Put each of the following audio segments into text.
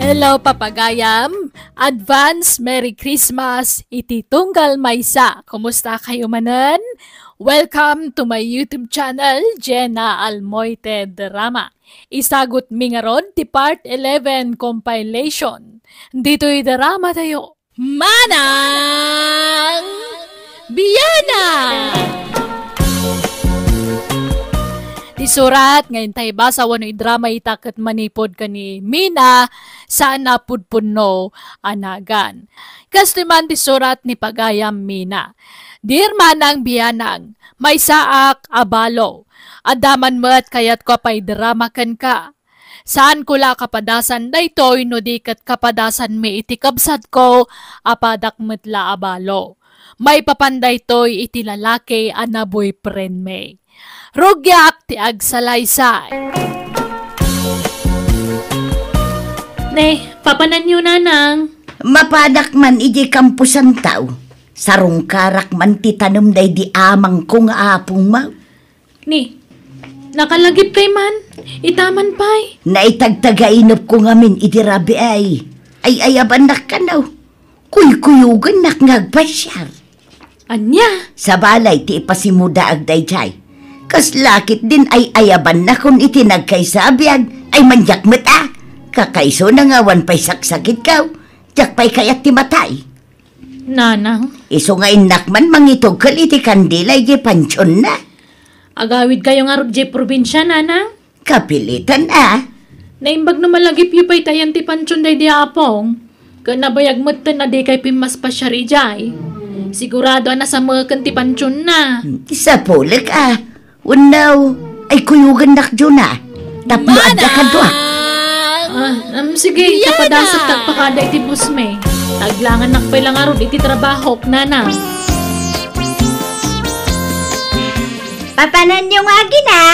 Hello, Papagayam! Advance Merry Christmas! Ititunggal Maysa! Kumusta kayo manan? Welcome to my YouTube channel, Jenna Almoite Drama. Isagot mi ngaron ti Part 11 Compilation. Dito'y drama tayo. Manang! Biyana! Biyana! isurat ngayon tayo basa wano idrama itakat manipod kani Mina sa napudpunno anagan. Kastiman di surat ni pagayam Mina. Dear manang biyanang, may saak abalo. Adaman mo at kayat ko pa'y dramakan ka. Saan ko la kapadasan daytoy no di kat kapadasan mi iti ko apadak metla abalo. May papanday toy iti lalaki ana boyfriend may rugyak ti agsalaysay. Ne, papanan nyo nanang. Mapadak man iji kampusan tao. Sarong karak man ti tanom day di amang kong apong ma. Ni, nakalagip kay man. Itaman pay. Naitagtagainop ko ngamin iti rabi ay. Ay ayaban na kuy naw. Kuykuyugan nakngagpasyar. Anya? Sabalay ti ipasimuda agday jay Kaslakit din ay ayaban na kung itinagkaysabyan ay manyak meta. Ah. Kakaiso na ngawan pa'y saksakit kaw, jak oh. pa'y kaya't timatay. Nanang? Iso nga inakman mangitog iti kandila ay pansyon na. Agawid kayo nga rod probinsya, Nanang? Kapilitan ah. Naimbag na malagip yu pa'y tayan ti pansyon day di apong. Kanabayag mo't na di kay pimas pa siya rijay. Sigurado na sa mga kanti pansyon na. Sa pulik ah. Unaw, ay kuyugan dakjon na. Ah. Tapno at dakad to ah. Ah, um, sige, tapadasak tagpakada iti busme. Taglangan nakpay lang aron iti trabaho, nana. Papanan yung agin ha?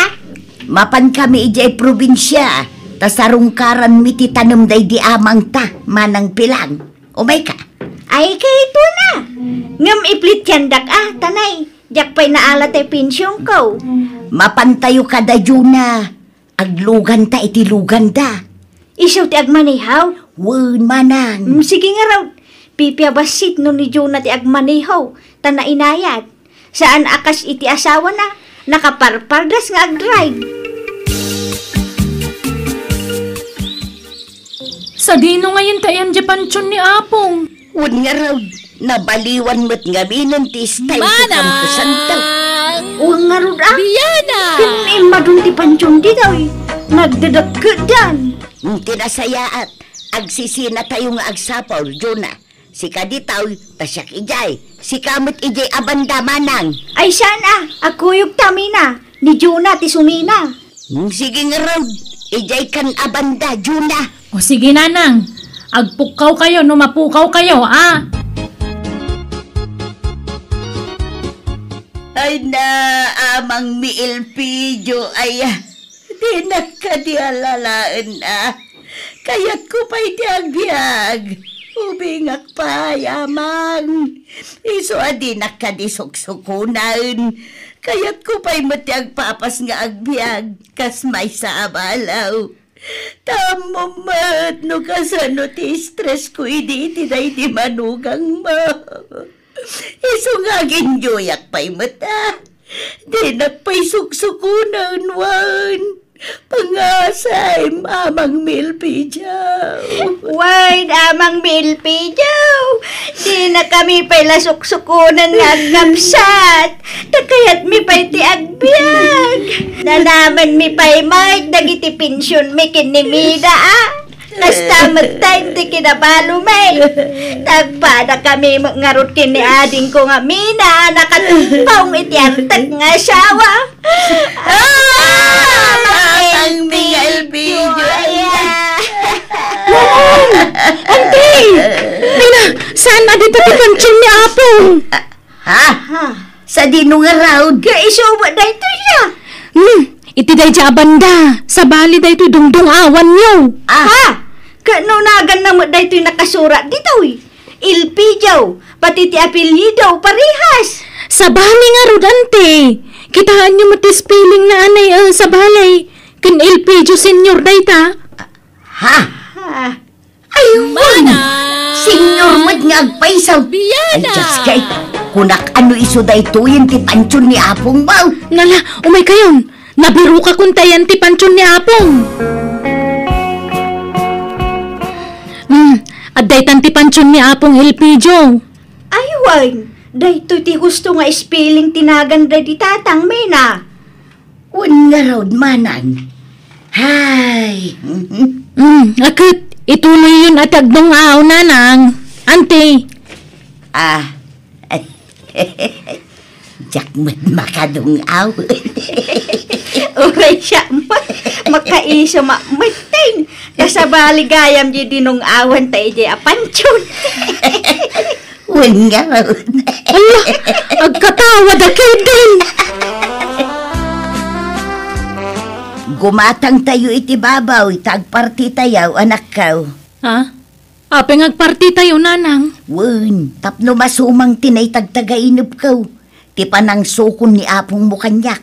Mapan kami ijay probinsya. Ah. Tas arungkaran miti tanom day di amang ta, manang pilang. Umay ka. Ay, kay ito na. Ngam iplit yandak ah, tanay. Yak pa'y naalat ay pensyon ko. Mapantayo ka da, Juna. Aglugan ta iti lugan da. Isaw ti agmanihaw? Wan manan. Mm, sige nga raw. Pipiabasit no ni Juna ti agmanihaw. Tana inayat. Saan akas iti asawa na? Nakaparpardas nga agdrive. Sa dino ngayon tayam Japan ni Apong. Wad nga raw, Nabaliwan mo't gabinan ti iskay ti Manang! kampusan daw. Uwang nga ron ah. Biyana! Kung madun ti pansyon di daw eh. Nagdadagkadan. Ang tinasayaat, agsisina tayo nga agsapaw, Juna. Si kaditaw, tasyak ijay. Si kamot ijay abanda manang. Ay sana, ah, akuyog tamina. Ni Juna ti sumina. Hmm, sige nga raw, ijay kan abanda, Juna. O sige nanang, agpukaw kayo, numapukaw kayo, ah. Ay na amang miilpidyo ay di nakadialalaan na. Ah. Kaya't ko pa'y tiagbiag. Ubingak pa amang. Iso adi ah, nakadisuksukunan. Kaya't ko pa'y matiag papas nga agbiag. Kas may sa abalaw. Tamo mat no kasano ti stress ko idi ti di manugang ma. Isungagin nyo yak pay mata. Di nagpaisuksukunan wan. Pangasay, amang milpi jaw. amang milpi jaw. Di na kami pala suksukunan nga ngapsat. Takayat mi pa'y tiagbiag. Nanaman mi pa'y maig, dagiti pensyon mi kinimida ah. Nastamad time ti kinabalo may. Tagpada kami ngarot kini ading ko nga mina nakatipong itiyantag nga siyawa. Ah! Matang mga elbidyo. Auntie! Mina, saan na dito ti kanchin ni Apong? Ha? Sa dinong arawd. Kaya eh, iso, waday to siya. Hmm, Iti day dya abanda. Sa bali day to'y dungdung awan niyo. Ah! Ha? Kanunagan na mo day to'y nakasurat dito eh. Ilpi jaw, pati ti apelido parihas. Sa bali nga rodante. Kitaan niyo mati spelling na anay uh, sa balay. Kan ilpi jaw senyor day ta. Ha? ha? Ayun Mana! Senyor mat nga agpaisaw. Biyana! Ay, just kay, kunak ano iso day to'y ti pansyon ni Apong Baw. Nala, umay kayon. Nabiro ka kung tayan ti pansyon ni Apong. Hmm, at daytan ti pansyon ni Apong Elpidio. Ay, wine. Dayto ti gusto nga spelling tinaganda di tatang, Mena. Un nga raw manan. Hay. Hmm, akit. Ituloy yun at agdong aw nang. Ante. Ah. jak mo makadungaw. Uray siya mo. Makaiso ma matin. Kasabali gayam di dinong awan ta ije apanchon. Wen nga. Allah, agkatawa da kidin. Gumatang tayo iti babaw, itagparti tayo, anak kaw. Ha? Apeng agparti tayo, nanang? Wen, tapno masumang tinay tagtagainop kaw Ti panang sukon ni apong mukanyak.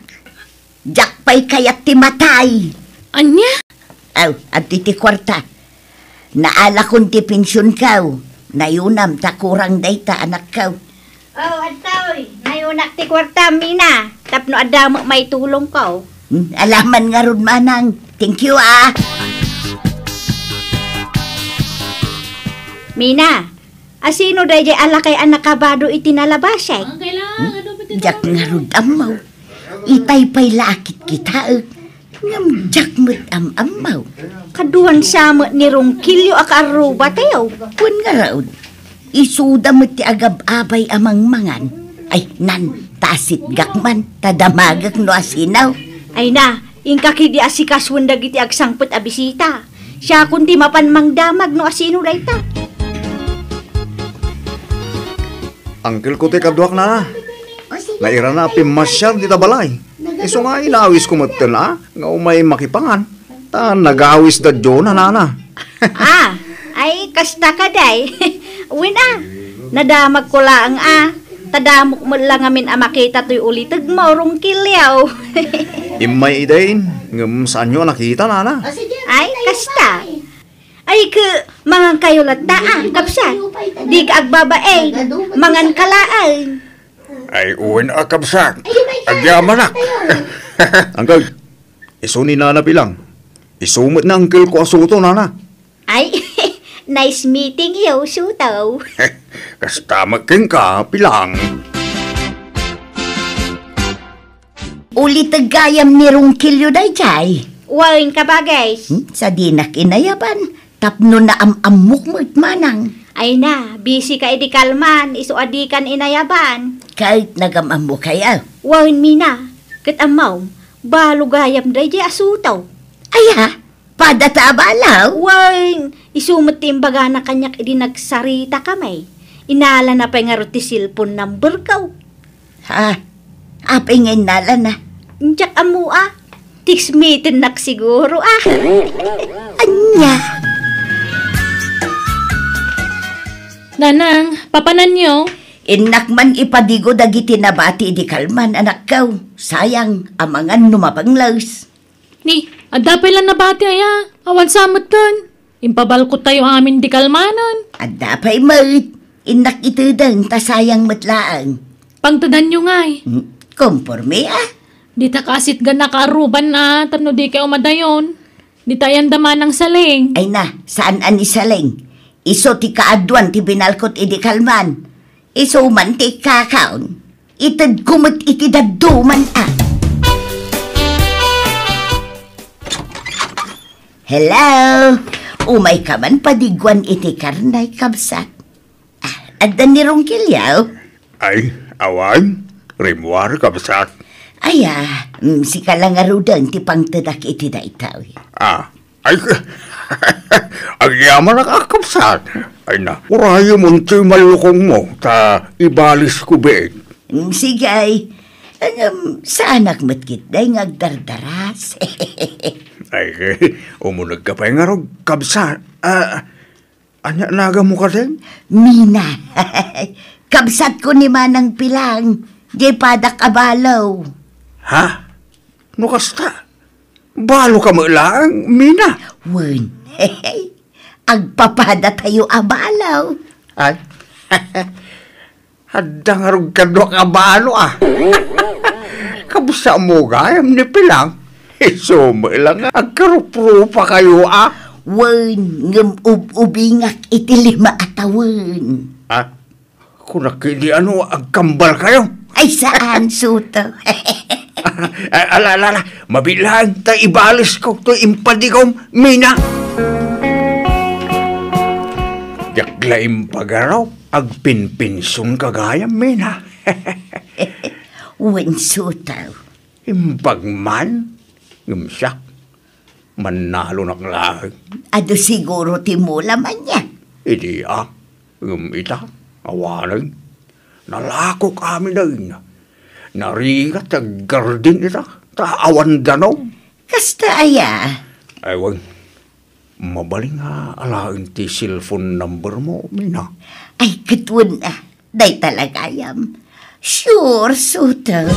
Jak pa'y kaya't ti matay. Anya? Aw, at ti kwarta. Naala kong ti pensyon kao. Nayunam ta kurang dayta anak kao. Oh, atoy. nayunak ti kwarta mina. Tapno adamo may tulong kao. Hmm, alaman nga ron manang. Thank you ah. Mina, asino dahi alakay anak kabado itinalabasay? Eh? Ang kailangan. Hmm? Jak nga rod Itay pa'y laakit kita ag. Eh. Ngam jak mat am amau. Kaduan sa mat ni kilyo akaruba tayo. Kun nga raod. Isuda mat ti agab-abay amang mangan. Ay nan, tasit gakman, tadamagak no asinaw. Ay na, inkakidi asikas wendag iti agsangpot abisita. bisita. Siya kundi mapanmang damag no asino rayta. Angkel ko te kabduak na. Nairanapin masyar di tabalay. Iso e nga inawis ko matala, ah, nga umay makipangan. Ta nagawis da Jona nana. ah, ay kasta ka day. Uwi na. Nadamag ko lang ah. Tadamok mo lang amin ang ah, makita to'y ulitag maurong kilyaw. Imay idain, ngam mm, saan nyo nakita nana? Ah, ay, kasta. Ay, ke, mangan kayo ah, kapsat. Di ka agbabae, mangan kalaan ay uwin akabsak. Agyamanak. Angkag, iso ni Nana pilang. Isumot na angkel ko suto, Nana. Ay, nice meeting you, Suto. Kastama king ka, pilang. Ulit agayam ni Rungkilyo day, Chay. Wain ka ba, guys? Hmm? Sa dinak inayaban, tapno na amamuk mo manang. Ay na, busy ka idikalman, iso adikan inayaban kahit nagamam mo kaya. Wawin na, kat amaw, balugayam day di asutaw. Aya, ha, padatabalaw. Wawin, isumat timbaga na kanyak idinagsarita kamay. Inala na pa'y nga roti silpon number kaw. Ha, aping inala na. Njak amu ah, tiksmitin nak siguro ah. Anya. Nanang, papanan niyo. Inak man ipadigo dagiti nabati di kalman anak kaw. Sayang, amangan numapanglaws. Ni, adapay lang nabati aya. Awan samot ton. Impabalkot tayo amin di kalmanan. Adapay mat. Inak itudang tasayang matlaan. Pangtadan nyo nga eh. Hmm, komporme ah. Di ta kasit gana karuban na tapno di kayo madayon. Di tayan daman ng saling. Ay na, saan ani saling? Iso ti kaadwan ti binalkot idi kalman Isuman ti kakaon. Itad kumot iti daduman a. Hello? Umay ka man padigwan iti karnay kabsat. Ah, adan ni Ronquilyaw. Ay, awan? Rimwar kabsat. Ay, ah, mm, si kalangarudan ti pangtadak iti da itaw. Ah, ay, ang yaman nakakabsat. Ay na, urayo mong timalukong mo ta ibalis ko beeg. Mm, sige ay, um, sa anak matkit day nga agdardaras. ay, umunag ka pa nga rog, kabsa. Uh, anya naga mo ka din? Mina, kabsat ko ni manang pilang, di padak abalaw. Ha? No kasta? Balo ka mo lang, Mina? Wen, agpapada tayo abalaw. Ay, hadang kadwa ka balo ah. Kabusa mo gayam ni pilang. lang ilang ah. agkarupro pa kayo ah. Wen, ngem ubingak itilima atawin. Ha? Ah, kung nakili ano, agkambal kayo. Ay, saan, suto? Ah, ala, ala, ala, mabilaan ta ibalis ko to impadikom, mina. Mina. Yaklaim pagaraw, agpinpinsun kagayam min ha. Winsutaw. Impagman, imsak, manalo ng lahing. Ado siguro timula man niya. Idi ah, umita, awalan. Nalako kami na ina. Ah. Narigat ang garden ita, taawan danom. Kasta aya. Ewan, Mabaling nga alain ti cellphone number mo, Mina. Ay, katun na. Day talaga yam. Sure, suto.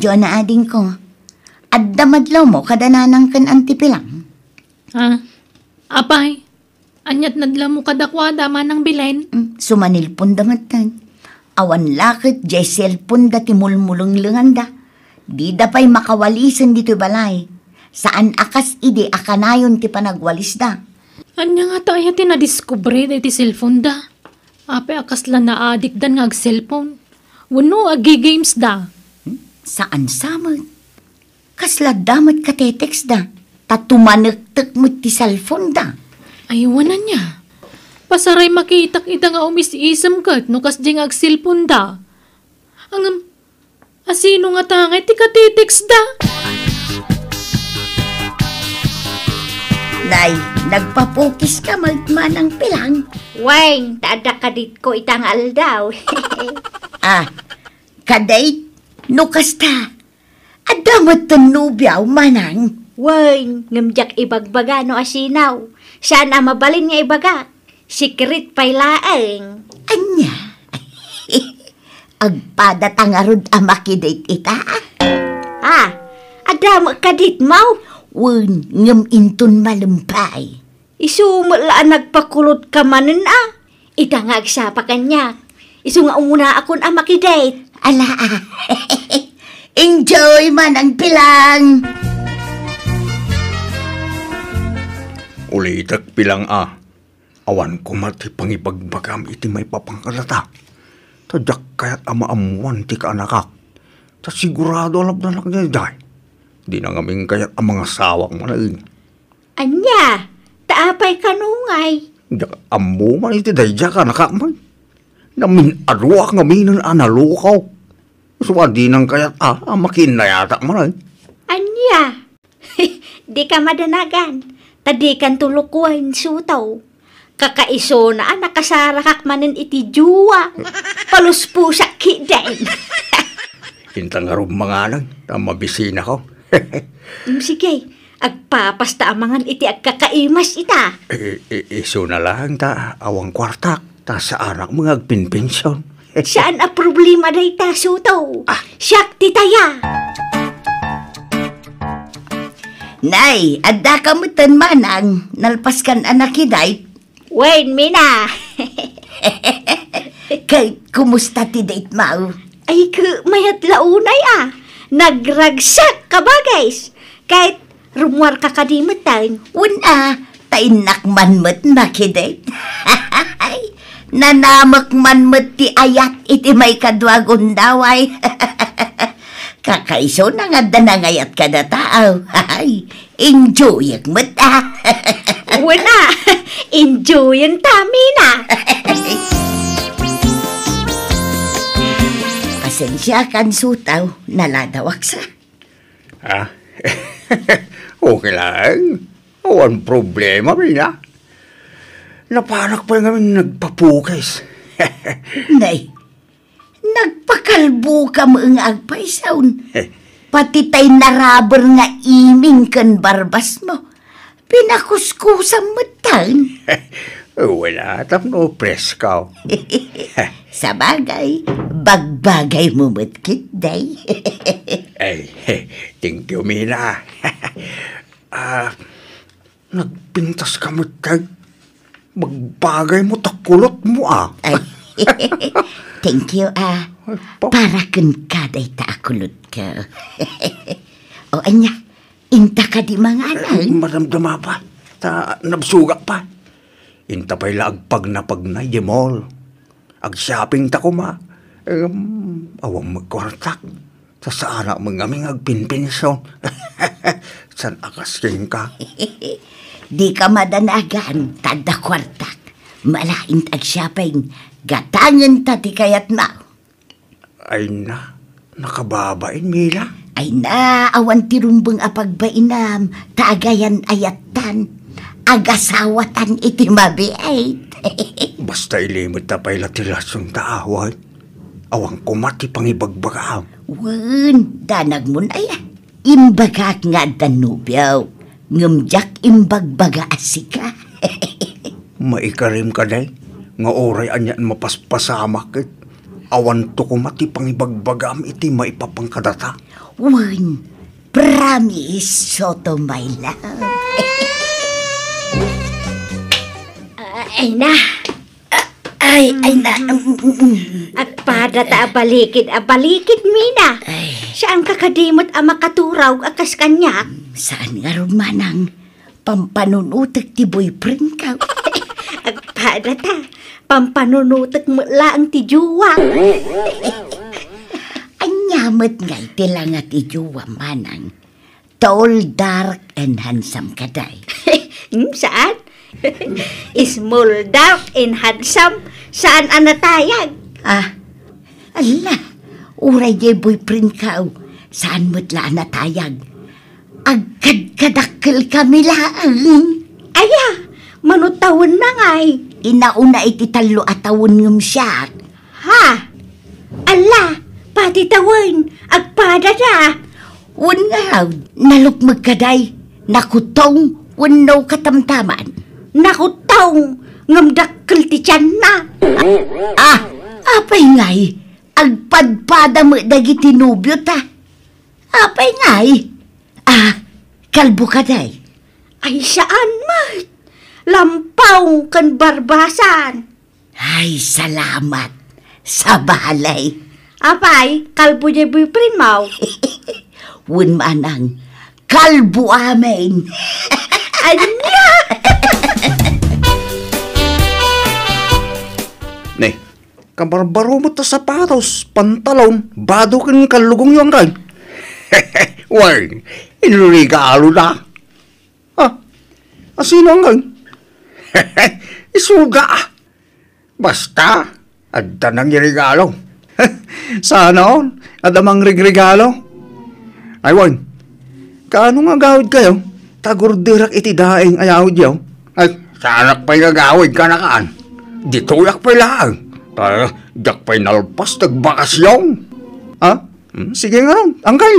Diyo na ading ko. At damadlaw mo kadananang kan antipilang. Ha? Apay, anyat nadlaw mo kadakwada manang bilen. Mm, sumanilpon damatan. Awan lakit, jay cellphone da timulmulong lunganda. Di da pa'y makawalisan dito balay saan akas ide akanayon ti panagwalis da. Anya nga ta ayan na diskubre da iti cellphone da. Ape akas la na dan nga ag cellphone. Wano agi games da. Hmm? Saan samot? Kasla damat katetex da. Tatumanagtak mo ti cellphone da. Ayawan na niya. Pasaray makitak ita nga umis-isam kat no kas di nga ag cellphone da. Ang asino nga tangay ti katetex da. Ay. Day, nagpapukis ka maltman ang pilang. Weng, taada ka dit ko itang aldaw. ah, kaday, nukasta. Adamat tanubyaw manang. Weng, ngamjak ibagbaga no asinaw. Saan mabalin nga ibaga? Secret pailaeng. Anya? Agpada tangarod amakiday ita. Ah, adamot kadit mau. Wen ngam intun malampay. Isu mala nagpakulot ka manin ah. nga sa pa kanya. Isu nga umuna akon ah makidate. Ala ah. Enjoy man ang pilang. Ulitak pilang ah. Awan ko mati pangipagbagam iti may papangkalata. Tadyak kaya't ama amuan ti kaanakak. Ta sigurado alab na lang niya Di na ngaming kayat ang mga sawang manaling. Anya, taapay kanungay. Da, amo man iti dayja ka nakamay. Namin arwa nga minan analukaw. So, di nang kayat ah, ah makin na yata manay. Anya, di ka madanagan. Tadikan tulukuhin sutaw kakaiso na ah, nakasarakak kasarakak manin iti juwa. Palus po sa kidain. Intang arum mga lang, mabisina ko. Mm, sige, agpapasta amangan iti agkakaimas ita. I- e, e, iso na lang ta, awang kwartak, ta sa anak mga agpinpensyon. Saan a problema day ta, sutaw? Ah. Siyak titaya. Nay, adda ka mo tan manang, nalpaskan anak hiday. Wen, mina. Kay, kumusta ti date mao? Ay, mayat launay ah nagragsak ka ba guys? Kahit rumuar ka kadimot tayo. Una, tainak manmat makiday. Nanamak manmat ti ayat iti may kadwagon daway. Kakaiso na nga danangayat ka na tao. Ay, enjoy ang mata. Ah. Wala, enjoy ang tami lisensya kan sutaw naladawak sa. Ah, okay lang. Walang problema, Mina. Napanak pa kami nagpapukis. Nay, nagpakalbo ka mo ang agpaisaon. Pati tay narabar nga iming kan barbas mo. Pinakuskusan mo tan. Eh, wala, tapno preskaw. Sa bagay, bagbagay mo mutkit, day. Ay, thank you, Mira. Ah, uh, nagpintas ka mo, tag. Magbagay mo, takulot mo, ah. Ay, thank you, ah. Ay, Para kun kaday takulot ka. o, anya, inta ka di mga anal. Maramdama pa, ta nabsuga pa. Intapay la agpag na pag na mall. Ag shopping ta kuma. Um, awang magkwartak. Sa sana mangaming agpinpinsyon. San akas ka? Di ka madanagan, tanda kwartak. Malain tag shopping. Gatangan ta di kayat na. Ay na, nakababain mila. Ay na, awan tirumbang apagbainam, tagayan ayatan agasawatan iti mabiait. Basta ilimot na pa'y latilasong taawan. Awang kumati pangibagbagaan. Wan, danag mo na ya. Imbagak nga danubyaw. Ngamjak imbagbaga asika. Maikarim ka day. Nga oray anyan mapaspasamak it. Eh. Awan to kumati pangibagbagam iti maipapangkadata. Wan, promise, Soto, my love. Ay na. Ay, ay na. Mm-hmm. Mm, mm, mm. At pada ta abalikid, abalikid mina. Ay. Siya ang kakadimot ang makaturaw akas kanya. Saan nga rumanang pampanunutak ti boyfriend ka? At pada ta, pampanunutak mo lang ti juwa. Anyamat nga iti lang at ijuwa manang. Tall, dark, and handsome kaday. Hmm, Saan? Small, dark, and handsome. Saan anatayag? natayag? Ah, ala, uray jay boyfriend ka. Oh. Saan mo't la anatayag? Agad Agkadkadakil kami laang. Aya, manutawan na ngay. Inauna ititalo at tawon ng siya. Ha? Ala, pati tawon, agpada na. Wan nga, nalukmag kaday, nakutong, wanaw katamtaman nakutaong ngamdakkel ti tiyan Ah, apay ngay, agpadpada mo dagiti nubyo ta. Apay ngay, ah, kalbo ka day. Ay saan mat, lampaw kan barbasan. Ay, salamat sa bahalay. Apay, kalbo di biprin mo. Wun manang, kalbo amin. Nay, kabarbaro mo ta sapatos, pantalon, bado ka ng kalugong yung kag. Why, inurigalo na. Ha? Asino ang kag? Isuga. Basta, adda nang irigalo. Sana on, regalo rigregalo. Aywan, kaano nga gawid kayo? Tagurdirak iti daeng ayaw diyaw. Ay, sanak pa'y nagawid ka nakaan. Di tulak pa'y laang. Kaya, dak pa'y nalpas yaw. Ha? Hmm? Sige nga, angkay.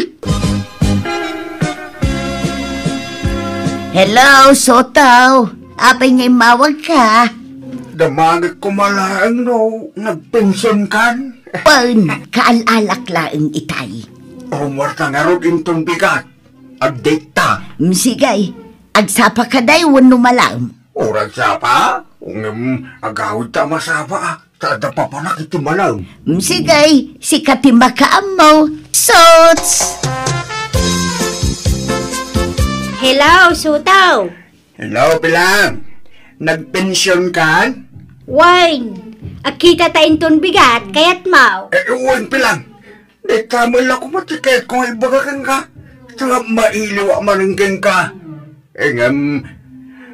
Hello, Sotaw. Apay nga'y mawag ka. Damagak ko malaang no, nagpinsan kan. Pern, kaalalak laang itay. Umar na nga rin bigat. Update ta. Sige, agsapa ka day, wano malam. Orang sapa? Um, agawid ta masapa. Tada pa pa na kiti malam. Sige, si ka amaw. Sots! Hello, Sutaw. Hello, Pilang. Nagpensyon ka? Wine. Akita ta inton bigat, kayat mau. Eh, uwan, Pilang. Di ka mo lang kumatikay kung ibaga ka. Saka mailiw ang maringgeng ka. Engam, eh,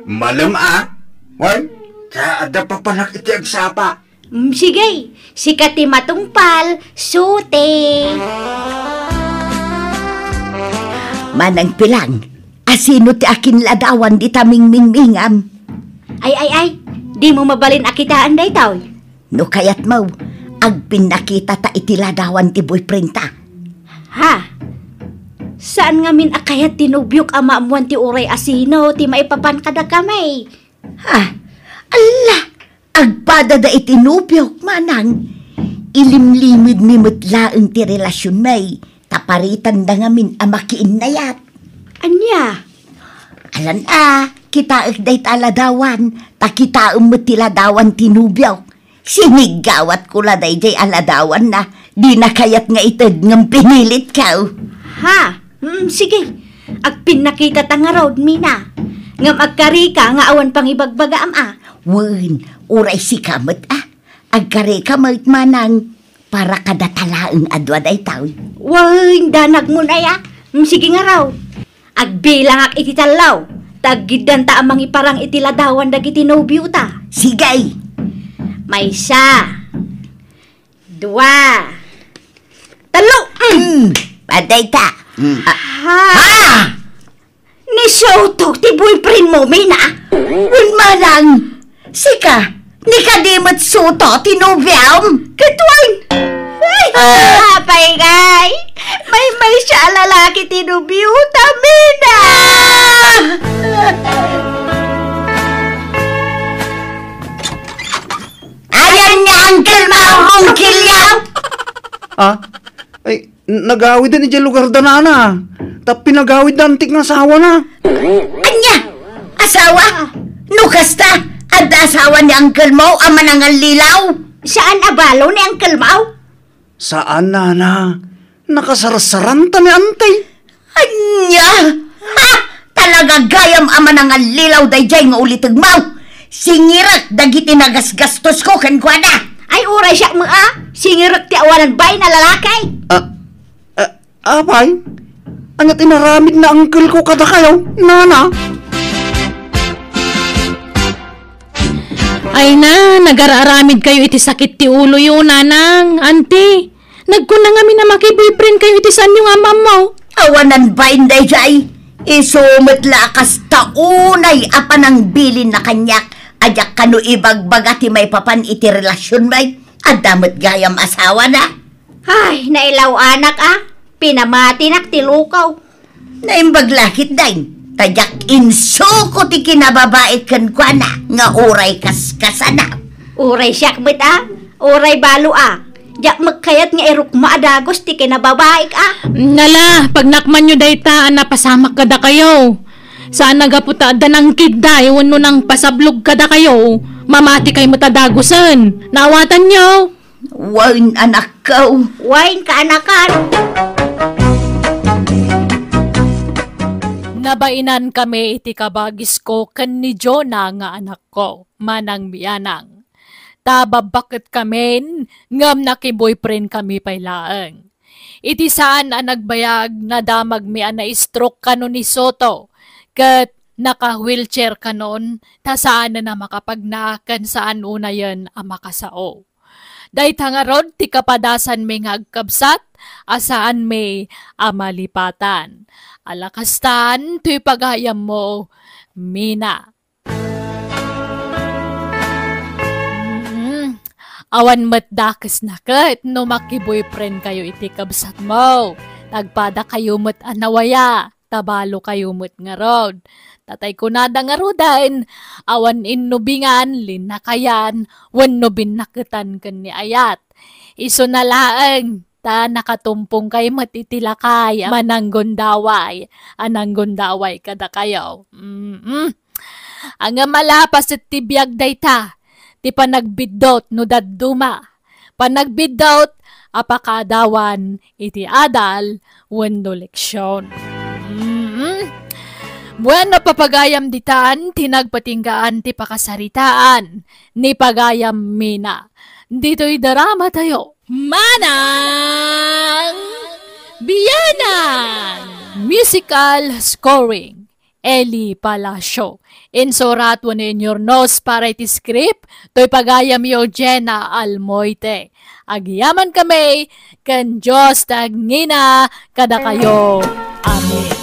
malam ah. Wan, kaada pa panak iti agsapa. Mm, sige, sikati matungpal, sute. Manang pilang, asino ti akin ladawan di taming mingmingam. Ay, ay, ay, di mo mabalin akitaan day taw. No kayat mo, agpin nakita ta iti ladawan ti boyfriend ta. Ha? Saan nga min akayat tinubyok ama amuan ti uray asino ti maipapan kada kamay? Ha? Allah! Agpada da itinubyok manang. Ilimlimid ni mutlaang ti relasyon may. Taparitan da nga min amakiin na yat. Anya? Alan ah, kita agday taladawan, takita umot tiladawan tinubyok. Sinigawat ko la day aladawan na, di na kayat nga itad ng pinilit ka. Ha? Hmm, sige. Ag pinakita ta nga road, Mina. Ngam agkarika nga awan pang ibagbaga am a. Wen, uray si kamat ah. Agkarika manang para kadatalaang adwa day taon. Wen, danag mo na ya. Hmm, sige nga raw. Agbilang ak ititalaw. Taggidan ta amang iparang itiladawan dagiti nobyo ta. Sigay! May siya. Dua. Talo! Mm, patay ta. Mm. Ha? Ni Nisyotok ti boyfriend mo, Mina. Unmarang. Sika, ni kadimat suto ti nobyam. Katuan. Ay, ah. apay gay. May may siya lalaki ti nobyuta, Mina. Ayan ni Uncle Mahong Kilyaw. Ah? Ay, nagawid na ni dyan lugar da na na. Tap pinagawid na antik na asawa na. Anya! Asawa? Nukasta! At asawa ni Uncle Mau ang manangal lilaw. Saan abalo ni Uncle Mau? Saan na na? ta ni Antay. Anya! Ha! Talaga gayam ang manangal lilaw day jay nga ulitag mau. Singirak dagiti nagasgastos ko kan kuwada. Ay uray siya mo ah. Singirot ti awanan bay na lalakay. Ah, eh, ah, bay? Ano tinaramid na angkel ko kada kayo, nana? Ay na, nagararamid kayo iti sakit ti ulo yun, nanang, auntie. Nagkuna nga na makiboyfriend kayo iti saan yung ama mo. Awanan bay nday jay. Isumit lakas taunay apanang bilin na kanyak ajak kanu no ibagbaga ti may papan iti relasyon may. At gayam asawa na. Ay, nailaw anak ah. Pinamatinak ti lukaw. Naimbaglahit dahin. Tayak inso ko ti kinababait kan kwa na. Nga uray kaskasana. Uray siyak bit ah. Uray balo ah. Diyak magkayat nga irukma adagos ti kinababaik ah. Nala, pag nakman nyo dayta, napasamak ka da kayo. Saan nagaputa danangkid day wano nang pasablog kada kayo. Mamati kay matadagusan. Nawatan nyo. Wain anak ko. Wain ka anakan. Nabainan kami iti kabagis ko kan ni Jonah nga anak ko, manang miyanang. Tababakit kami ngam nakiboyfriend kami pailaang. Iti saan ang nagbayag na damag mi ana stroke kanu ni Soto kat naka-wheelchair ka nun, ta saan na makapagnaakan saan una yan ang makasao. Dahit hangaron ti kapadasan may ngagkabsat, asaan may amalipatan. Alakastan, to'y pagayam mo, Mina. Mm-hmm. Awan matdakis na kat, no makiboyfriend kayo iti kabsat mo. Tagpada kayo mat anawaya tabalo kayumot nga rod. Tatay kunada nga rodain, awan innubingan, linakayan, wan no binakatan kan ni ayat. Iso na laeng, ta nakatumpong kay matitilakay, mananggondaway, ananggondaway kada kayo. Mm-mm. Ang malapas at tibiyag dayta, ti panagbidot no dadduma. Panagbidot, apakadawan iti adal wendo leksyon. Hmm? Buwan na papagayam ditaan, tinagpatinggaan ti pakasaritaan, ni pagayam mina. Dito'y darama tayo. Manang Biyana! Musical Scoring Eli Palacio. In mo in your nose para iti script, to'y pagayam yo Jenna Almoite. Agyaman kami, kan Diyos tagngina, kada kayo. Amen.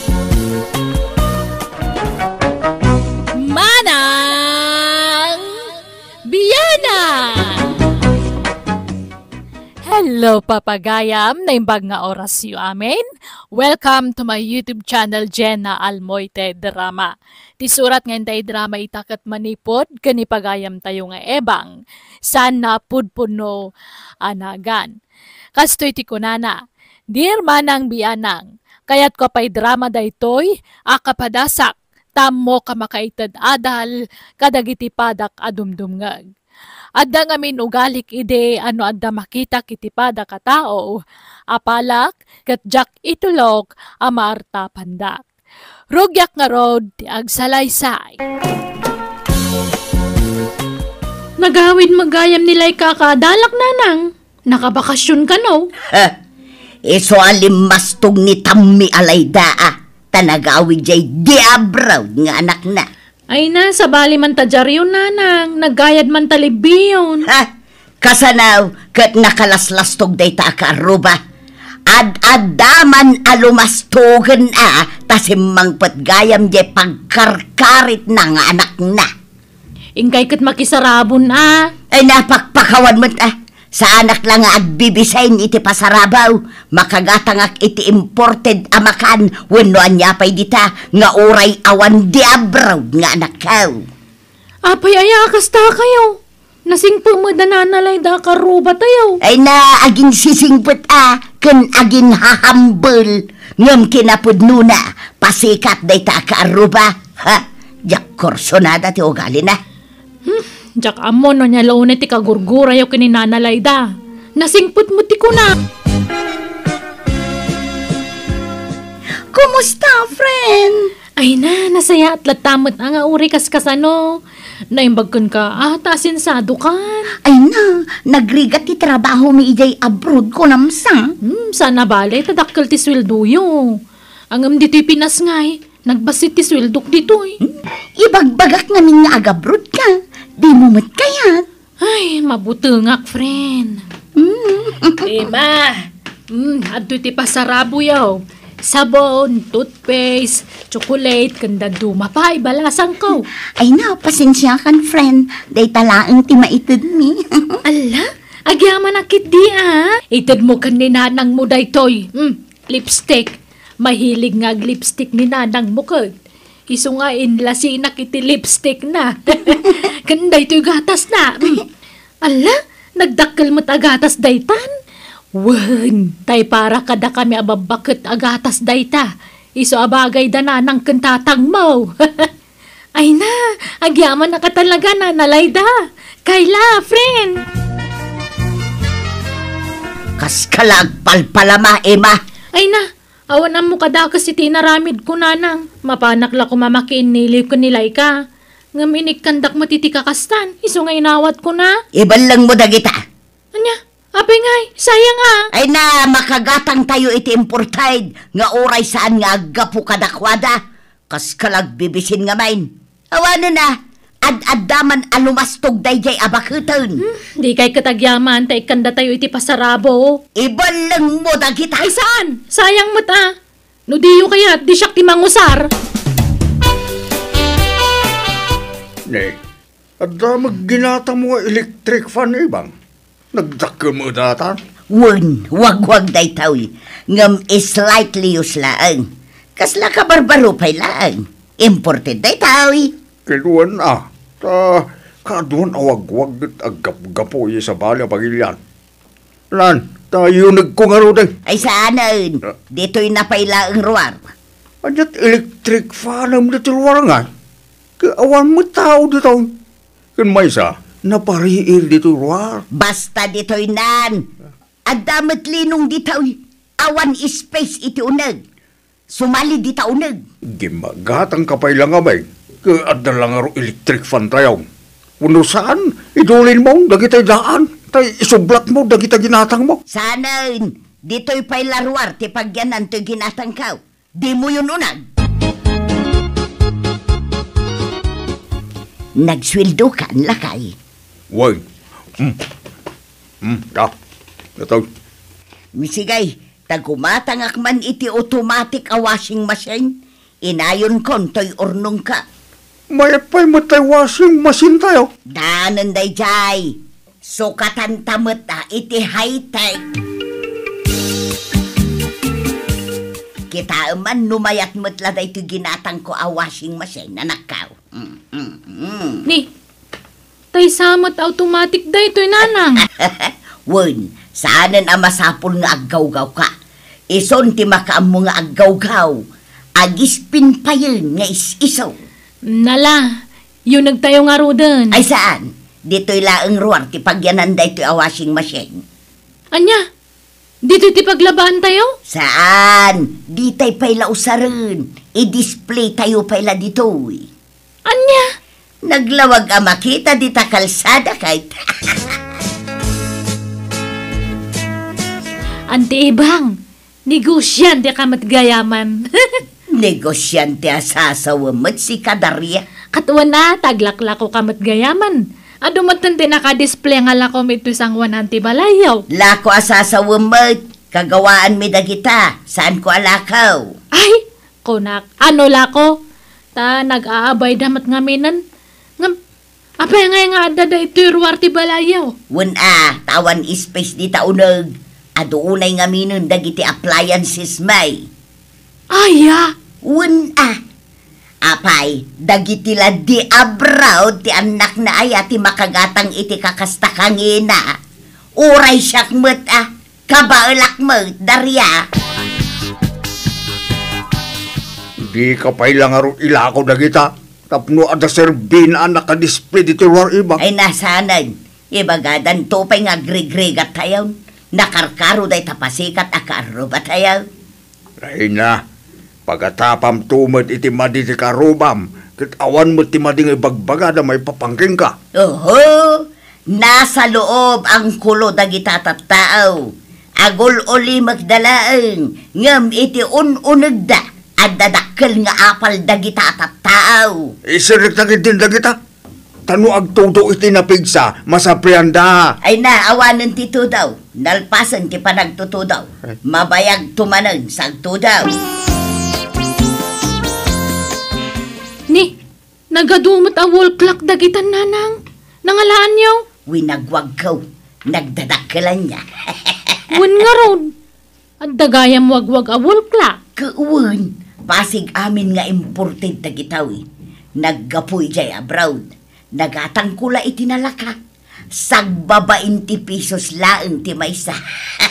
Hello, papagayam! Naimbag nga oras yu amin. Welcome to my YouTube channel, Jenna Almoite Drama. Ti surat nga tay drama itakat manipod, kani pagayam tayo nga ebang. Sana pudpuno anagan. Kastoy ti kunana, Dear manang bianang, kayat ko pa'y drama daytoy, akapadasak, tammo kamakaitad adal, kadagitipadak padak adumdumngag Adda ngamin ugalik ide ano adda makita kitipada katao. Apalak, katjak itulog, amarta pandak. Rugyak nga road, agsalaysay. Nagawid magayam nila'y kakadalak nanang. Nakabakasyon ka no? Eh, iso alimastog ni Tammi Alaydaa. Ah. Tanagawid jay diabraw nga anak na. Ay na, sabali bali man tadjar yun, nanang. Nagayad man talibiyon. Ha? Kasanaw, kat nakalaslastog day ta ka aruba. Ad-adaman alumastogan a, tasimang patgayam je pagkarkarit na nga anak na. Ingkay kat makisarabon a. Ay napakpakawan mo ta. Sa anak lang nga agbibisain iti pasarabaw, makagatangak iti imported amakan, wanoan niya pa'y dita, nga uray awan di abraw nga anak kao. Apay ayakas akasta kayo. Nasingpo mo dananalay da karuba tayo. Ay na aging sisingpot ah, ken aging hahambol. Ngam kinapod nuna, pasikat day ta karuba. Ha, jak korsonada ti ugali na. Hmm. Jak amon no nyalaw na ti kagurgura yaw kini nanalay da. Nasingput mo ti kuna. Kumusta, friend? Ay na, nasaya at latamot ang uri kaskasano. Naimbagkan ka, ah, tasinsado ka. Ay na, nagrigat ti trabaho mi ijay abroad ko namsa. Hmm, sana balay, tadakkel ti sweldo yung. Ang am dito'y Pinas nga Nagbasit ti sweldok dito'y. Hmm? Ibagbagak namin min nga agabrod ka. Di mo matkayat. Ay, nga, friend. Mm. eh, ma. Mm, adoy ti pasarabo yaw. Sabon, toothpaste, chocolate, kanda duma pa, ibalasan ko. Ay na, pasensya kan, friend. Day talaang ti maitid mi. Ala, agyama akit di, ah. Itid mo kan ni nanang mo daytoy. Mm, lipstick. Mahilig nga lipstick ni nanang mo kay nga in na kiti lipstick na. Kanda ito'y gatas na. Hmm. Ala, nagdakkel mo't agatas daytan? Wen, tay para kada kami ababakit agatas dayta. Iso abagay da na ng kantatang mo. Ay na, agyaman na ka talaga na nalayda. Kaila, friend! Kaskalag palpalama, Emma. Ay na, Awan ang mukada kasi tinaramid ko nanang. Mapanakla ko mamakiin nilip ko nila ika. Ngaminik kandak matitikakastan. Iso nga inawat ko na. Ibalang mo dagita. Anya? Apay ngay, sayang ha. Ay na, makagatang tayo iti importide. Nga oray saan nga agapu kadakwada. Kas kalagbibisin nga main. Awano na, ad-adaman alumastog dayjay abakutan. Hmm, di kay katagyaman, ta ikanda tayo iti pasarabo. Ibalang mo dagita. Ay saan? Sayang mo ta. No diyo kaya, at di siya timangusar. Ne, adamag ginata mo electric fan ibang. Eh, Nagdakil mo data. Wen, wag-wag day tawi. Ngam is slightly uslaang. Kasla ka barbaro pa laang. Imported day tawi. Kinuan ah ta kadun awagwag git agap-gapo ah, iya sa bala pagilian. Lan, tayo nagkungaro day. Ay saanan, uh, ah. dito'y napaila ang ruwar. Anyat ah, electric fanam dito ruwar nga. Kaawan mo tao dito. Kan may sa, napariil dito ruwar. Basta dito'y nan. Adamat linong dito'y awan space iti unag. Sumali di taunag. Gimagatang kapay lang amay. Kaya adda lang electric fan tayo. Uno Idulin mo, dagitay daan. Tay isublat mo, dagitay ginatang mo. Sana, dito'y pa'y laruar, ti pagyanan to'y ginatang kao. Di mo yun unag. Nagswildo ka, lakay. Wag. Mm. Mm, da. Ito. Misigay, tagumatangak man iti automatic a washing machine, inayon kon to'y ornong ka. Mayapay matawasing masin tayo. Danon dayjay. Sukatan tamot na iti high-tech. Kita man numayat mutla da ito ginatang ko a washing machine na nakaw. Mm, mm, mm. Ni, tay samot automatic da ito nanang. Won, saanan ang masapol nga aggaw-gaw ka. Ison ti makaam mo nga aggaw-gaw. Agispin pa yun nga is-isaw. Nala, yung nagtayo nga ro dun. Ay saan? Dito'y laang ruwar ti pagyanan da ito'y awashing machine. Anya? Dito'y ti paglaban tayo? Saan? Ditay pa'y lausarun. I-display tayo pa'y dito'y. Anya? Naglawag ang makita dita kalsada kahit... Ante ibang, negosyan di ka matgayaman. negosyante asasawa mo't si Kadarya. Katuwa na, taglaklako kamat gayaman. Ado matante nakadisplay nga lako ito sang wananti balayaw. Lako asasawa mo't, kagawaan mi dagita, saan ko alakaw? Ay, kunak, ano lako? Ta, nag-aabay damat nga minan. Apa apay nga nga dada ito irwarti balayaw. Wuna, tawan space di taunag. unay nga minun dagiti appliances may. Aya! una. Ah. Apay, dagiti di abroad ti anak na ayati ah, makagatang iti kakastakangina. Uray siyak met ah, kabaelak met darya. Di ka pa ilang ilako dagita. Tapno ada serbina anak ka display dito war iba. Ay nasanan, ibagadan tupay nga grigrigat tayon. Nakarkaro day tapasikat akarro ba tayo? Ay na, Pagatapam tumad iti madi ti karubam, ket awan mo ti madi nga ibagbaga da may papangking ka. Oho, nasa loob ang kulo dagiti tattao. Agol oli magdalaan, ngam iti ununag da, at dadakkel nga apal dagita tattao. Isirik na din dagita? Tano agtudo iti napigsa, masaprianda. Ay na, awanan ti daw, nalpasan ti panagtutudaw, eh. mabayag tumanag sa daw. Nagadumot a wall clock dagitan nanang. Nangalaan niyo? Winagwag ko. Nagdadakalan niya. Wan nga ron. At dagayam wagwag a wall clock. Kuwan. Pasig amin nga important dagitaw eh. Naggapoy jay abroad. Nagatang kula itinalaka. Sagbabain ti pisos laeng ti maysa.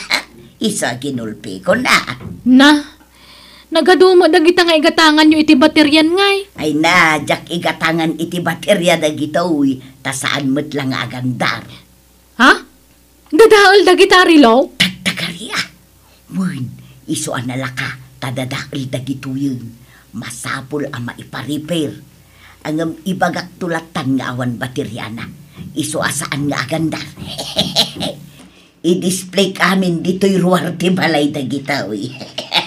Isa ginulpi ko na. Na? Nagadumo dagita nga igatangan nyo iti baterian ngay. Ay na, jak igatangan iti baterya dagita uy, tasaan mo't lang agandar. Ha? Dadaol dagita rilo? Tagtagaria. Wun, iso analaka, tadadaol dagito yun. Masapul ang maiparipir. Ang ibagak tulatan nga awan bateryana. Iso asaan nga agandar. I-display kamin dito'y ruwarte balay dagita uy.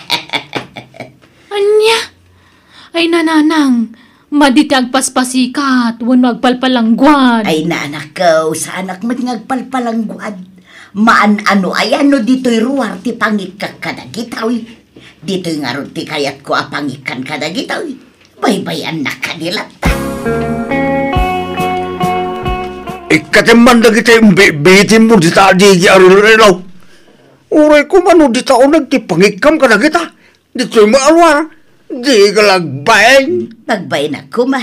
Ay nananang, maditi agpaspasikat, wano agpalpalanggwad. Ay nanakaw, sa anak mat Maan ano, ay ano dito'y ruwar ti pangikak kadagitaw. Dito'y nga ti kayat ko apangikan kadagitaw. Baybayan na kanilat. Ikatiman na kita yung bitin mo dita di Uray ko man o dita o nagtipangikam kadagita. Dito'y maalwar. Di ka lagbain. Nagbain ako ma.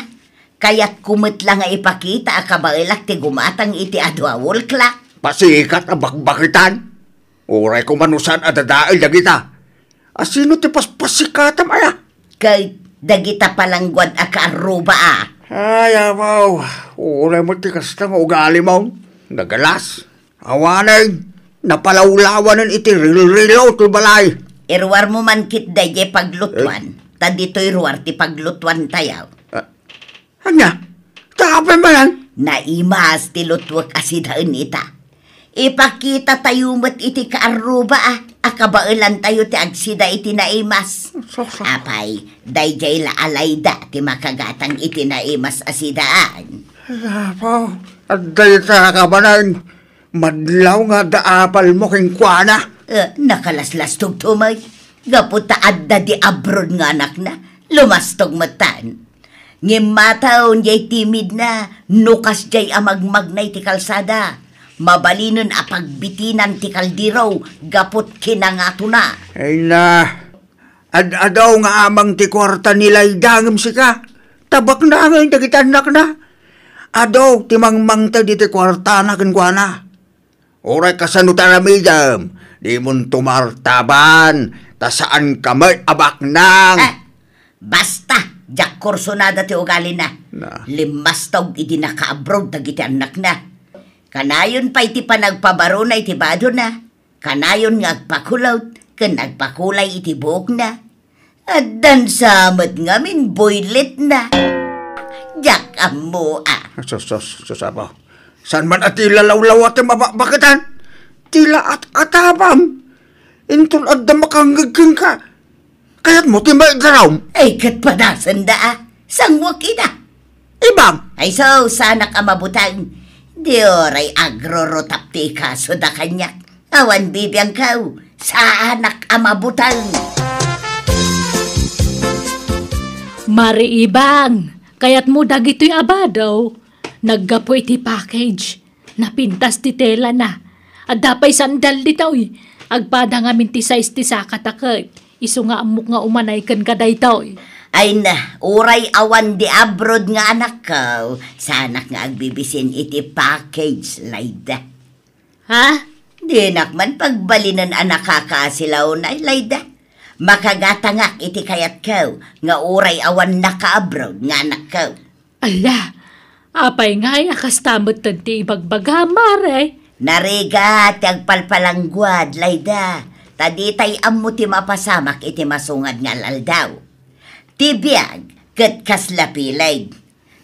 Kaya't kumit lang ipakita akabailak ti gumatang iti adwawol klak. Pasikat a bakbakitan. Uray ko manusan a dadail dagita. Asino ah, ti paspasikatam aya? Kay dagita palanggwad a kaaruba a. Ah. Ay, amaw. Uray mo ti kasta nga ugali mo. Nagalas. Awanin. Napalaulawanan iti rilrilaw ti balay. Irwar mo man kit daye paglutwan. Eh? ta ditoy ruar ah, ti paglutuan tayaw. Uh, Anya? Taapay man Naimas ti lutwak asidaon ita. Ipakita tayo mo't iti kaaruba ah. Akabailan tayo ti agsida iti naimas. Apay, dayjay la alay da ti makagatang iti naimas asidaan. Apo, at dayo ta kabanan. Madlaw nga daapal mo king kuana. Uh, nakalaslas tugtumay. Gaputaad da di abroad nga anak na, lumastog matan. Ngimataon jay timid na, nukas jay amagmagnay ti kalsada. Mabalinon apagbitinan ti kaldiraw, gapot kinangato na. Ay na, ad-adaw nga amang ti kwarta nila idangam si ka. Tabak na ngayon dagitanak na. Adaw, timangmang ta di ti kwarta na kinkwana. Oray kasanutan na midam, di mong tumartaban, ka kamay abak nang. Ah, basta, jak kurso na dati ugali na. na. Limas tog idi naka-abroad dagiti anak na. Kanayon pa iti panagpabaro na iti bado na. Kanayon nga agpakulaw, kan nagpakulay iti buok na. At dan samat ngamin boylet na. Jak amo ah. Sos, sos, sos apa. San man at ilalawlaw at mababakitan? Tila at atabam. Intul at makanggagkang ka. Kaya't mo timay garaw. Ay katpadasan da ah. Sangwa kita. Ibang. Ay so, sana ka mabutang. Di oray agrorotap ti kaso da kanyak. Awan bibiyang kau, oh. sa anak amabutang. Ibang, kaya't mo dagito'y abadaw. Naggapoy ti package, napintas ti tela na. At dapay sandal dito'y. Agpada nga minti sa istisa katakay. Iso nga amok nga umanay kan ka daytoy. Ay na, uray awan di abroad nga anak ko. Sanak nga agbibisin iti package Laida. Ha? Di nakman pagbalinan anak ka kakasilaw na Laida. Makagatangak iti kayat ko nga uray awan na ka abroad nga anak ko. Ala, apay nga ay akastamot ti ibagbagam, maray. Narigat kag palpalangguad, layda. Taditay ammo ti mapasamak iti masungad nga aldaw. Tibiyag, kat kaslapilayd.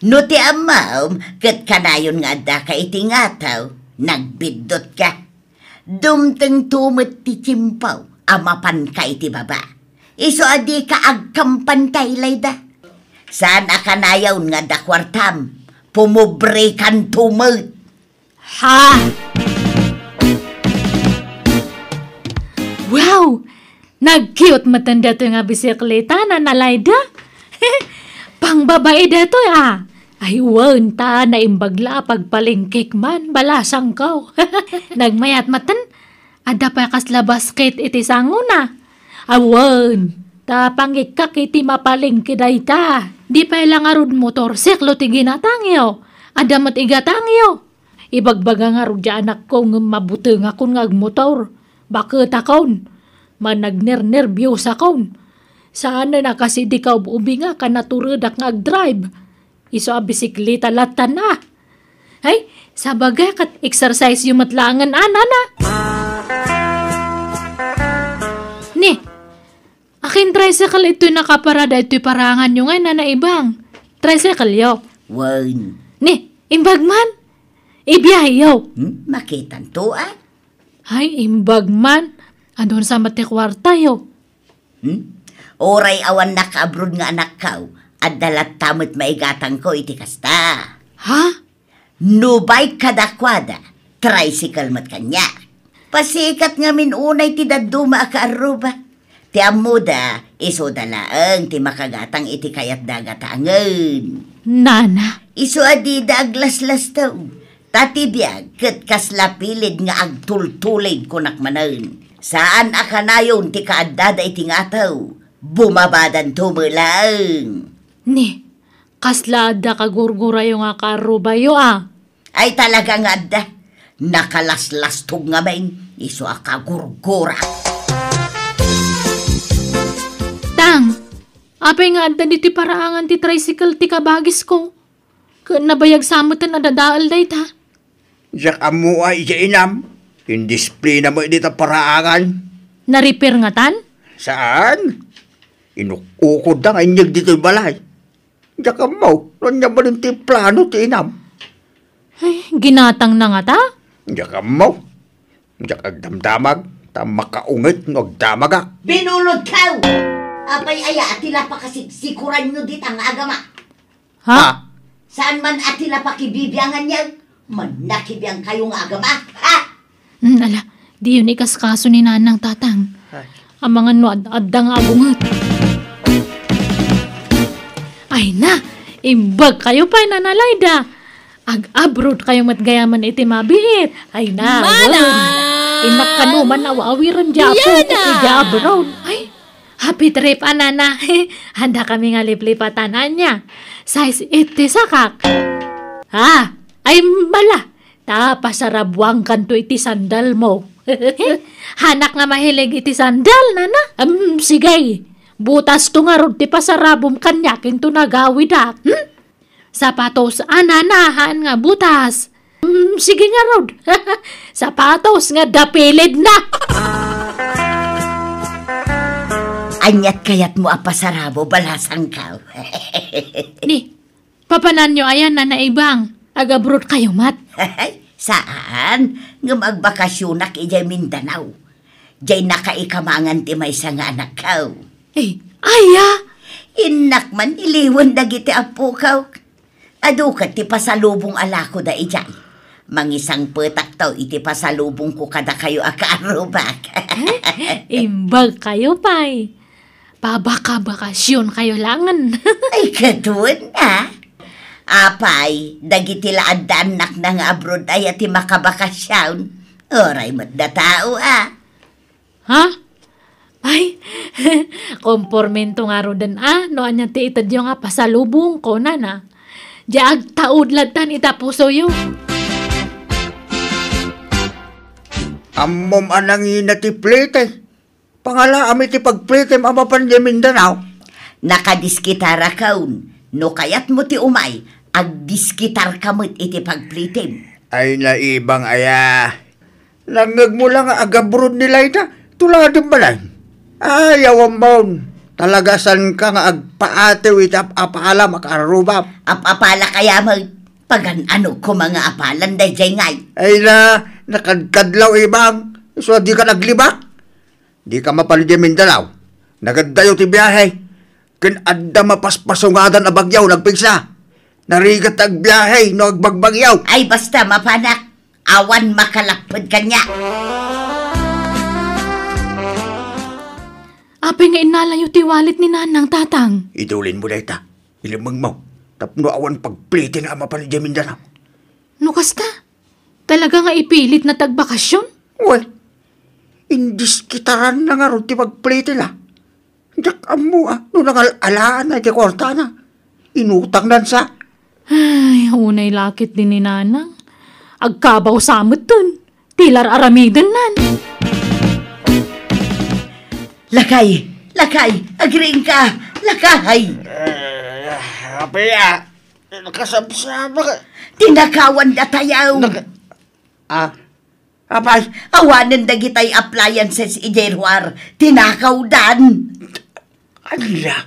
No ti amam, kat kanayon nga da ka itingataw, nagbidot ka. Dumteng tumit ti chimpaw, amapan ka iti baba. Iso adi ka agkampantay, layda. Sana kanayon nga da kwartam, pumubre kan tumut. Ha? Wow! Nag-cute matanda to nga bisikleta na nalayda. Pang babae dato ah. Ay won ta na imbagla pagpalingkik man balasang kaw. Nagmayat matan. Ada ah, pa kasla basket iti sanguna. Awon. Ah, ta pangikak iti mapaling kiday ta. Di pa ilang arud motorsiklo ti ginatangyo. Ada ah, mat igatangyo. Ibagbaga nga rudya anak ko ng mabuti nga kun nga motor Baka takaon, managner-nerbyo sa kaon. Saan na kasi di ka ubinga ka naturadak nga drive. Iso a bisikleta latan na. Ay, sabagay kat exercise yung matlangan anana. Ah, Ni, akin tricycle ito nakaparada ito parangan yung nga na ibang. Tricycle yo. Wine. Ni, imbagman. Ibiyahe yo. Hmm? Makitan to ah. Ay, imbag man. Andun sa matikwarta yo. Hmm? Oray awan na ka abroad nga anak kao. Oh. At dalat tamot maigatang ko iti kasta. Ha? Nubay kadakwada. Tricycle mat kanya. Pasikat nga min unay ti daduma ka aruba. Ti amuda, iso dalaang ti makagatang iti kayat dagatangan. Nana? Iso adida aglaslas tao. Tatibiyag kat kaslapilid nga agtultulid ko nakmanan. Saan akanayon ti kaadada itingataw? Bumabadan tumulang. Ni, kaslada kagurgura yung akarubayo ah. Ay talaga nga da. Nakalaslastog nga main. Iso akagurgura. Tang, apay nga adda diti paraangan ti tricycle ti kabagis ko. Nabayag samot na nadadaal day ta. Jak amua ija inam. Indisiplina mo dito paraangan. Naripir nga tan? Saan? Inukukod na nga inyag dito'y balay. Jak amaw, ranya ba ti plano ti inam? Ay, ginatang na nga ta? Jak amaw. Jak agdamdamag. Tamakaungit ng agdamaga. Ah. Binulod ka! Apay aya atila pa kasi sikuran nyo dit ang agama. Ha? Saan man atila pa kibibiyangan niya? Manakibyan kayong agama, ah! ha? Hmm, ala, di yun ikaskaso ni nanang tatang. Ay. Ang mga nuad ad nga abungat. Ay na, imbag kayo pa nanalayda. Ag-abroad kayo matgayaman iti mabihit. Ay na, Manang! Inak ka no man awawiran dyan po kung abroad. Ay, happy trip anana. Handa kami nga liplipatanan niya. Size 8 sakak. Ha? Ah! Ay mala, tapasarabuang kanto iti sandal mo. Eh, hanak nga mahilig iti sandal, nana. Um, sigay, butas to nga ti pasarabom kanyakin to nagawid ha. Hmm? Sapatos, ananahan nga butas. Um, sige nga rod, sapatos nga dapilid na. Anyat kayat mo apasarabo balasang ka. Ni, papanan nyo ayan na naibang. Agabrod kayo, Mat. Saan? Nga magbakasyonak ijay Mindanao. Jay nakaikamangan ti may nga anak kao. Eh, aya! Inak man iliwan dagiti apo kao. Adukat ti pasalubong alako da ijay. Eh, Mangisang petak tao iti pasalubong ko kada kayo akaarubak. Eh, Imbag kayo, pay. Pabaka-bakasyon kayo langan. Ay, katun na. Ah. Apay, dagiti laaddan nak na nga abroad ay ati makabakasyon. Oray mo't da tao ah. Ha? Ay, kompormento nga ro dan ah, no anya ti itad nga pasalubong ko na na. Diag taud latan itapuso yo. Ammom anangin na ti plete. Pangala ami ti pagplete ama pandemin danaw. Nakadiskitara kaun, no kayat mo ti umay, agdiskitar kamot iti pagplitim. Ay naibang aya. Langag mo lang agabrod nila ita. Tuladong balan. Ayaw ang baon. Talaga san ka nga agpaate ita apala makarubap. Apapala kaya mag pagan ano ko mga apalan day jay ngay. Ay na, nakadkadlaw ibang. So di ka naglibak. Di ka mapalidya dalaw. Nagaddayo ti biyahe. Kin adda mapaspasungadan a bagyaw nagpigsa. Narigat agbiyahe, no agbagbagyaw. Ay basta mapanak, awan makalapad kanya. Apay nga inalayo ti wallet ni nanang tatang. Idulin mo dayta, ilimang mo. Tapno awan pagpliti na ama pa ni No kasta, talaga nga ipilit na tagbakasyon? Well, indis kitaran na nga ron ti pagpliti na. Dak amu ah, no nangalaan na ti kwarta na. Inutang nan sa ay, unay lakit din ni Nanang. Agkabaw samot dun. Tilar aramidan nan. Lakay! Lakay! Agreeing ka! Lakahay! Uh, eh, Apaya! Nakasabsaba ka. Tinakawan na tayaw! Nag... Ah? Apay, awanan na gitay appliances ijerwar. Tinakaw dan! Ala!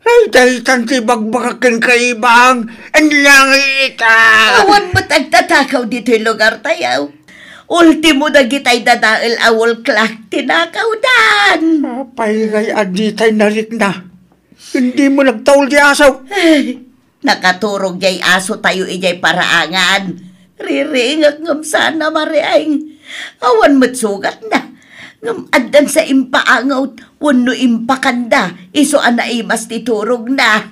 Ay, dahil tanti bagbakan kay bang, ang langit ah! Awan ba't agtatakaw dito yung lugar tayo? Ultimo na gitay na dahil awal klak tinakaw dan! Apay kay aditay narik na. Hindi mo nagtaul di aso. Ay, nakaturog jay aso tayo ijay paraangan. Riri, ngagam sana mariaing. Awan matsugat na. Ngam adan sa impaangaw, wano impakanda, iso anaimas titurog na.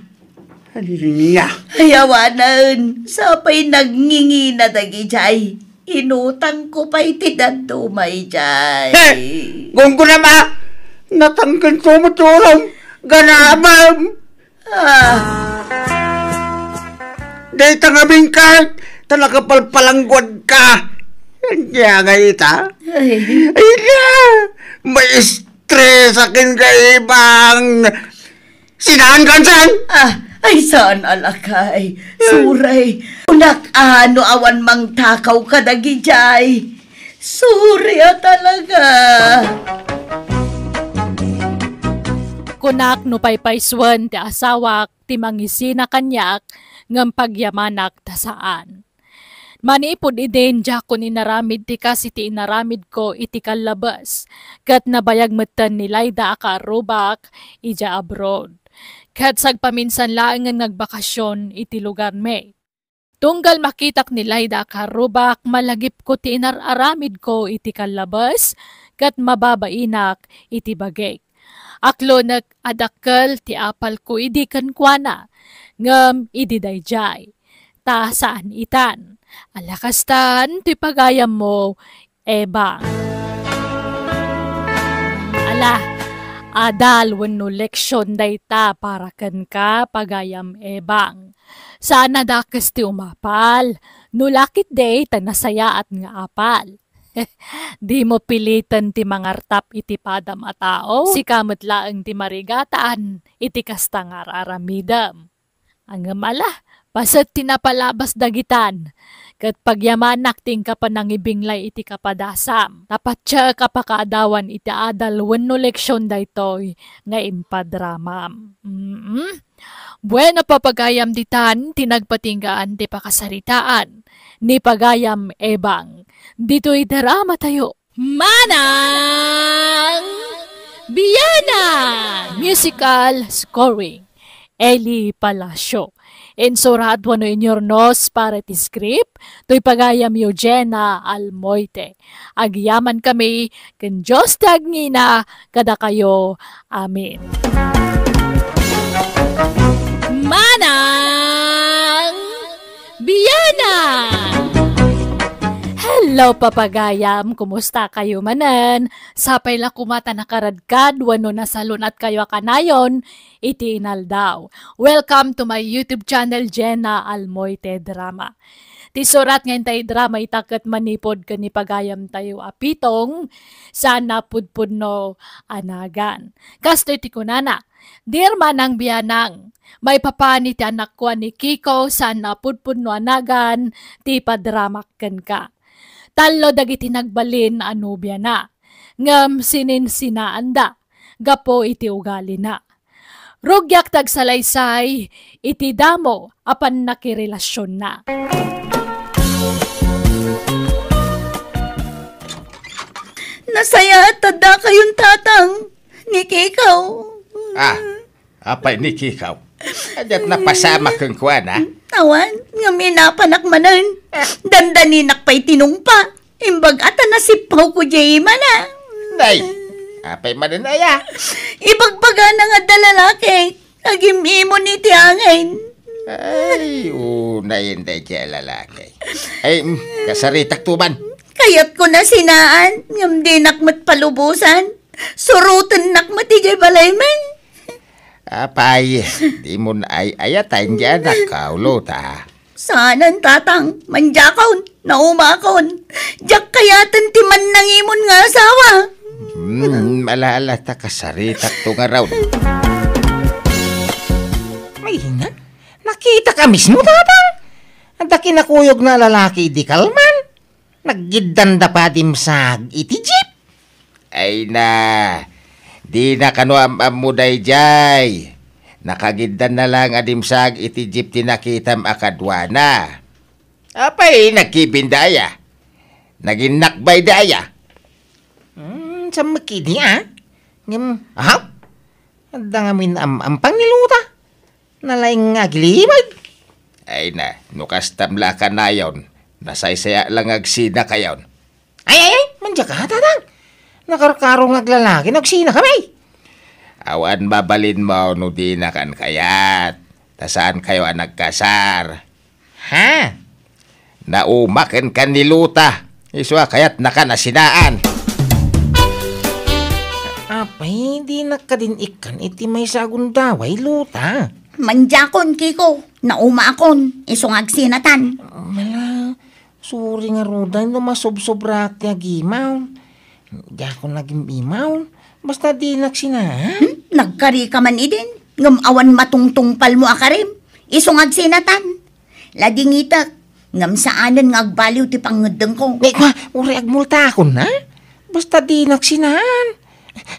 Nga. Hayawanan, sapay nagngingi na dagi jay. Inutang ko pa'y tinando may jay. Hey! Kung ko na ma, natangkin tumuturong, ganamam. Ah. Dahil tangabing ka, talaga palpalanggod ka. Kaya ngayita. Ay. Ay na! May stress akin ka ibang... Sinaan kansan! Ah, ay saan alakay, suray, unak ano awan mang takaw ka dagijay. Surya ah, talaga. Kunak no paypayswan ti asawak ti mangisina kanyak ngampagyamanak pagyamanak saan. Manipod iden jako ni naramid ti kasi ti inaramid ko iti kalabas. Kat nabayag matan ni Laida akarubak ija abroad. Kat sagpaminsan laeng nga nagbakasyon iti lugar me. Tunggal makitak ni Laida akarubak malagip ko ti inararamid ko iti kalabas. Kat mababainak iti bagay. Aklo nag-adakkel ti apal ko idi kankwana, ngam idi dayjay, ta saan itan. Alakastan, ti pagayam mo, Eba. Ala, adal wenno leksyon dayta para kan ka pagayam ebang. Sana dakes ti umapal, nulakit day tanasayaat nga apal. Di mo pilitan ti mangartap iti padam a tao, oh. si kamot laeng ti marigataan, iti kasta nga aramidam. Ang mala, pasat tinapalabas dagitan, Kat pagyamanak nang ibinglay iti kapadasam. Tapatsa kapakadawan iti adal wenno leksyon daytoy nga impadramam. Mm-mm. Bueno papagayam ditan tinagpatinggaan di pakasaritaan ni pagayam ebang dito drama tayo Manang Biyana Musical Scoring Eli Palacio in your inyornos para ti script, to'y pagayam Eugena Almoite. Agyaman kami, kan Dios tagnina, kada kayo. Amen. Manang Biyana! Hello papagayam, kumusta kayo manan? Sapay la kumata na karadkad, wano na at kayo kanayon, iti daw. Welcome to my YouTube channel, Jenna Almoyte Drama. Ti surat ngayon tayo drama, itakat manipod ka ni pagayam tayo apitong, sana pudpud anagan. Kasto iti kunana, Dear manang biyanang, may papani ti anak ko ni Kiko, sana pudpud anagan, ti padramakkan ka talo dagiti nagbalin na Anubya na. Ngam sininsinaan da, gapo iti ugali na. Rugyak tagsalaysay, iti damo apan nakirelasyon na. Nasaya at tada kayong tatang, ni Kikaw. Ah, apay ni Kikaw. Adat na pasama kang kuan, ha? Tawan, nga minapanak manan. Dandaninak pa'y tinungpa. Imbag ata nasipaw ko jay eh, man, ha? Nay, apay manan aya. Ibagbaga na nga dalalaki. Agimimo ni tiangin. Ay, unayin day kaya lalaki. Ay, mm, kasaritak tuban. Kayat ko na sinaan, ngam dinak matpalubusan. Surutan nak matigay balay man. Apay, di mo na ay ayatan dyan na kaulo ta. Sanan tatang, manjakon, naumakon. Diyak kayatan timan nang imon nga asawa. Hmm, malala ta kasaritak to nga raw. Ay, hinga. Nakita ka mismo, tatang. Ang daki na na lalaki di kalman. Naggidanda pa dim sa iti jeep. Ay na, Di na kanuam mo dayjay. Nakagiddan na lang adimsag iti jeep tinakitam akadwana. Apay nagkibindaya. Naginakbay daya. Hmm, sa makini ah. Ngam, ahaw. Dangamin am ampang niluta. Nalaing nga gilimag. Ay na, nukas tamla ka na yon. Nasaysaya lang agsida kayon. Ay, ay, ay, manjaka, tatang. Nakarkarong naglalaki, nagsina kami. Awan babalin mo, no di na kan kayat. Tasaan kayo ang nagkasar? Ha? Naumakin kan ni Iswa kayat nakanasinaan. Apay, di nakadinikan iti may sagun daway, Luta. Manjakon, Kiko. Nauma akon. Isungag sinatan. Mala, sorry nga Roda, no masobsobrak ti agimaw. Di ako naging bimaon. Basta di nagsina, ha? Hmm? Nagkari ka man idin. Ngamawan matungtungpal mo akarim. Isungag sinatan. Lading itak. Ngam saanan nga agbaliw ti pangedeng ko. Eh, ma, uri agmulta ako na. Basta di nagsinaan.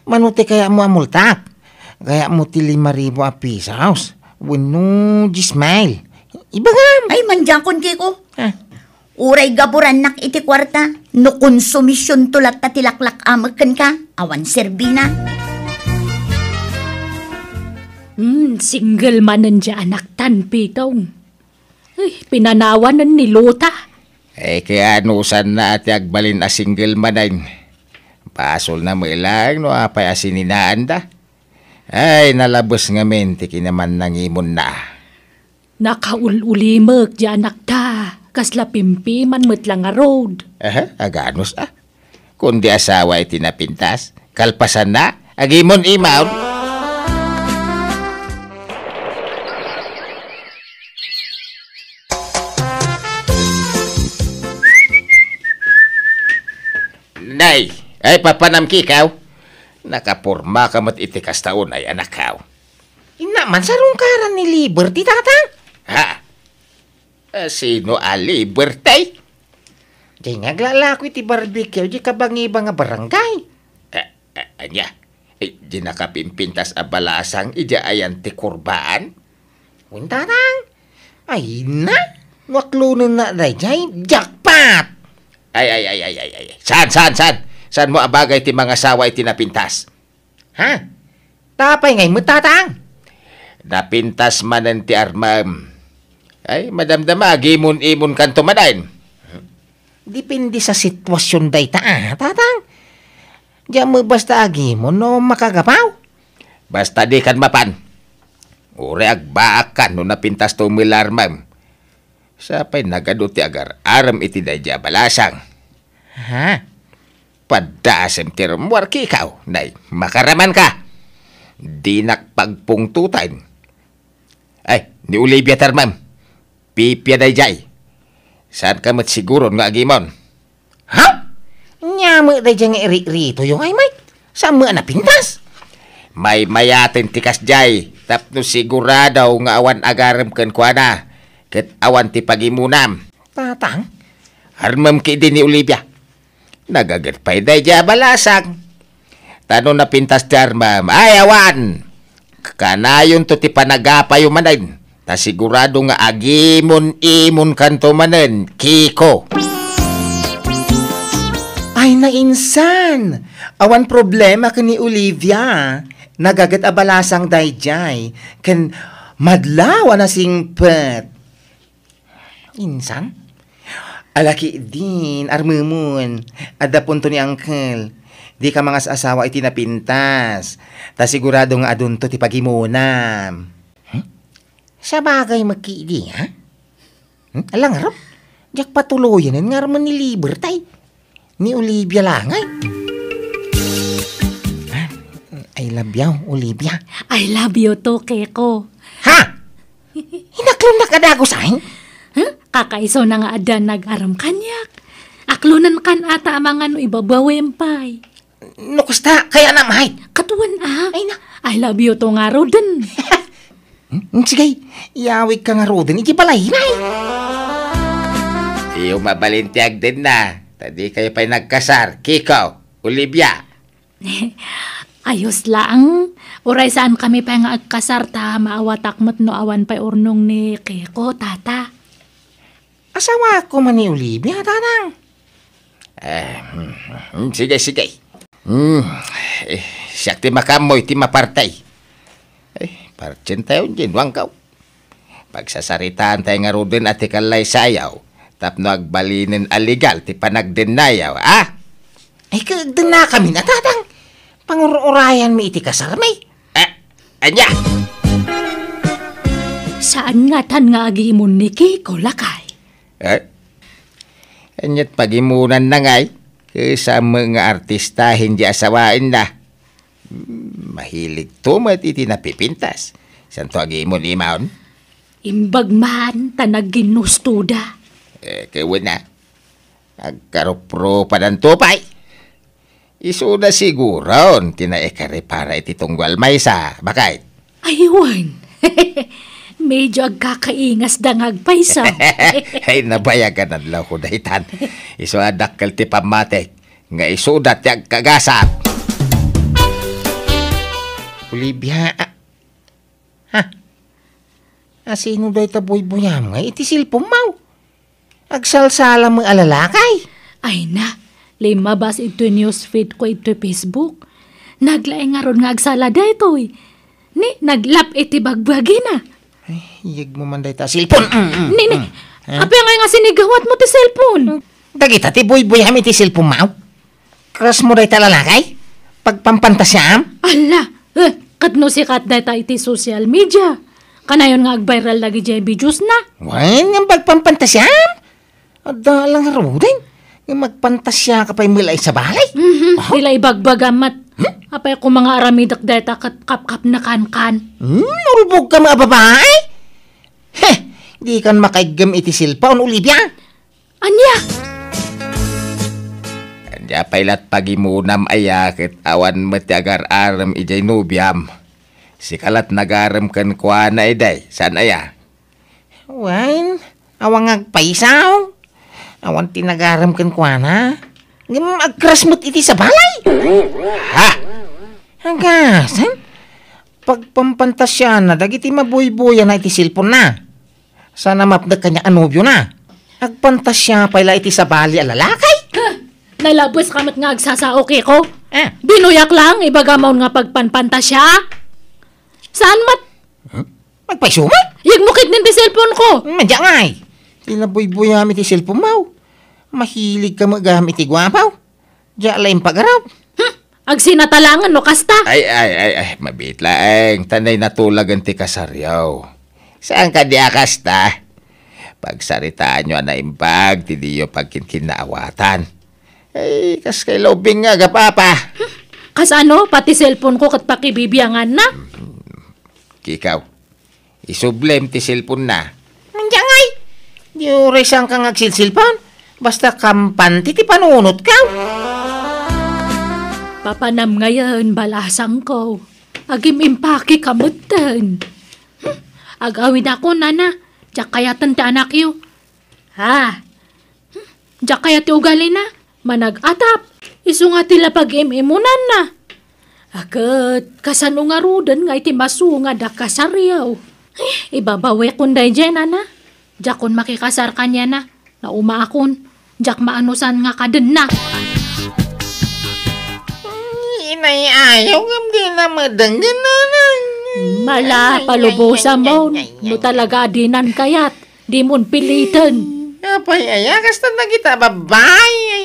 Manuti kaya mo amultak. Kaya mo ti lima ribo a pisaos. Wano, jismail. Iba nga. Ay, mandyan kon kiko. Ha? Uray gaburan nak iti kwarta, no konsumisyon tulat ta tilaklak amakan ka, awan serbina. Hmm, single manan dya anak tan, pitong. Ay, eh, pinanawanan ni Lota. Eh, kaya anusan na ati agbalin a single manayn. Pasol na mo ilang, no, apay asininaan da. Ay, nalabos nga menti kinaman nang imon na. Nakaululimag di anak ta kasla pimpi man metla nga road. Aha, aganos ah. Kundi asawa iti napintas, kalpasan na, agimon imaw. Nay, ay papanamki ikaw. Nakapurma ka mat iti kastaon ay anakaw. kaw. Inaman, sarong karan ni Liberty, tatang? Ha, Uh, sino ali, libertay? Di nga glalako iti barbecue, di kabangiba nga barangay. Uh, uh, anya, eh, di nakapimpintas a balasang ija ayan ti kurbaan? Wintarang, ay na, waklunan na dayjay, jackpot! Ay, ay, ay, ay, ay, ay, saan, saan, saan? Saan mo abagay ti mga sawa iti napintas? Ha? Tapay ngay mo, tatang! Napintas manan ti armam ay madamdama gimon imon kan tumadain Depende sa sitwasyon day ta, ah, tatang. Diyan mo basta agimon no makagapaw. Basta di kan mapan. Ure agbaakan no napintas to milar ma'am. Sapay nagaduti agar aram iti dayja balasang. Ha? Padasem tirmuar kikaw, nay makaraman ka. Di nakpagpungtutan. Ay, ni Olivia Tarmam. Pipiaday jay. Saan ka matsiguro nga agimon? Ha? Nyamo day jay nga rito yung ay may. Saan mo na pintas? May mayatin tikas jay. Tapno sigurado nga awan agaram kan kwa na. Kat awan ti pagimunam. Tatang? Harmam ki din ni Olivia. Nagagatpay day jay balasak. Tanong na pintas jar, ma'am. Ay, awan! Kanayon to ti panagapay umanin. Ta sigurado nga agimon-imon kanto manen, Kiko. Ay na insan, awan problema kani Olivia. Nagagat abalasang dayjay, ken madlawa na sing pet. Insan? Alaki din, armumon. Ada punto ni Uncle. Di ka mga asawa itinapintas. Ta sigurado nga adunto ti pagimunam. Sa bagay magkiili, ha? Hmm? Alang harap, jak patuloyan ng nga ni Libertay, ni Olivia lang Langay. I love you, Olivia. I love you to, Keko. Ha? Hinaklon na kadago sa akin? Huh? Kakaiso na nga adan nag-aram kanyak. Aklunan kan ata amangan no ibabawem pay. No, kaya na mahay. Katuan ah. Ay na. I love you to nga roden. Hmm? Sige, iawig ka nga rodin, iti balay na eh. Iyo mabalintiag din na. Tadi kayo pa'y nagkasar. Kiko, Olivia. Ayos lang. Uray saan kami pa'y nagkasar ta maawatak mo't no awan pa'y urnong ni Kiko, tata. Asawa ko man ni Olivia, tanang. Eh, uh, sige, sige. Mm, eh, siya ti makamoy ti mapartay. Parchin tayo din, wangkaw. Pagsasaritaan tayo nga rodin at ikalay sayaw, tapno agbalinin aligal, ti panagdinayaw, ah? Ay, kagdan na kami na, tatang. Pangururayan mi iti kasalamay. Eh, anya? Saan nga tan nga agimun ni Kiko lakay? Eh, Anyat pagimunan na ngay, kaysa mga artista hindi asawain na. Mahilig tumat iti napipintas. San to agi mo limaon? Imbagman tanag ginustuda. Eh, kayo na. Agkarupro pa ng tupay. Isuna siguro tinaekare para iti tunggol maysa. Bakit? Aywan. medyo agkakaingas dangag paysa. Ay, nabayagan ang laho dahitan. Iso adakkel ti pamate, nga isudat ti agkagasap. Olivia. Ah. Ha? Asino ah, dahi ta boy boyam nga? Iti silpong maw. Agsalsala mga alalakay. Ah, Ay na, lima bas ito feed ko ito Facebook. Naglaing nga ron nga agsala da ito eh. Ni, naglap iti bagbagi na. Ay, yig mo man dahi ta silpon. Mm, mm, ni, ni, huh? Mm. Eh? nga nga sinigawat mo ti silpon. Dagita ti boy boyam iti silpon maw. Kras mo dahi ta lalakay? Pagpampantasyam? Allah! Eh, kadno sikat data iti social media. Kanayon nga ag-viral lagi jay videos na. Wan, ang pagpampantasyam? lang harudin. Yung magpantasya ka pa'y milay sa balay. Mm-hmm. Oh. Milay bagbagamat. Hmm? Apay ko mga aramidak data kat kapkap na kankan. Hmm, ulbog ka mga babae? Heh, di kan makaigam iti silpa silpaon, Olivia. Anya? Anya? Dia pailat pagimunam ayakit awan matiagar aram ijay nubiam. Sikalat nagaram kan kwa na iday. San aya? Wan, awang agpaisaw. Awan tinagaram kan kwa na. Agkras iti sa balay. Ha? Hanggasan? Pagpampantasya na, dagiti mabuybuya na iti silpon na. Sana mapda kanya anobyo na. Agpantasya pala iti sa bali alalaka. Nailabwes kamat nga agsasaoke ko. Eh. Binuyak lang, ibagamaw nga pagpanpanta siya. Saan mat? Huh? Magpaisumat? Yagmukit din ti cellphone ko. Madya nga eh. Ilaboy-boy namin ti cellphone maw. Mahilig ka magamit ti gwapaw. Diya lang pag-araw. Hm? Agsinatalangan no kasta. Ay, ay, ay, ay. Mabit lang. Eh. Tanay natulagan ti kasaryaw. Saan ka di akasta? Pagsaritaan nyo na imbag, ti diyo pagkinkinawatan. Ay, eh, kas kay lobing nga, gapapa. Kas ano, pati cellphone ko kat pakibibiyangan na. Ikaw, isublem ti cellphone na. Nandiyan ay, di oresan kang agsilsilpan. Basta kampanti ti panunot ka. Papanam ngayon, balasang ko. Agim impaki kamutan. Hm, agawin ako, nana. Diyak kaya ti anak yo. Ha? Hm, Diyak kaya ti ugali na managatap. atap nga tila pag-imimunan na. Agat, kasano nga rudan nga iti masu da kasariyaw. Eh, ibabawi kunday dyan, ana. Jakon makikasar kanya na. Nauma akon. Jak maanusan nga kaden na. Hmm, inay ayaw ngam di na madanggan na Mala, palubosa mo. No talaga dinan kayat. Di mon pilitan. Hmm, apay, ayakas na nagita babae.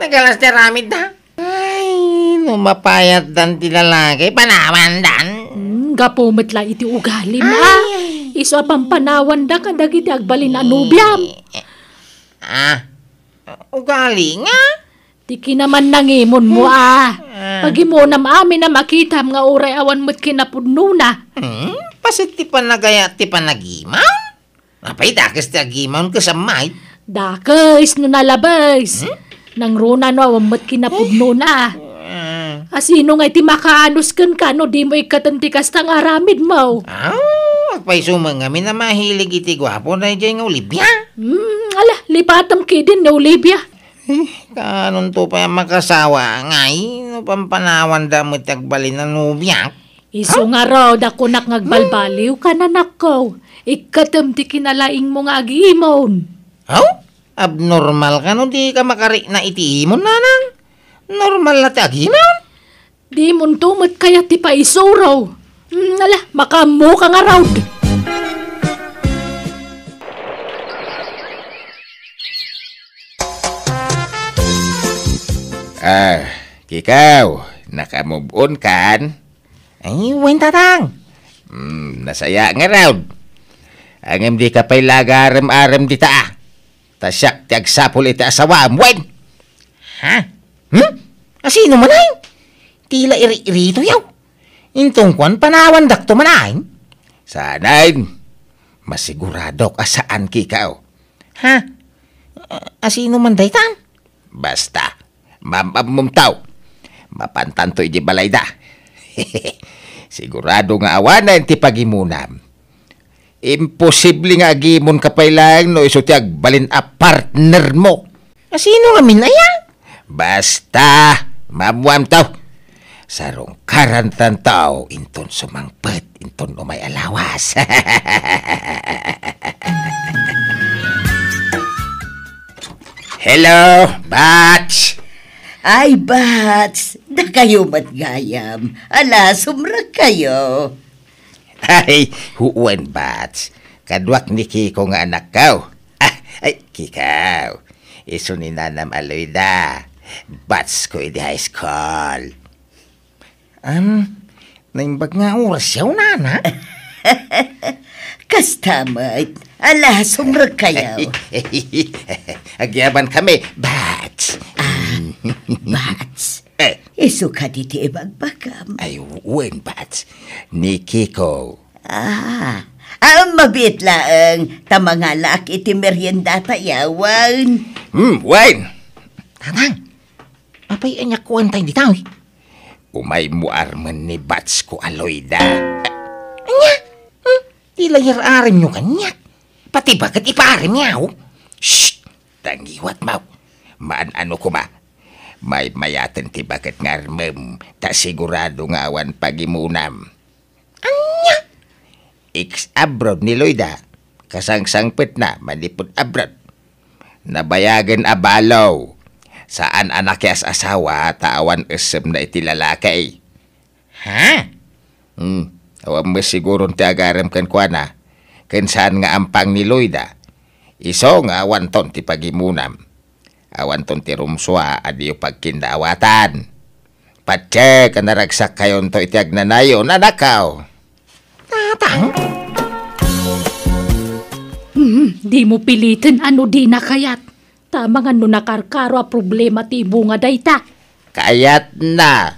Nagalas na ramid na. Ay, numapayat dan ti lalaki, panawan dan. Mm, gapo matla iti ugali ma. Iso apang panawan da kan dagiti agbalin na nubyam. Ah, ugali nga? Di kinaman nangimon mo hmm. ah. ah. Pagimonam amin ah, na makita mga uray awan mo't kinapudnuna. Hmm? Pasit ti panagaya ti panagiman? Napay dakis ti agiman ka sa may. Dakis no nalabas. Hmm? Nang runa no, wamat kinapugno na. Asino mm. ah, nga iti makaanos kan ka no, di mo ikatantikas tang aramid mo. Ah, agpaiso mga mi na mahilig iti gwapo na dyan nga Olivia. Hmm, ala, lipatam kidin na Olivia. Eh, kanon to pa makasawa ngay, eh. no pampanawan da mo tagbalin na nubiyak. Iso nga raw, dakunak ngagbalbaliw ka na nakaw. Ikatam di kinalaing mo nga agimon. Huh? Abnormal ka no, di ka makari na itiimon nanang. Normal na ti agimon. Di muntumat kaya ti pa isuraw. Nala, hmm, makamu ka nga raud. Ah, kikaw, nakamove on kan? Ay, wen tatang. Mm, nasaya nga raud. Angem di ka pay lagaram-aram di ta. Tasyak ti agsapol iti asawa amwen. Ha? Hmm? Asino man ay? Tila iririto irito yaw. Intong kwan panawan dakto man ay. Sanay. Masigurado ka saan kikaw. Oh. Ha? Asino man daytan? Basta. Mamamumtaw. Mapantanto iti balay da. Sigurado nga awan awanan ti pagimunam Imposible nga gimon ka pailang no iso tiag balin a partner mo. Ah, sino nga minaya? Basta, mabuam tao. Sarong karantan tao, inton sumangpet, inton umay alawas. Hello, Batch! Ay, Bats! Da kayo matgayam. Ala, sumrak kayo. Ay, huwan bat. Kadwak ni Kiko nga anak kao. Ah, ay, Kikaw. Iso ni Nanam Aloy da. Bats ko di high school. Um, naimbag nga oras yaw na na. Kastamay, alas umrag kayaw. Agyaban kami, bats. Ah, bats. Eh. Isu السوق هديتي إبن بكم أي وين بعد نيكيكو Ah, ang mabit lang. Eh, Tamangalak iti merienda tayawan. Hmm, wain. Tanang, apay anya kuwan tayo di tao eh. Umay muarman ni Bats ko aloida. Anya? Hmm, tila yararim nyo kanya. Pati bakit ipaarim niya ho? Oh? Shh! Tangiwat mau. Maan ano ko ma, may mayaten ti baket ngarmem, ta sigurado nga awan pagimunam. Anya? Ix abroad ni Loida, kasang sangpet na manipod abroad. Nabayagan abalaw, saan anak as asawa taawan esem na iti lalaki. Ha? Hmm, awan mo siguro ti agaram kan kuana, kan saan nga ampang ni Loida. Iso nga awan ton ti pagimunam awan ton ti rumswa adiyo pagkindawatan. Patsek, naragsak kayo to itiag nanayo na nakaw. Tatang? Hmm, di mo pilitin ano di nakayat. Tama nga no nakarkaro a problema ti bunga dayta. Kayat na.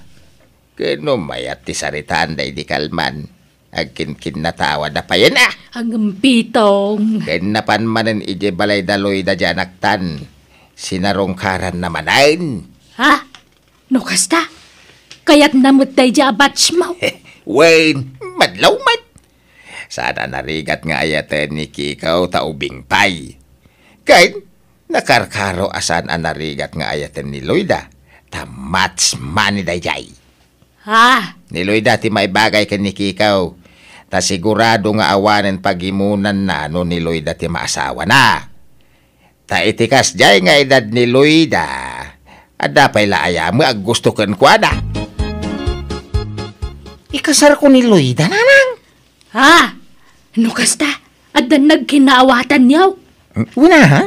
Kino mayat ti saritaan day di kalman. Agkin kinatawa na pa yan ah. Ang mpitong. Kenapan manen ije balay daloy da janaktan Sinarongkaran naman ain. Ha? No kasta? Kaya't namot tayo dya abatch mo. Wayne, madlaw mat. Sana narigat nga ayaten ni Kikaw taubing pay. Kain, nakarkaro asan ang narigat nga ayaten ni Loida. ta Tamats mani dayay. Ha? Ni Loida ti may bagay ka ni Kikaw. Ta sigurado nga awanen pagimunan na no ni Loida ti maasawa na. Ta itikas jay nga edad ni Luida. Ada pa'y laaya mo ag gusto kan ko ada. Ikasar ko ni Luida nanang. Ha? Ano kasta? Adan nagkinaawatan niyaw. Una ha?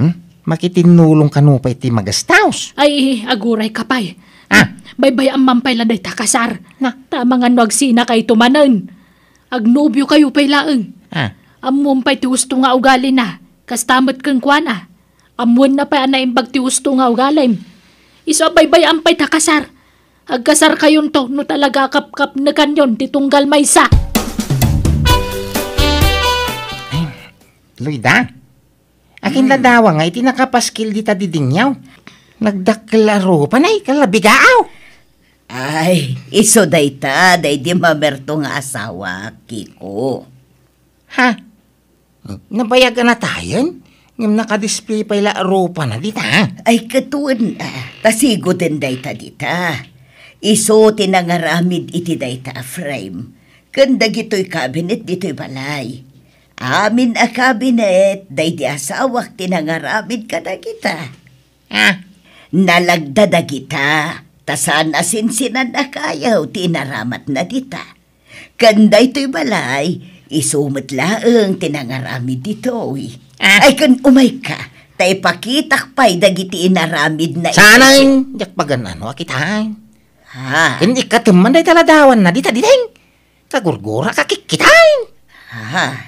Hmm? Makitinulong ka no pa iti magastaos. Ay, aguray ka pa'y. Ah? Baybay ang mampay la day takasar. Na? Tama nga no agsina kay tumanan. Agnobyo kayo pa'y laeng. Ah? Amumpay ti gusto nga ugali na Kastamat kang kuana. Ah. Amun na pa anaimbag ah, ti usto nga ugalaym. Iso baybay ampay takasar. Agkasar kayon to no talaga kapkap na kanyon titunggal maysa. Ay, Luida, akin hmm. ladawa nga iti nakapaskil di ta didingyaw. Nagdaklaro pa na ikalabigaaw. Ay, iso day ta, day di mamerto nga asawa, Kiko. Ha? Nabayag na tayon? Ngam nakadisplay pa ila ropa na dita. Ay katun, ah, tasigo din dayta dita. Iso tinangaramid iti dayta frame. Kanda gito'y cabinet dito'y balay. Amin a cabinet, day di asawak tinangaramid ka na kita. Ha? Nalagda da kita, tasan asinsinan na kayaw tinaramat na dita. Kanda ito'y balay, Isumot laeng tinangarami dito, uy. Ah. Ay kan umay ka, tay pakitak pa'y dagiti inaramid na Sanang, yak paganan, wakitain. Ha? Ah. Hindi ka tuman day taladawan na dita dideng. Kagurgura ka kikitain. Ha? Ah.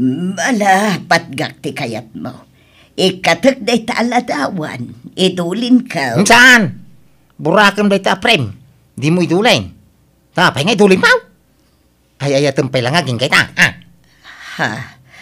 Mala, patgak ti kayat mo. Ikatak day taladawan, idulin ka. Saan? Burakam day ta prem. Di mo idulin. Tapay nga idulin mo hayayatang pailangagin kita, ha? Ah. Ha?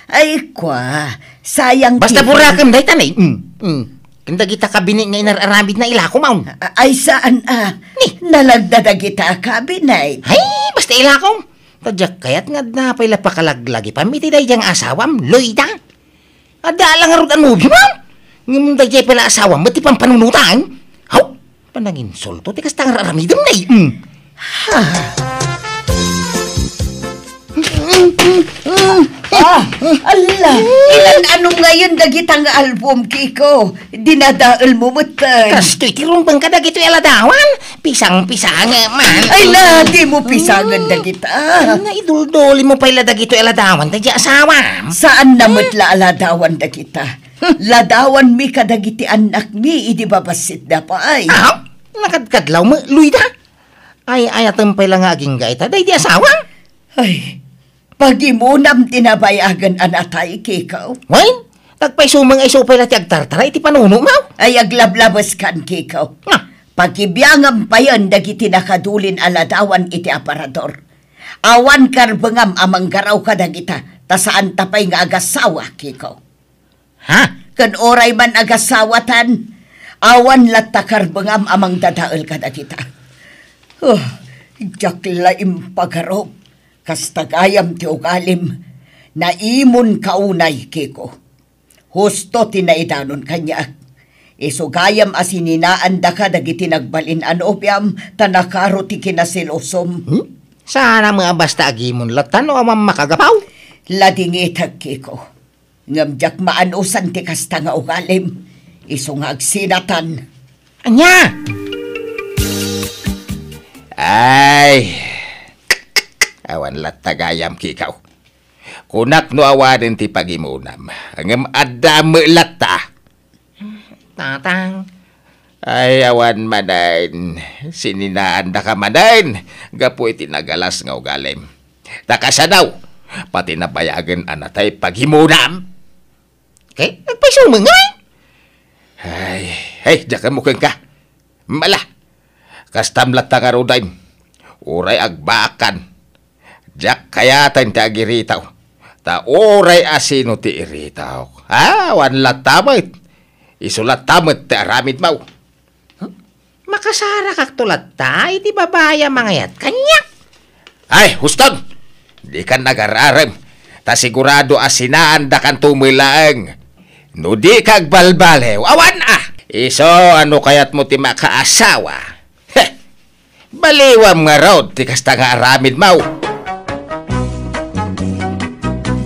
Ay, kwa, sayang Basta pura burakam, day tanay. Mm, mm. Kanda kita kabini nga inararamid na ila ko maun. Ay, saan, ah? Ni? Nalagdada kita kabinay. Ay, basta ila ko. Tadyak kayat nga na paila pakalaglagi pamiti day diyang asawam, loyda. Ada lang arod ang movie, ma'am. Ngayon day pala asawam, ba't ipang panunutan? Haw, panangin solto, tikas tangar aramidam na eh. Mm. Ha? Ah, ala! Ilan ano ngayon dagitang album, Kiko? Dinadaal mo mo tan. Kastoy, tirong ka dagito eladawan? Pisang-pisanga eh, man. Ay, na, di mo pisangan dagita. Ay, na, iduldoli mo pa dagito eladawan, tadya asawa. Saan namot la eladawan dagita? Ladawan mi kadagiti anak ni, idi babasit na pa ay. Ah, nakadkadlaw mo, Luida? Ay, ayatan pa lang aging gaita, day di asawa? Ay, Pagimunam tinabayagan anatay kikaw. Wain? Tagpaisumang ay supay na ti agtartara iti panuno mo? Ay aglablabas kan kikaw. Nga. Pagibiyangam pa yan dagiti nakadulin aladawan iti aparador. Awan karbengam amang garaw ka dagita ta saan tapay nga agasawa kikaw. Ha? Kan oray man agasawatan, awan latakar bengam amang dadaol ka dagita. Oh, jakla impagarob kastagayam ti ugalim na imon kaunay kiko. Husto tinaidanon kanya. Isugayam gayam asininaan da ka dagiti nagbalin an anopiam tanakaro ti kinasilosom. Hmm? Sana mga basta agimon latan o amang makagapaw? Ladingitag kiko. Ngamjak maanusan ti kasta nga ugalim. nga agsinatan. Anya! Ay, awan latagayam kikaw. Kunak no awarin ti pagimunam. Ang adda lata. Tatang. Ay, awan manain. Sininaan na ka manain. iti nagalas nga ugalim. Takasanaw. Pati nabayagan anatay paghimunam. Kay, eh, nagpaisumangay. Eh. Ay, ay, dyan mo mukhang ka. Mala. Kastam lata ka Uray agbakan. Jack kayatan ti agiritaw. Oh. Ta oray asino ti iritaw. Oh. Ha? Wanla tamit. Isulat tamit ti aramid mau. Huh? Makasara kak tulad ta, iti babaya mangayat kanyak. Ay, huston! Di kan nagararem. Ta sigurado asinaan da kan tumilaang. No di kag balbalew. Awan ah! Iso, ano kayat mo ti makaasawa? Heh! Baliwam nga raw, ti kasta nga aramid mau.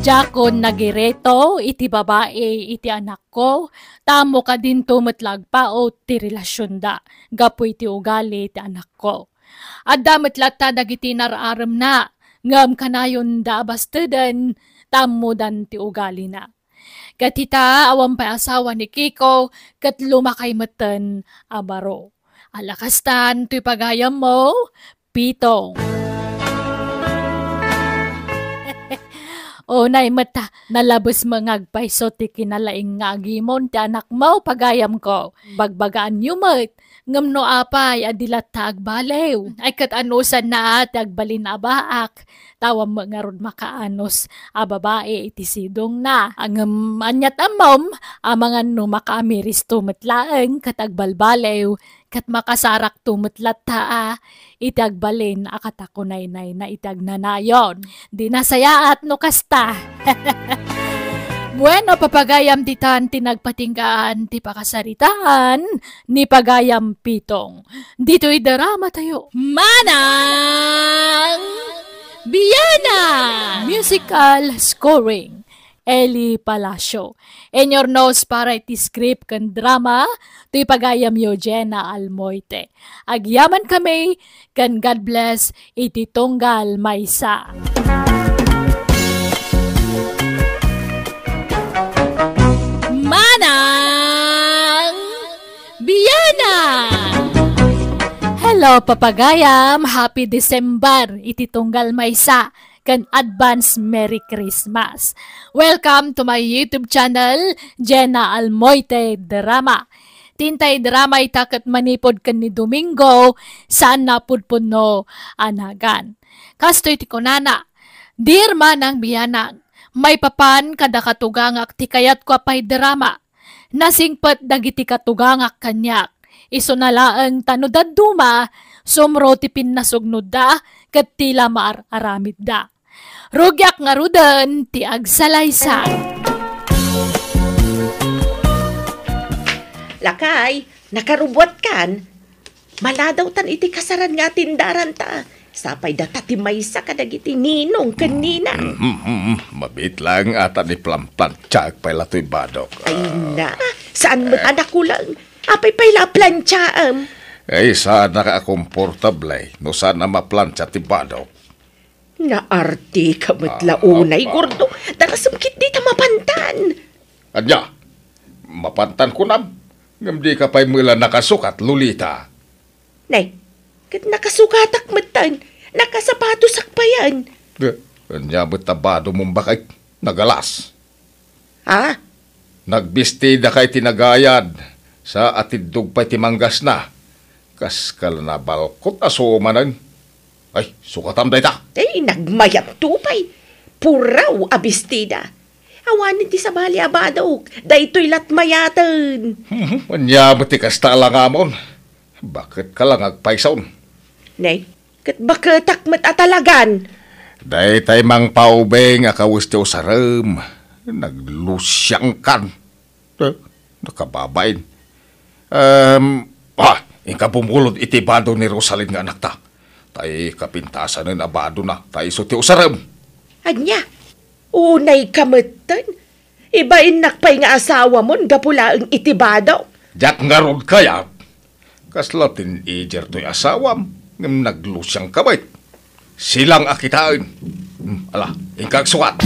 Jakon nagireto, iti babae, iti anak ko, tamo ka din tumatlag pa o ti relasyon da, gapoy ti ugali ti anak ko. At damit lata dagiti nararam na, ngam kanayon da bastadan, tamo dan ti ugali na. Katita awang pa asawa ni Kiko, kat lumakay matan abaro. Alakastan, tuy pagayam mo, pitong. O nay mata, nalabas mga so ti kinalaing nga agimon ti anak mo pagayam ko. Bagbagaan yumat, ngamno apay adilat ta Ay kat anusan na at agbalin abaak. Tawa mga rod makaanos, a babae iti sidong na. Ang anyat amom, amang ano makaamiristo matlaeng kat agbalbalew kat makasarak tumitlat taa, itag balin akatako naynay na itag nanayon. Di nasayaat no kasta. bueno, papagayam ditan tinagpatinggaan ti pakasaritaan ni pagayam pitong. Dito idarama tayo. Manang Biyana! Musical Scoring Eli Palacio. And your nose para iti script kan drama, to ipagayam yo Jenna Almoite. Agyaman kami, kan God bless, iti tunggal maysa. Manang Biyana! Hello, Papagayam! Happy December! Iti tunggal maysa can advance Merry Christmas. Welcome to my YouTube channel, Jenna Almoite Drama. Tintay drama itakat manipod kan ni Domingo saan napudpun no anagan. Kastoy ti kunana, dear man ang may papan kada katugangak ti kayat ko apay drama. Nasingpat dagiti katugangak kanyak. Iso nalaang tanudad duma, sumro ti pinnasugnod da, kat tila maararamid da. Rugyak nga rudan, ti agsalaysay. Lakay, nakarubwat kan. Maladaw tan iti kasaran nga tindaran ta. Sapay data ti maysa kadagiti ninong kanina. Mm, mm, mm, Mabit lang ata ni Plamplantsyag pala to'y badok. Ay ah. na, saan mo anak ko lang? Apay pala plantsyam. Ay, eh, saan nakakomportable komportable. No sana maplancha ti badok. Na arti kamat ah, launay, ah, gordo. Darasumkit di mapantan. Anya, mapantan ko na. Ngam di ka pa'y mula nakasukat, Lolita. Nay, kat nakasukatak matan. Nakasapatosak pa yan. Eh, anya batabado mong bakit nagalas. Ha? Ah? Nagbistida kay tinagayad sa atidog pa'y timanggas na. Kaskal na balkot asumanan. Ay, sukatam day ta. Eh, Ay, nagmayap tupay. Puraw, abistida. Awanin ti sa bali abadok. Daytoy latmayatan. Hmm, Wanyabot ti kasta lang amon. Bakit ka lang agpaisaon? Nay, kat bakatak matatalagan. Day tay mang paubeng akawis ti usaram. Naglusyang kan. Eh, nakababain. Um, ah, Ika pumulod itibado ni Rosalyn nga anak ta. Tay kapintasan ng abado na tay so ti usaram. Anya, unay kamatan. Iba inakpay nga asawa mo nga pula ang itibadaw. Jak nga rod kaya. Kaslatin ijer to'y asawam ng naglusyang kabait. Silang akitain. Hmm, ala, ingkag sukat.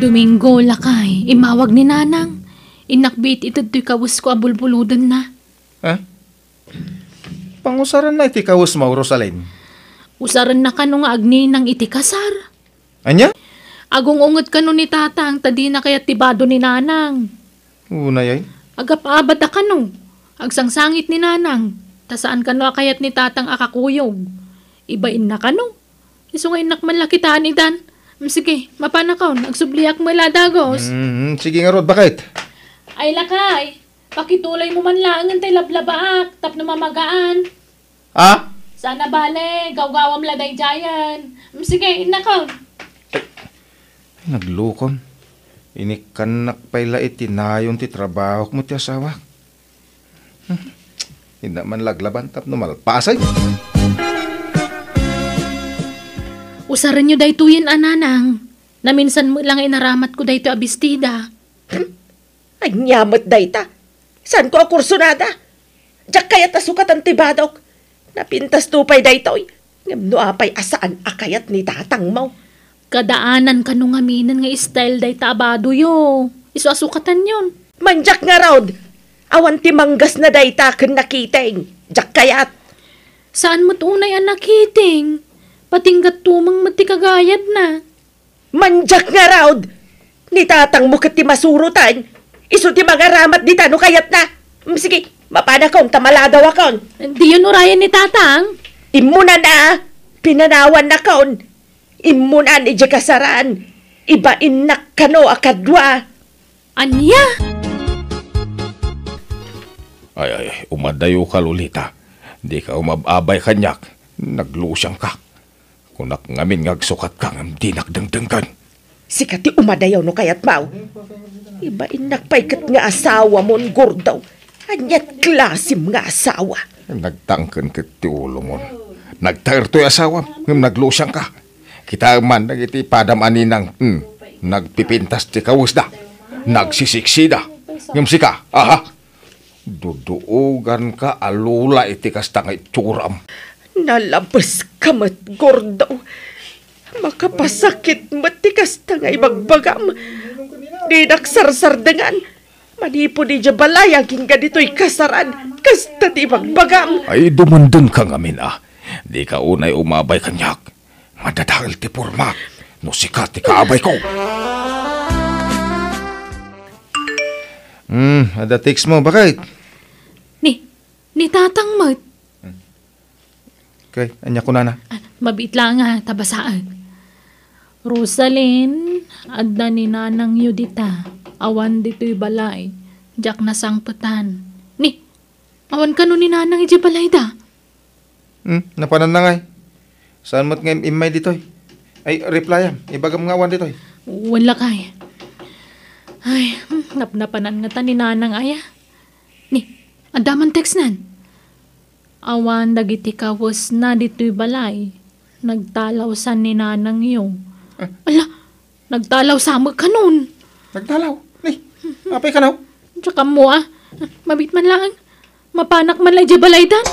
Domingo, lakay. Imawag ni Nanang. Inakbit ito to'y kawus ko ang na. Eh? Pangusaran na iti kawus mo, Rosalyn. Usaran na ka nga agni ng iti kasar. Anya? Agong ungot ka nun ni tatang, tadi na kaya tibado ni nanang. Unay ay? Agapaabad ka no. Agsangsangit ni nanang. Tasaan ka no kayat ni tatang akakuyog. Ibain na ka no. Isungay nak man lakitaan Dan. Hmm, sige, mapanakaw. Nagsubliak mo ila dagos. Mm, sige nga, Rod. Bakit? Ay lakay. Pakitulay mo man lang ang lablabak, tap na mamagaan. Ha? Sana bale, gawgawam laday jayan. Sige, inakaw. Ay, naglukom. naglukon. Inikanak pala itinayon ti trabaho mo ti asawa. Hmm. Hindi man laglaban tap no malpasay. Usaran nyo daytuyin ananang. Naminsan mo lang inaramat ko dayto abistida. Hmm. Ay, nyamat dayta. San ko akursonada? Diyak kayat asukat ang tibadok. Napintas tupay daytoy. Ngamno apay asaan akayat ni tatang maw. Kadaanan ka nung aminan nga style day abado yo. Isu Isuasukatan yon. Manjak nga raod. Awan manggas na day takan nakiteng. Diyak kayat. Saan mo tunay ang nakiteng? Patinggat tumang matikagayad na. Manjak nga raod! Ni tatang mo ti masurutan. Iso ti magaramat di tano kayat na. Mm, sige, mapada kong tamalada wa kaon. yun urayan ni tatang. Imuna na, pinanawan na kaon. Imunan ije kasaraan. Iba inak kano akadwa. Anya? Ay, ay, umadayo ka, Lolita. Di ka umababay kanyak. Naglusang ka. Kunak ngamin ngagsukat kang di nakdangdangkan. Sikati umadayaw no kayat mau. Iba inakpaikat nga asawa mo gordaw. Anyat klasim nga asawa. Nagtangkan kit ti ulo mo. Nagtair to'y asawa. Naglusang ka. Kita man nagiti padam aninang mm, nagpipintas ti kawusda. Nagsisiksida. Ngam sika. Aha. Duduugan ka alula iti kastangay itsuram. Nalabas kamat gordaw. Gordaw. Makapasakit matikas ta nga ibagbagam. Di naksarsardangan. Manipo ni dya balaya hingga dito'y kasaran. Kasta ti ibagbagam. Ay dumundun ka nga mina. Di ka unay umabay kanyak. Madadahil ti purma. No sikat ti kaabay ko. Hmm, adatix mo, bakit? Ni, ni tatang mo. Hmm. Okay, anya ko na na. Ah, mabit lang nga, tabasaan. Rosalyn, adda ni Nanang Yudita, awan dito'y balay, jak na nasangpatan. Ni, awan ka no ni Nanang iji balay da. Hmm, napanan na ngay. Saan mo't ngayon imay dito'y? Ay, replyam, ibagam nga awan dito'y. Wala kay. Ay, hmm, napnapanan nga ta ni Nanang aya. Ni, adaman text nan. Awan dagiti kawos na dito'y balay, nagtalaw sa ni Nanang yung Ah. Ala, nagdalaw sa ka kanon. Nagdalaw? Ay, apay ka na. Tsaka mo ah, mabit man lang. Mapanak man lang jabalaydan.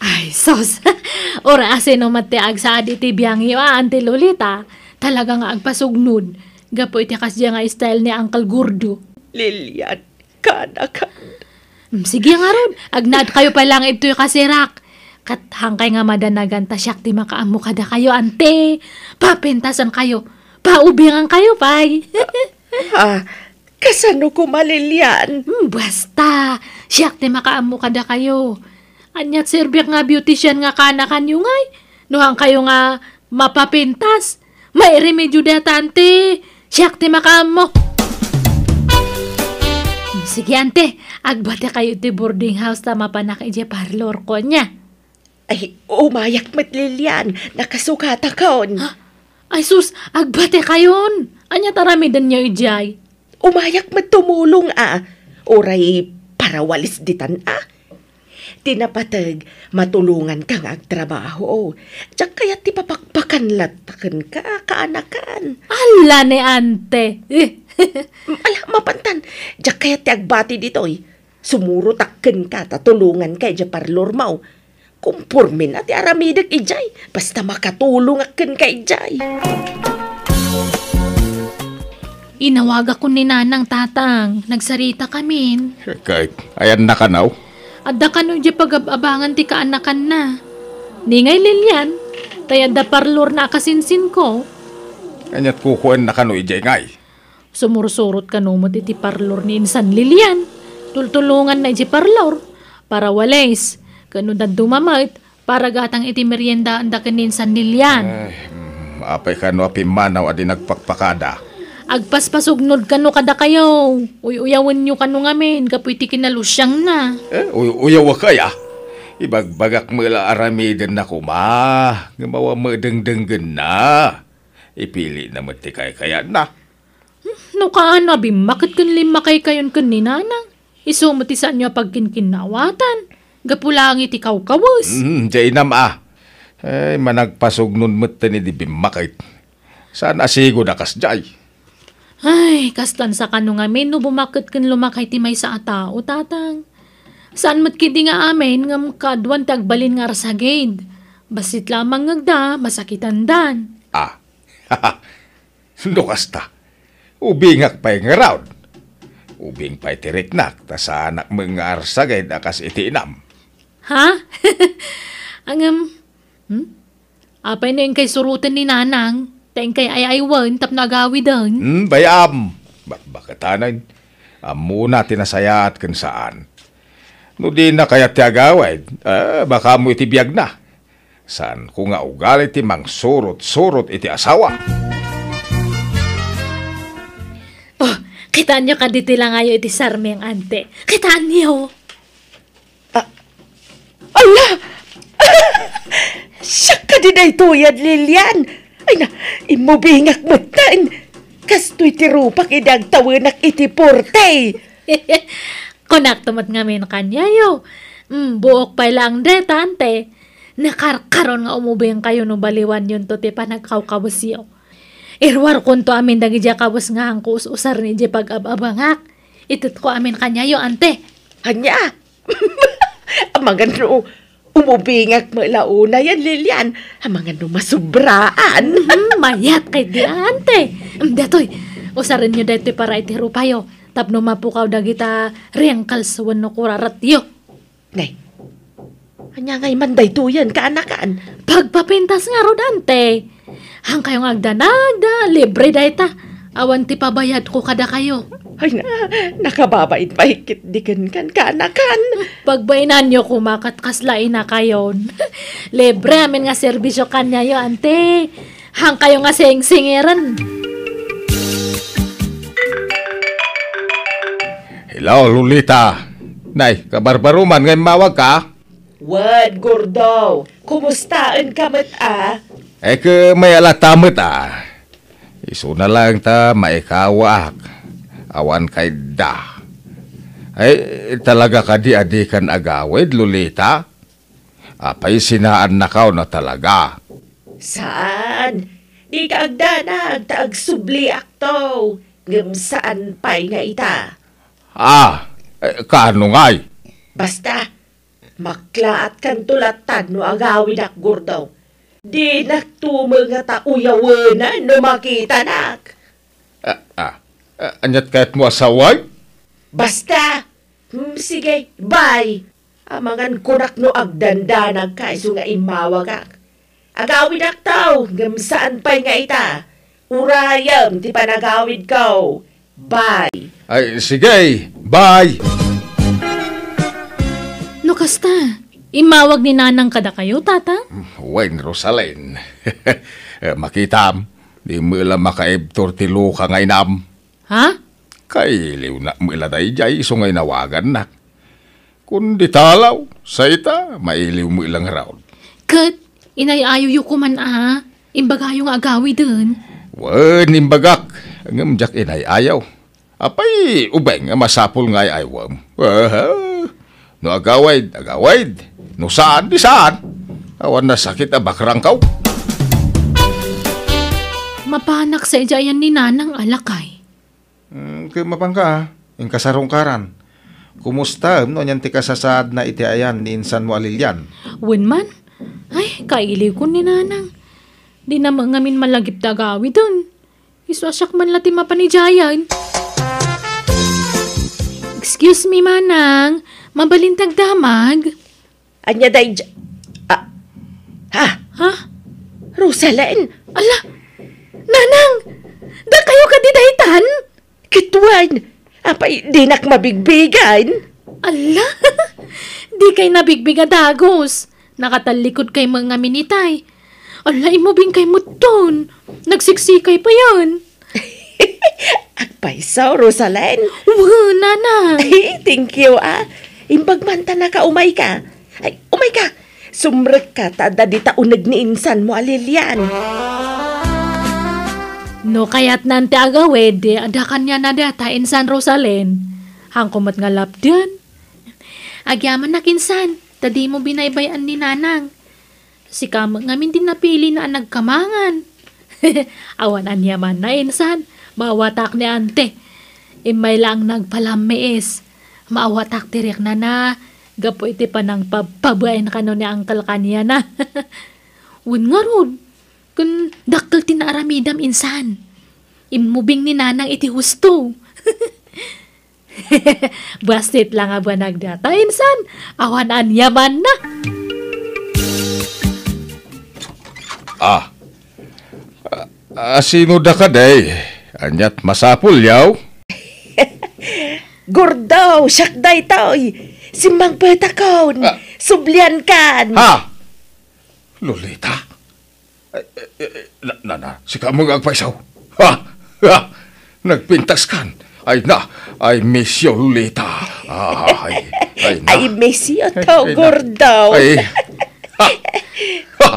Ay, sos. Ora ase no matiag sa adi ti biyangi ah, ante Lolita. Talaga nga agpasugnod. Gapo iti kasya nga style ni Uncle Gordo. Lilian, kada ka. Mm, sige nga ron, agnad kayo pa lang ito yung kasirak. Kat hangkay nga madanagan ta siyak di makaamo kada kayo ante. Papintasan kayo. Paubingan kayo pay. ah, kasano ko malilyan? Hmm, basta. Siyak di makaamo kada kayo. Anyat serbiak nga beautician nga kanakan yung ay. Nuhang kayo nga mapapintas. May remedyo data ante. Siyak di makaamo. Hmm, sige ante, agbata kayo ti boarding house tama pa parlor ko niya. Ay, umayak met Lilian, nakasukata kaon. Ay sus, agbate kayon. Anya taramidan niya ijay. Umayak met tumulong ah. Oray parawalis ditan ah. Tinapatag, matulungan kang agtrabaho. Tsak kaya ti papakpakan latakan ka, kaanakan. Ala ni ante. Eh. Ala, mapantan. Tsak kaya ti agbati ditoy. Eh. Sumuro takken ka, tatulungan kay eh, Japarlor mau Kumporme na ti aramidag ijay, basta makatulong akin ka ijay. Inawag ako ni Nanang Tatang, nagsarita kamin. Kay, ayan na ka now. Adda ka no pagababangan ti kaanakan na. Ningay Lilian, tayo da parlor na kasinsin ko. Anyat kukuan na ka ijay ngay. Sumursurot ka no ti parlor ni Insan Lilian. Tultulungan na ijay parlor para walays Kano na dumamait, para gatang iti merienda anda dakanin sa nilyan. Ay, mm, apay kano api manaw adi nagpakpakada. Agpaspasognod kano kada kayo. Uyuyawan nyo kano ngamin, kapuiti kinalusyang na. Eh, uy uyawa kaya? Ibagbagak mula aramiden na kuma. Gamawa madengdenggen na. Ipili na mati kay kaya na. no kaan abi, makit kan lima kay kayon kan ni nanang. sa inyo pagkinkinawatan gapulang iti kawas. Mm, mm-hmm. jay nam ah. Ay, eh, managpasog nun met ni di bimakit. Saan asigo na kasjay? Ay, kastan sa kano nga no bumakit kin lumakay ti may sa atao, tatang. Saan mat kiti nga amin nga kadwan tagbalin nga rasagid. Basit lamang ngagda, masakitan dan. Ah, Lukas ta. Ubingak pa yung round. Ubing pa itirik ta sa anak mga arsagay na kas itiinam. Ha? ang um, hmm? Apay ah, na yung kay surutan ni nanang. Tayong kay ay ayaywan tap nagawidan. Hmm, bayam. Bak bakatanan. Amuna tinasaya at kan saan. No di na kaya tiagawid. Ah, baka mo itibiyag na. Saan ko nga ugali ti mang surot-surot iti asawa. Oh, kitaan nyo kaditi lang ayo iti sarmi ante. Kitaan nyo. Ala! Siya ka din ay tuyad, Lilian! Ay na, imubingak mo tain! Kas tuy tirupak idang tawanak iti porte! Kunak tumat nga min kanya Mm, buok pa lang de, tante. Nakarkaron nga umubing kayo no baliwan yun to ti panagkawkawos yo. Irwar kun to amin dagi dya kawas nga ang kuus-usar ni dya pag-ababangak. Itot ko amin kanya ante. Kanya? Amangan no, umubingak mo launa yan, Lilian. Amangan no, masubraan. Mm-hmm, mayat kay di ante. Detoy, usarin nyo detoy para itirupayo. Tapno mapukaw dagita riangkal sa wano kuraratyo. Nay, Anya ngay man daytoyan ka anakan. Pagpapintas nga ro dante. Hang kayong agdanada, libre dayta. Awan ti pabayad ko kada kayo. Ay na, nakababait pa hikit di kan kanakan. Pagbainan nyo kumakatkas lain na kayon. Libre amin nga serbisyo kanya yo ante. Hang kayo nga sing-singeran. Hello, Lolita. Nay, kabarbaruman ngayon mawag ka. Wad, gordo. Kumustaan kamat ah? Eh, may tamat ah. Iso na lang ta maikawak awan kay da. Ay, talaga ka di adikan agawid, Lolita. Apay sinaan na kao na talaga. Saan? Di ka agdanag, taag subli akto. Gamsaan pa'y nga ita. Ah, eh, kaano nga'y? Basta, maklaat kan tulatan no agawid akgurdaw. Di nagtumul nga tauyawanan no makita nak. Uh, anyat kahit mo asaway? Basta! Hmm, sige, bye! Amangan kunak no agdandanag kaiso nga imawagak. Agawid ak tao, ngam pa'y nga ita. Urayam, ti panagawid ka. Bye! Ay, sige, bye! No, Imawag ni nanang kada kayo, tata? Wen, Rosalyn. Eh, Makitam, di mo ilang makaibtor ti luka ngay Ha? Kailiw na mula tayo jay, so ngay nawagan na. Kundi talaw, sa ita, mailiw mo ilang round. Kat, inayayo yu ko man ah. Imbagayo nga agawi dun. Wan, imbagak. Ang amjak inayayaw. Apay, ubeng, masapol nga ayaywam. Aha. No agawaid, agawaid. No saan, di saan. Awan na sakit abakrang Mapanak sa ijayan ni Nanang Alakay. Mm, kay mapangka, yung karan. Kumusta, no, nyan ti kasasaad na iti ayan ni insan mo alilyan. Wen man, ay, kaili ko ni nanang. Di na mangamin malagip tagawi dun. Iswasak man lati mapanijayan. Excuse me, manang. Mabalintag damag. Anya day... Ah, ha? Ha? Rosaline? Ala! Nanang! Da kayo kadidaytan? Kitwan! Apay, di nak mabigbigan! Ala! di kay nabigbiga dagos. Nakatalikod kay mga minitay. Ala, imubing kay muton. Nagsiksikay pa yan. Agpaisaw, Rosaline. Wow, nana. Thank you, ah. Imbagmanta na ka, umay ka. Ay, umay ka. Sumrek ka, tada di taunag ni insan mo, Alilian. Ah. No kayat nante agawed de adakan niya na data in San Rosalén. Hangkumat nga labdan. Agyaman na kinsan, tadi mo binaybayan ni nanang. Si kamag ngamin din napili na ang nagkamangan. Awanan niya man na insan, mawatak ni ante. Imay lang nagpalamees. Maawatak tirik na na. Gapo iti pa nang pababain ka no ni angkal kaniya na. Un nga rod, Kun dakkel ti naaramidam insan. Imubing ni nanang iti husto. Bastit lang aba nagdata insan. Awan an yaman na. Ah. Asino ah, da ka day? Anyat masapul yaw? Gordaw, syakday taoy. Simbang petakaon. Ah. Sublian kan. Ha? Lolita? Ay, eh, na, eh, eh, na, na, si kamong agpaisaw. Ha, ha, nagpintas kan. Ay na, ay misyo lita. Ay, ay na. Ay misyo to, gordaw. Ay, ha, ha,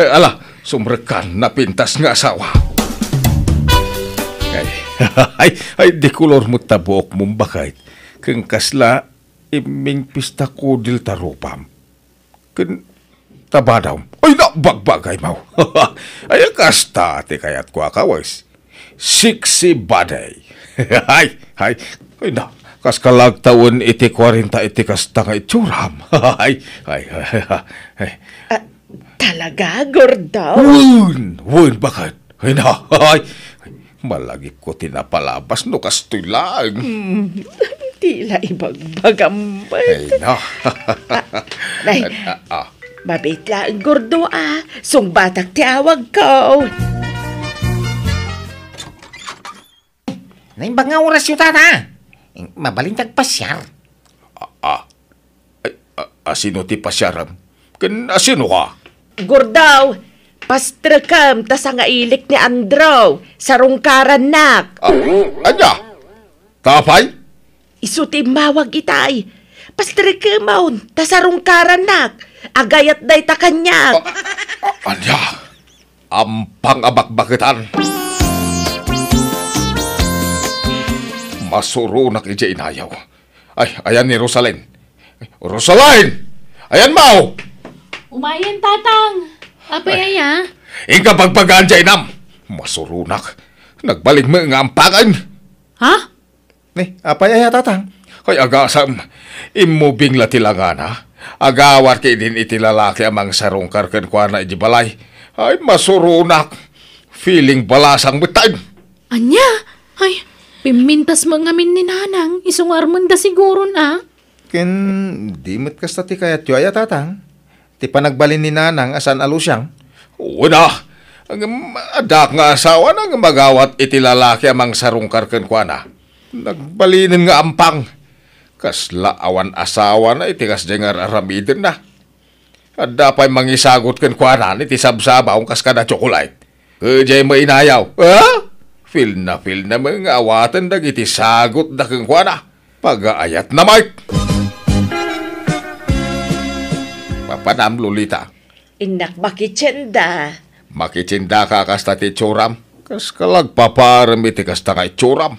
ay, ala, sumrekan na pintas nga asawa. Ay, ay, ay, di kulor mo tabuok mong bakit. Kung kasla, iming pista ko dil tarupam. Kun tabadaw. Ay na, bagbagay Ay, kasta, kastate kayat ko akawas. Siksi baday. ay, ay, ay na, kas kalag taon iti 40 iti kasta nga itsuram. ay, ay, ay, ay. Uh, talaga, Gordaw? Wun, wun, bakit? Ay na, ay, malagi ko tinapalabas no kastoy lang. Mm, tila ibagbagam. Ay na. ah, ay, ah, ah. Mabait laang gordo ah, ti awag ko. Naimba nga oras yung tata. Mabalintag pasyar. Ah, ah. Ay, ah, asino ti pasyaram? Kan asino ka? Gordaw, pastrakam ta sa nga ilik ni Andro, sarungkaran nak. Ah, anya? Tapay? Isuti mawag itay. Pastrakam maun, ta sarungkaran nak agayat day ta kanya. Oh, oh, anya, ampang pangabakbakitan. Masuro na kay inayaw. Ay, ayan ni Rosaline. Rosaline! Ayan mao! Umayan, tatang. Apay aya. Ika pagpagaan siya inam. Masurunak. Nagbalik mo nga ang pangan. Ha? Eh, apay aya, tatang. Kaya agasam, imubing latilangan ha. Agawat kay din iti lalaki amang sarong karken kwa na iti balay. Ay, masurunak. Feeling balasang bitay. Anya? Ay, pimintas mo min ni nanang. Isong armanda siguro na. Ken, di mat kasta ti kaya tiwaya tatang. Ti panagbalin ni nanang asan alusyang. Una, ang adak nga asawa nang magawat iti lalaki amang sarong karken kwa na. Nagbalinin nga ampang Kasla awan asawa na itikas jengar aramidin na. At dapat mangisagot ken kwanan iti sabsaba ang kas kada chocolate. Kajay mainayaw. Ha? Ah? Feel na feel na mga awatan dag iti sagot da ken kwana. Pag-aayat na Mike. Papanam Lolita. Inak makitsenda. Makitsenda ka kasta ti churam. Kas kalagpaparam iti kasta kay churam.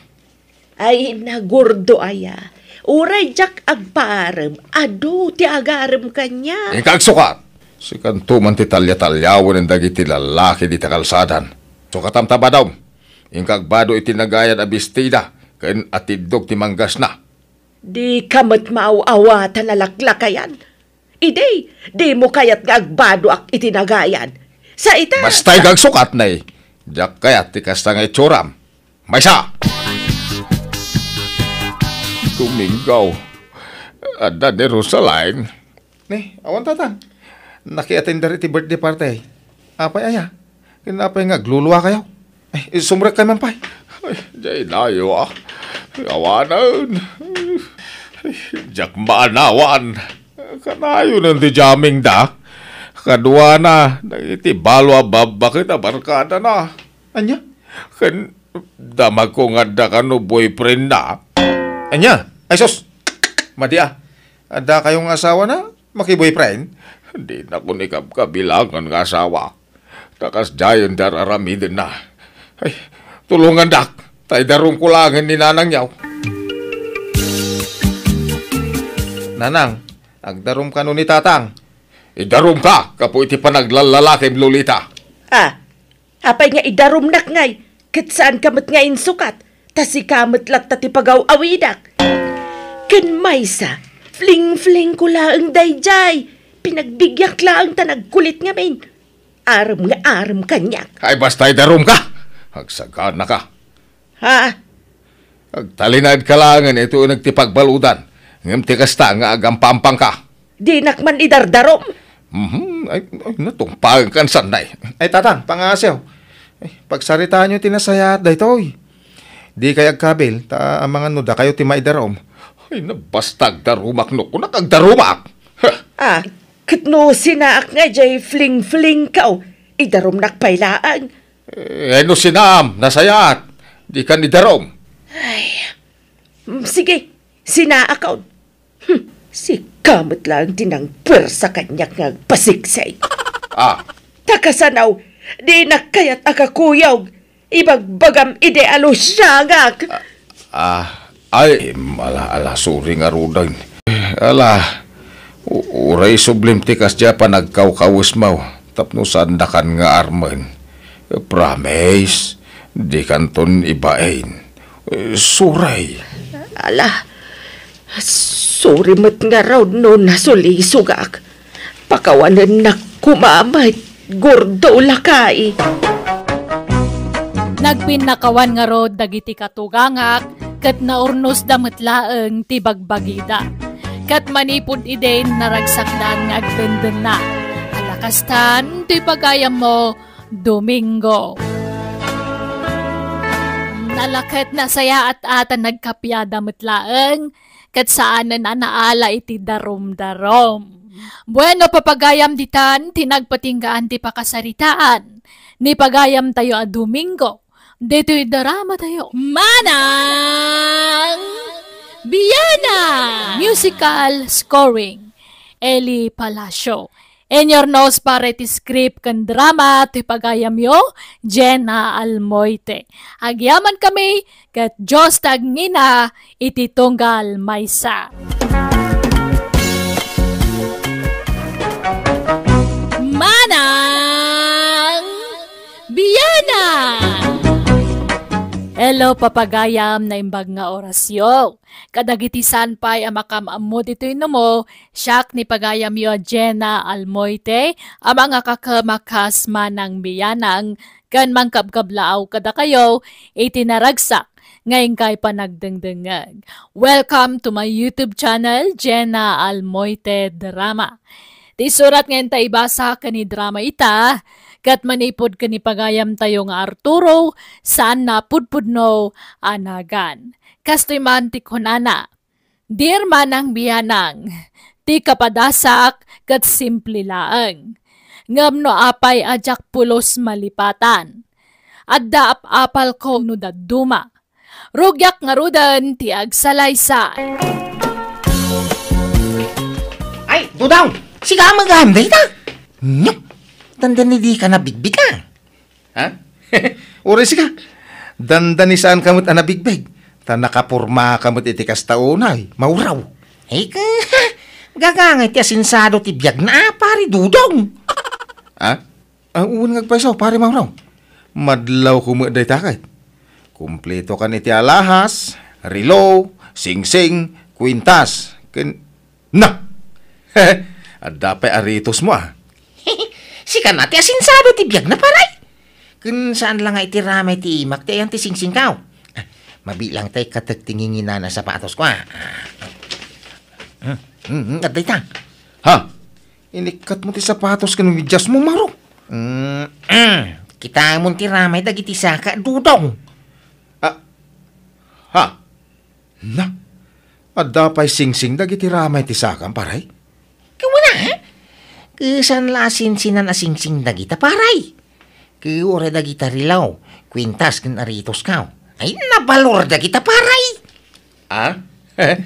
Ay nagurdo aya Uray jak agpaarem, adu ti agarem kanya. Ikagsukat! E si kantuman ti talya-talyawan ng dagiti lalaki di takalsadan. Sukatam taba daw. bado iti nagayad abistida, kain atidog ti manggas na. Di kamat maaw-awatan alaklakayan. Iday, di mo kayat nga agbado ak itinagayan. Sa ita... Basta'y gagsukat na eh. Diyak kayat ti kasta nga itsuram. Maysa! Maysa! Tumingaw. At na ni Rosaline. Ne, awan tatang. Nakiatender iti birthday party. Apay aya. Kinapay nga, gluluwa kayo. Ay, sumrek kayo man pay. Ay, jay layo ah. Awanan. Jack manawan. Kanayo ng di jaming da. Kadwa na. Iti balwa babakit na barkada na. Anya? Kan damag ko nga da ka no boyfriend na. Anya, ay sos, madi ada kayong asawa na, makiboyfriend? Hindi na ko ni kabilangan ng asawa. Takas dayon dararamidin na. Ay, tulungan dak, tay darong kulangin ni nanang yaw. Nanang, agdarom ka nun ni tatang. Idarom ka, kapo iti panaglalalaki lolita. Ah, apay nga idarom nak ngay, kit saan kamat nga insukat tasikamot lat ti pagaw awidak. Ken maysa, fling-fling ko laang dayjay, pinagbigyak nagkulit nga ngamin. Aram nga aram kanyak. Ay basta'y darum ka, hagsagaan na ka. Ha? Agtalinad ka langan ito nagtipagbaludan. Ngam tikasta nga agampampang ka. Di nakman idardarom. Mm-hmm. Ay, ay natumpag kan sanday. Ay tatang, pangasew. Ay, pagsaritaan nyo tinasaya at daytoy. Di kay agkabil, ta ang mga nuda kayo ti maidarom. Ay, nabastag darumak no, kunak agdarumak! ah, katno sinaak nga jay fling-fling kao, oh. idarom nakpailaan. Eh, no sinam, nasayat, di ka ni darom. Ay, mm, sige, sinaakaw. Oh. Hm, si kamot lang din ang pwersa kanya nga pasiksay. ah. Takasanaw, di nakayat akakuyaw, ibagbagam idealo sagak. Ah, ah ay, mala ala suri nga rudan. Ala, uray sublim tikas dya pa nagkawkawis maw. Tapno sandakan nga armen. Promise, di kanton ibain. Suray. Ala, sorry mat nga raw no nasuli sugak. Pakawanan na kumamay, gordo lakay. Gordo lakay. Nagpinakawan nga rod dagiti katugangak kat naurnos damatlaeng ti bagbagida. Kat manipud iden naragsakdan nga agbendan na. Alakastan ti pagayam mo Domingo. Nalakat na saya at atan nagkapya damatlaeng kat saan na naala iti darom-darom. Bueno, papagayam ditan, tinagpatinggaan ti pakasaritaan. Ni pagayam tayo a ah, Domingo dito'y darama tayo manang biyana musical scoring Eli Palacio Enyor nos para ti script kan drama ti pagayamyo Jenna Almoite. Agyaman kami kat Diyos tagnina iti tunggal maysa. Hello papagayam na imbag nga orasyo. Kadagitisan pay amakam ammo ditoy mo, siyak ni pagayam yo Jenna Almoite, amang kakamakas manang biyanang, kan mangkabkablaaw kada kayo, itinaragsak ngayon kay panagdengdengag. Welcome to my YouTube channel, Jenna Almoite Drama. Ti surat ngayon ta ibasa kani drama ita, kat manipod kani pagayam tayo nga Arturo, saan na pudpudno anagan. Kastoy man ti kunana, dear manang biyanang, ti kapadasak kat simple laang. Ngam no apay ajak pulos malipatan. Adda ap-apal ko no daduma. Rugyak nga rudan ti agsalaysay. Ay, do down! Siga mag-handle ta. Nyok. Dandan ni di ka nabigbig ha. Ha? Uri ka. Dandan ni saan kamot ang nabigbig. Ta nakapurma kamot itikas tauna eh. Mauraw. Eh ka. Gagangay ti asinsado ti biyag na pari dudong. ha? Ang uwan ngagpaisaw pari mauraw. Madlaw kumaday takay. Kumpleto ka ni ti alahas, rilo, singsing, kwintas, kin... Na! At dapay aritos mo ah. Sika na ti asinsabi ti biyag na paray. Kun saan lang ay tiramay ti imak ti ayang ti singsingkaw. mabilang tay katagtingingin na sa patos ko ah. ah. -hmm, at ta. Ha? Inikat mo ti sapatos kanong ijas mo maro. Mm, mm. Kita mo ti ramay dagiti saka dudong. Ah, ha? Na? Adapay singsing dagiti ramay ti saka, paray? Kawala ha? Eh. Kisan lasin sinan asingsing sing dagita paray. Kiure dagita rilaw, kwintas kin aritos kao. Ay nabalor dagita paray. Ah? Eh,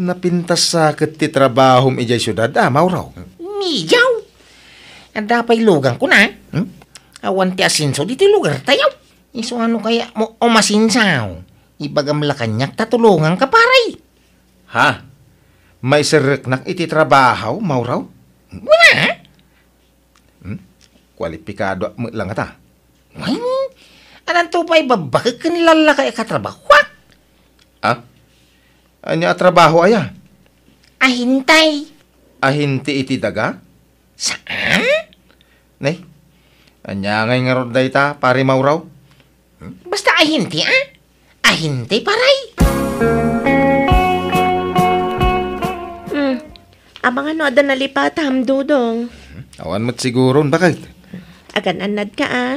napintas sa kati trabahom ijay syudad, ah, mauraw. Miyaw! Adapay lugang ko na. Eh. Hmm? Awan ti asinso, dito lugar tayo. Iso ano kaya mo o masinsaw? Ibagam lakanyak tatulungan ka paray. Ha? May sirek nak iti trabaho, mauraw? Hmm? Kwalipikado lang ata. Hmm? Anong tupay babakit kanilala kay katrabaho? Ah? Anya trabaho aya? Ahintay. Ahinti iti daga? Saan? Nay, anya ngay nga roday dayta, pare mauraw? Hmm? Basta ahinti ah. Ahinti paray. Ahinti paray. Abang ano, adan nalipat, hamdudong. Awan mo't siguro, bakit? Agan anad ka, ah.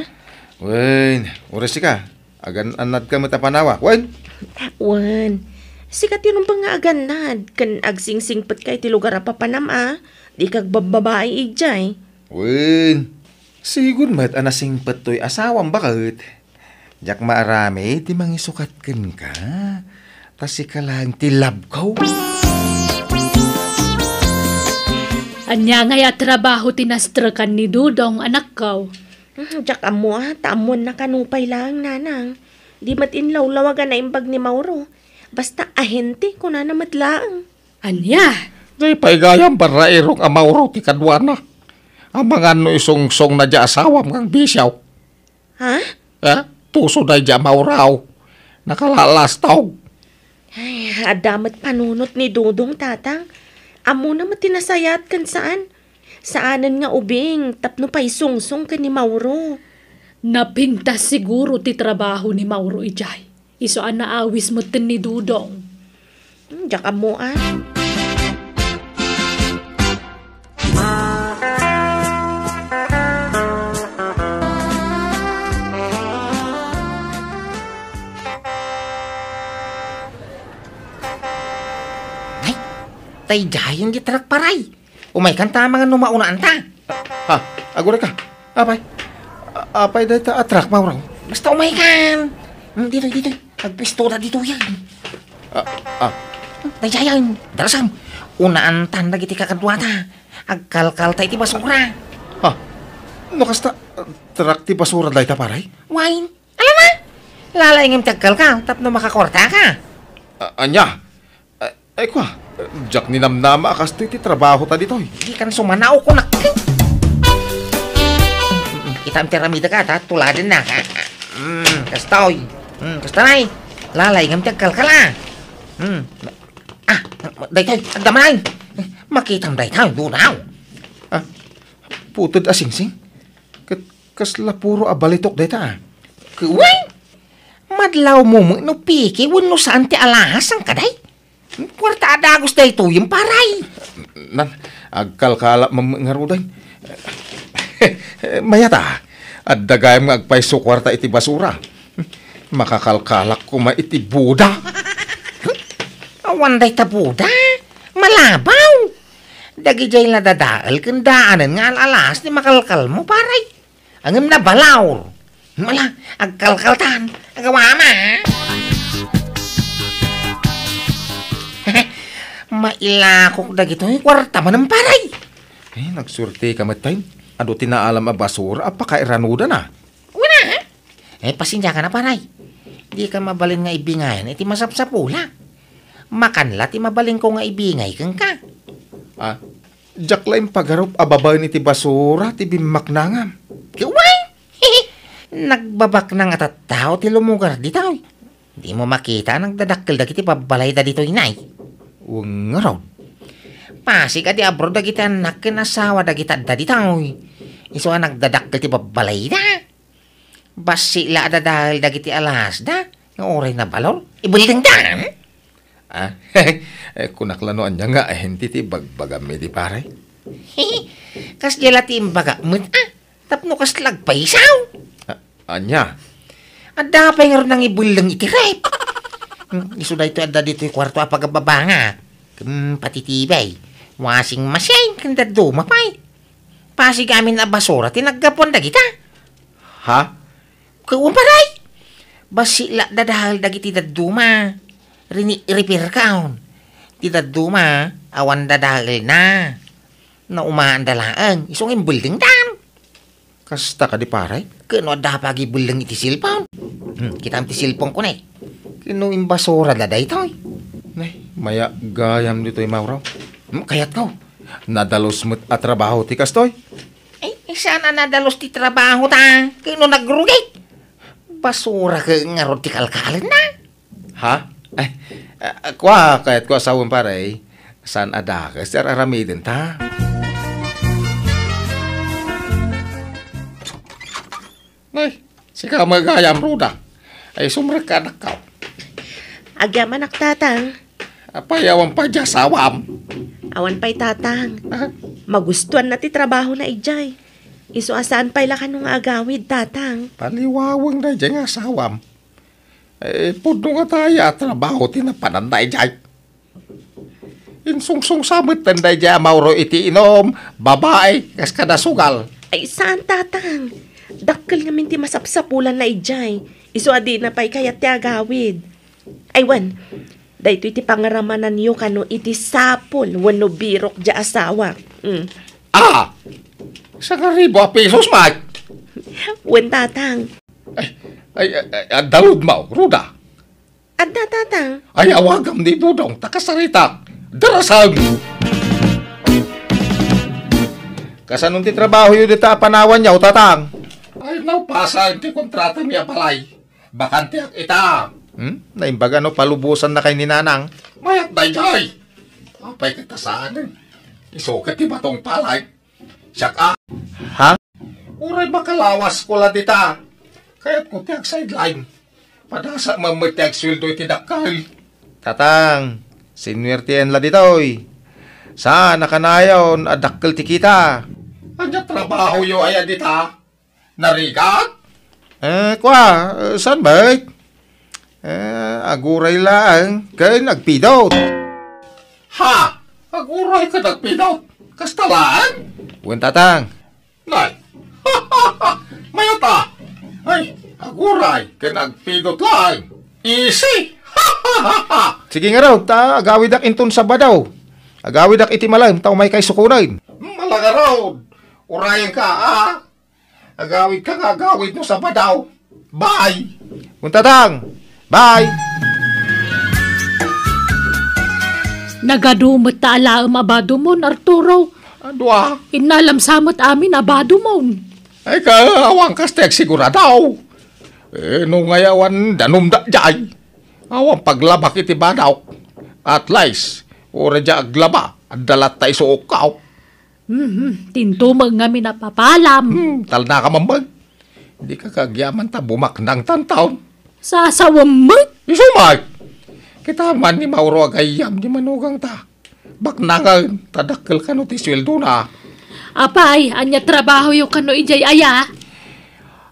Wen, oras ka. Agan anad ka matapanawa. Wen? Wen, sika yun ang nga aganad. Kan agsing-sing pat kay ti lugar papanam, ah. Di kag bababae igjay. Wen, sigur mat anasing patoy asawang bakit? Jak maarami, di mangisukat ken ka. Tasi ka lang ti love ko. Anya nga ya trabaho tinastrakan ni Dudong anak kaw. Ah, Jack amo ah, taamon na kanupay lang nanang. Di matinlawlawagan na imbag ni Mauro. Basta ahente ko na namatlaang. Anya? Di paigayang barairong amauro ti kadwana. Ang mga no isong-song na di asawam kang bisyaw. Ha? Eh, puso na di amauraw. Nakalalas tawag. Ay, adamat panunot ni Dudong tatang. Amo na matinasayat kan saan? Saanan nga ubing, tapno pa isungsong ka ni Mauro. Napintas siguro ti trabaho ni Mauro Ijay. Iso ang naawis mo tin ni Dudong. Hmm, Diyak amo ah. tay dayon di tarak paray. Umay kan tama nga numauna anta. Ha, agura ka. Apay. Apay dahi ta atrak mauraw. Basta umay kan. Hmm, dito, dito. Agpistola dito yan. Ah, ah. Tay dayon. Darasam. Una antan na giti kakadwata. Agkalkal tay ti basura. Ha, nakasta trak ti basura dahi ta paray? Wine. Alam ano ma? Lalay ngam tagkal ka, tap na makakorta ka. Uh, anya? Eh kwa, jak ni namnama akas titi trabaho ta dito. Eh. Hindi kan na sumanaw ko na. Kita ang piramida ka ta, tuladin na. Mm, kastoy. Eh. Mm, kastanay. Eh. Lalay ngam tiag kalkala. Ah. Mm. Ah, daytoy, agdamanay. Makita ang daytoy, dunaw. Oh. Ah, putod asingsing. Ah, Kasla puro abalitok dayta. Ah. Uy! Madlaw mo mo, no piki, wano saan ti alahas ang kaday? Puwerta adagos da ito yung paray. Nan, agkalkala mamangaruday. Mayata, at dagayam nga agpaiso kwarta iti basura. Makakalkalak ko ma iti Buda. Awan day ta Buda? Malabaw? Dagijay na dadaal kandaanan nga alalas ni makalkal mo paray. Angam na balaw. Mala, agkalkaltan. Agawa ma. Agawa ma. Mailakok dagito yung eh. kwarta man ng paray. Eh, nagsurte ka matay. Ado tinaalam a basura, apakairanuda na. Wala ha? Eh, eh pasinja ka na paray. Di ka mabalin nga ibingayan, iti eh, masapsapula. Makanla, ti mabalin ko nga ibingay kang ka. Ah, Jakla yung pagarop ababaw ni ti basura ti bimak na nga. Kiway! Nagbabak na nga tattao ti lumugar di tao. Di mo makita nagdadakil da kiti babalay da dito inay. Weng raw. Pasig ati abroad dagiti kita kinasawa dagiti adda ditaoy. Iso anak dadakkel ti babbalay da. Basi la dadahil dagiti alas da. Nga oray na balor. Ibulitang dan. Ah, eh, kunaklanoan niya nga, eh, hindi ti bagbagam di pare. kas jela ti imbaga mo, ah, tapno kas lagpaisaw. Ah, anya? Adapay nga rin ang ibulang iti rape. Isuda ito ada dito yung kwarto apagababa ah, nga. Hmm, patitibay. Wasing masyay, kanda dumapay. Pasig amin na basura, tinaggapon na kita. Ha? Kumparay! Basila dadahal dagiti daduma. Rini, repair kaon. Oh. Ti daduma, awan dadahal na. Na umaan dalaang, isong imbulding dam. Kasta ka di paray? Kano da pagibulding iti silpon? Hmm, kita ang ti silpon ko na eh. Kino imbasura da day toy. Nay, maya gayam dito ay mauraw. Hmm, kayat ko. Nadalos mo't at trabaho ti kastoy. Ay, sana nadalos ti trabaho ta. Kino nagrugay. Basura ka nga ron ti kalkalin na. Ha? Eh, uh, kwa kayat ko asawang pare. San adakas, sir aramidin ta. Nay, si ka magayam ruda. Ay sumrek ka nakaw. Agyaman ak tatang. Apay, awan pa dya, sawam. Awan pa'y tatang. Ah? Magustuhan na ti trabaho na ijay. Isu asaan pa'y lakan nga agawid, tatang. Paliwawang na dyan nga sawam. Eh, puno nga tayo at trabaho ti na ijay. Insungsung samit na dyan mauro iti inom, babae, kas ka sugal. Ay, saan tatang? Dakkel nga minti masapsapulan na ijay. Isu adi na pa'y kayat ti agawid. Ay, wan, dahito iti pangaramanan yu kano iti sapol, wano birok di asawa. Mm. Ah! Sa karibo a pesos, Mike? Wan, tatang. Ay, ay, ay, ang dalud mo, Ruda. Adda, tatang. Ay, awagam ni Dudong, takasarita. Darasag! Kasanun ti trabaho yun dito panawan niya, tatang? Ay, naupasa, no, iti kontrata niya palay. Bakante ak ita. Hmm? Naimbaga no, palubusan na kay ninanang. Nanang. Mayat daygay! Apay kita sa akin. Isukat ti batong palay. Siyak ah! Ha? Uray bakalawas ko la dita. Kaya't ko tiyak sideline. Padasa mamatiyag sweldo iti dakal. Tatang, sinwertian la dita oy. Saan nakanayon adakkel ah, ti kita? Anya trabaho yo ay dita? Narigat? Eh, kwa, eh, saan ba? Eh? Eh, aguray lang, kay nagpidot. Ha! Aguray ka nagpidot? Kastalaan? tatang. Nay! Mayata! Ay, aguray, kay nagpidot lang. Easy! Sige nga raw, ta agawid ak inton sa badaw. Agawid ak iti malam, tao may kay sukunay. Malaga raw, urayan ka ah. Agawid ka nga agawid mo sa badaw. Bye! tatang. Bye! Nagadumot ta alaam abado mon, Arturo. Adwa? Inalam samot amin abado mon. Ay ka, awang kastek siguradaw. Eh, nung ngayawan danumda jay. Awang paglabak iti banaw. At lies, ura dya aglaba, ang dalat tayo suukaw. Mm-hmm. Tintumag nga minapapalam. Hmm, tal na ka mambag. Hindi ka kagyaman ta bumaknang tantaon. Sa asawang may? Isumay! Kita man ni Mauro agayam ni manugang ta. Baknangan, tadakil ka no ti sweldo na. Apay, anya trabaho yung kano ijay aya?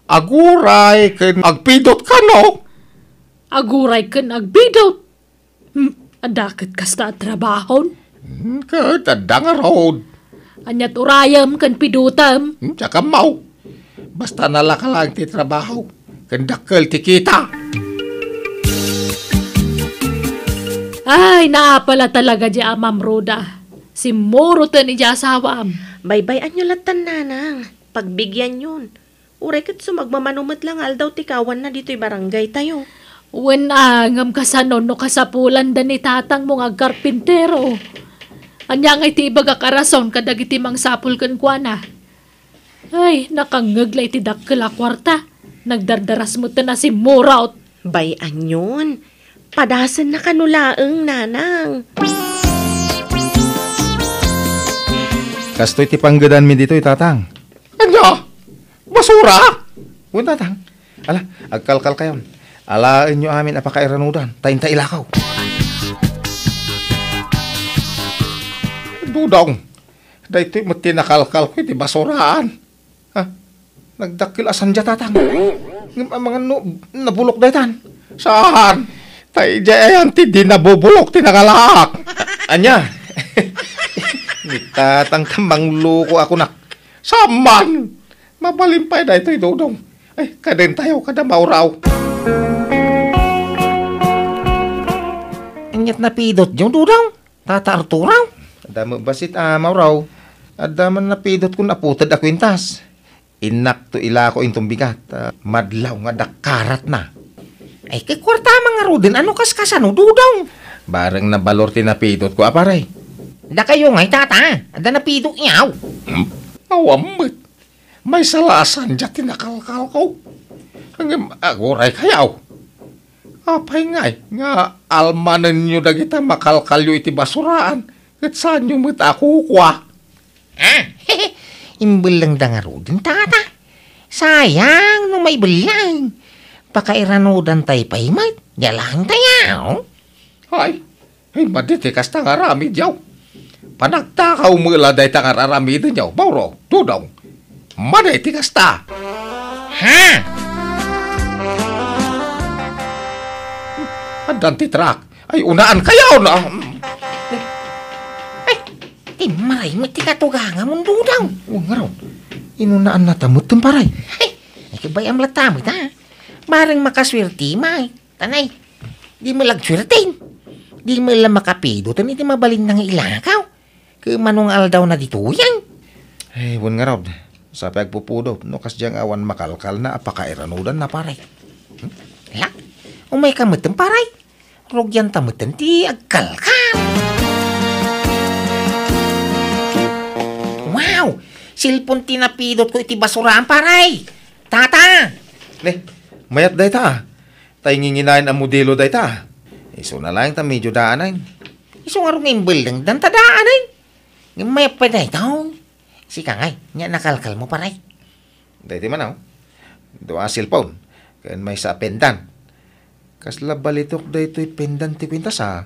Aguray ken agpidot kano. Aguray ken agpidot? Hmm, adakit kasta trabahon? Hmm, kat adangarod. Anyat urayam kan pidutam. Hmm, tsaka mau. Basta nalakalang ti trabaho. Tendakkel ti kita. Ay, naapala talaga di amam ah, Roda. Si Moro ta ni asawa am. Baybayan anyo latan nanang. Pagbigyan yun. Uray kat sumagmamanumat lang aldaw tikawan na dito'y barangay tayo. Wen angam ah, kasanon no kasapulan da ni tatang mong agkarpintero. Anya nga iti ibag akarason kadag iti mang sapul kan kuana. Ay, nakangaglay ti dakkel ah, kwarta. Nagdardaras mo ta na si Muraut. Bayan anyon. Padasan na kanulaang nanang. Kastoy ti panggadan mi dito itatang. Ano? Basura? Uy tatang. Ala, agkalkal kayon. Ala inyo amin apakairanudan. Tain ta ilakaw. Dudong. Dahito mati nakalkal ko ti basuraan. Nagdakil asan dya tatang. Mga no, nabulok daytan. Saan? Tay dya ayan ti di nabubulok ti nakalaak. Anya? Mitatang tamang luko ako nak. Saman! Mabalimpay na ito idodong. Ay, kadin tayo kada mauraw. Anyat na pidot dyan dudong. Tatarto raw. Adamo basit amaw ah, mauraw. Adama na pidot kung aputad a kwintas. Inak to ila ko intong bigat. Uh, madlaw nga dakarat na. Ay, kay kwarta mga Rudin, ano kas kasano dudaw? Barang nabalor tinapidot ko, aparay. Da kayo ngay, tata. Da napidot niyaw. Hmm? Awamit. May salasan dya tinakalkal ko. Ang agoray kayaw. Apay ngay, nga almanan nyo na kita makalkal iti itibasuraan. At saan nyo mat ako kukwa? Ah, imbelang dangarodin tata. Sayang, no may belang. Pakairanodan tay paimat, galang tayaw. Ay, ay maditikas tangarami diyaw. Panagtakaw mula day tangarami din diyaw, bauro, tudaw. Maditikas ta. Ha? Adan titrak, ay unaan kayaw na. Imai mati katoganga mundudang. Ungarong. Oh, Inuna anna tamu temparai. Hei, kebayam bayam letamu ta. Bareng makaswirti mai. Tanay. Di mo Di mo lang makapido. Tan iti mabalin ng ilakaw. Kemanungal daw na dito yan. Hey, bun nga Rob. Sabi agpupudo. No kasyang awan makalkal na apakairanudan na paray. Hmm? Lak. Umay kamutin paray. Rogyan tamutin ti agkalkal. ikaw. Silpon tinapidot ko iti basuraan paray. Tata! Eh, mayat day ta. Tay nginginain ang modelo dayta. ta. Iso na lang ta medyo daanay. Iso nga rin building dan ta daanay. Mayat pa dayta. taon. Sika ngay, niya nakalkal mo paray. Dayti di manaw. Doa silpon. Kayan may sa pendan. Kasla balitok day to'y pendan ti kwintas ha.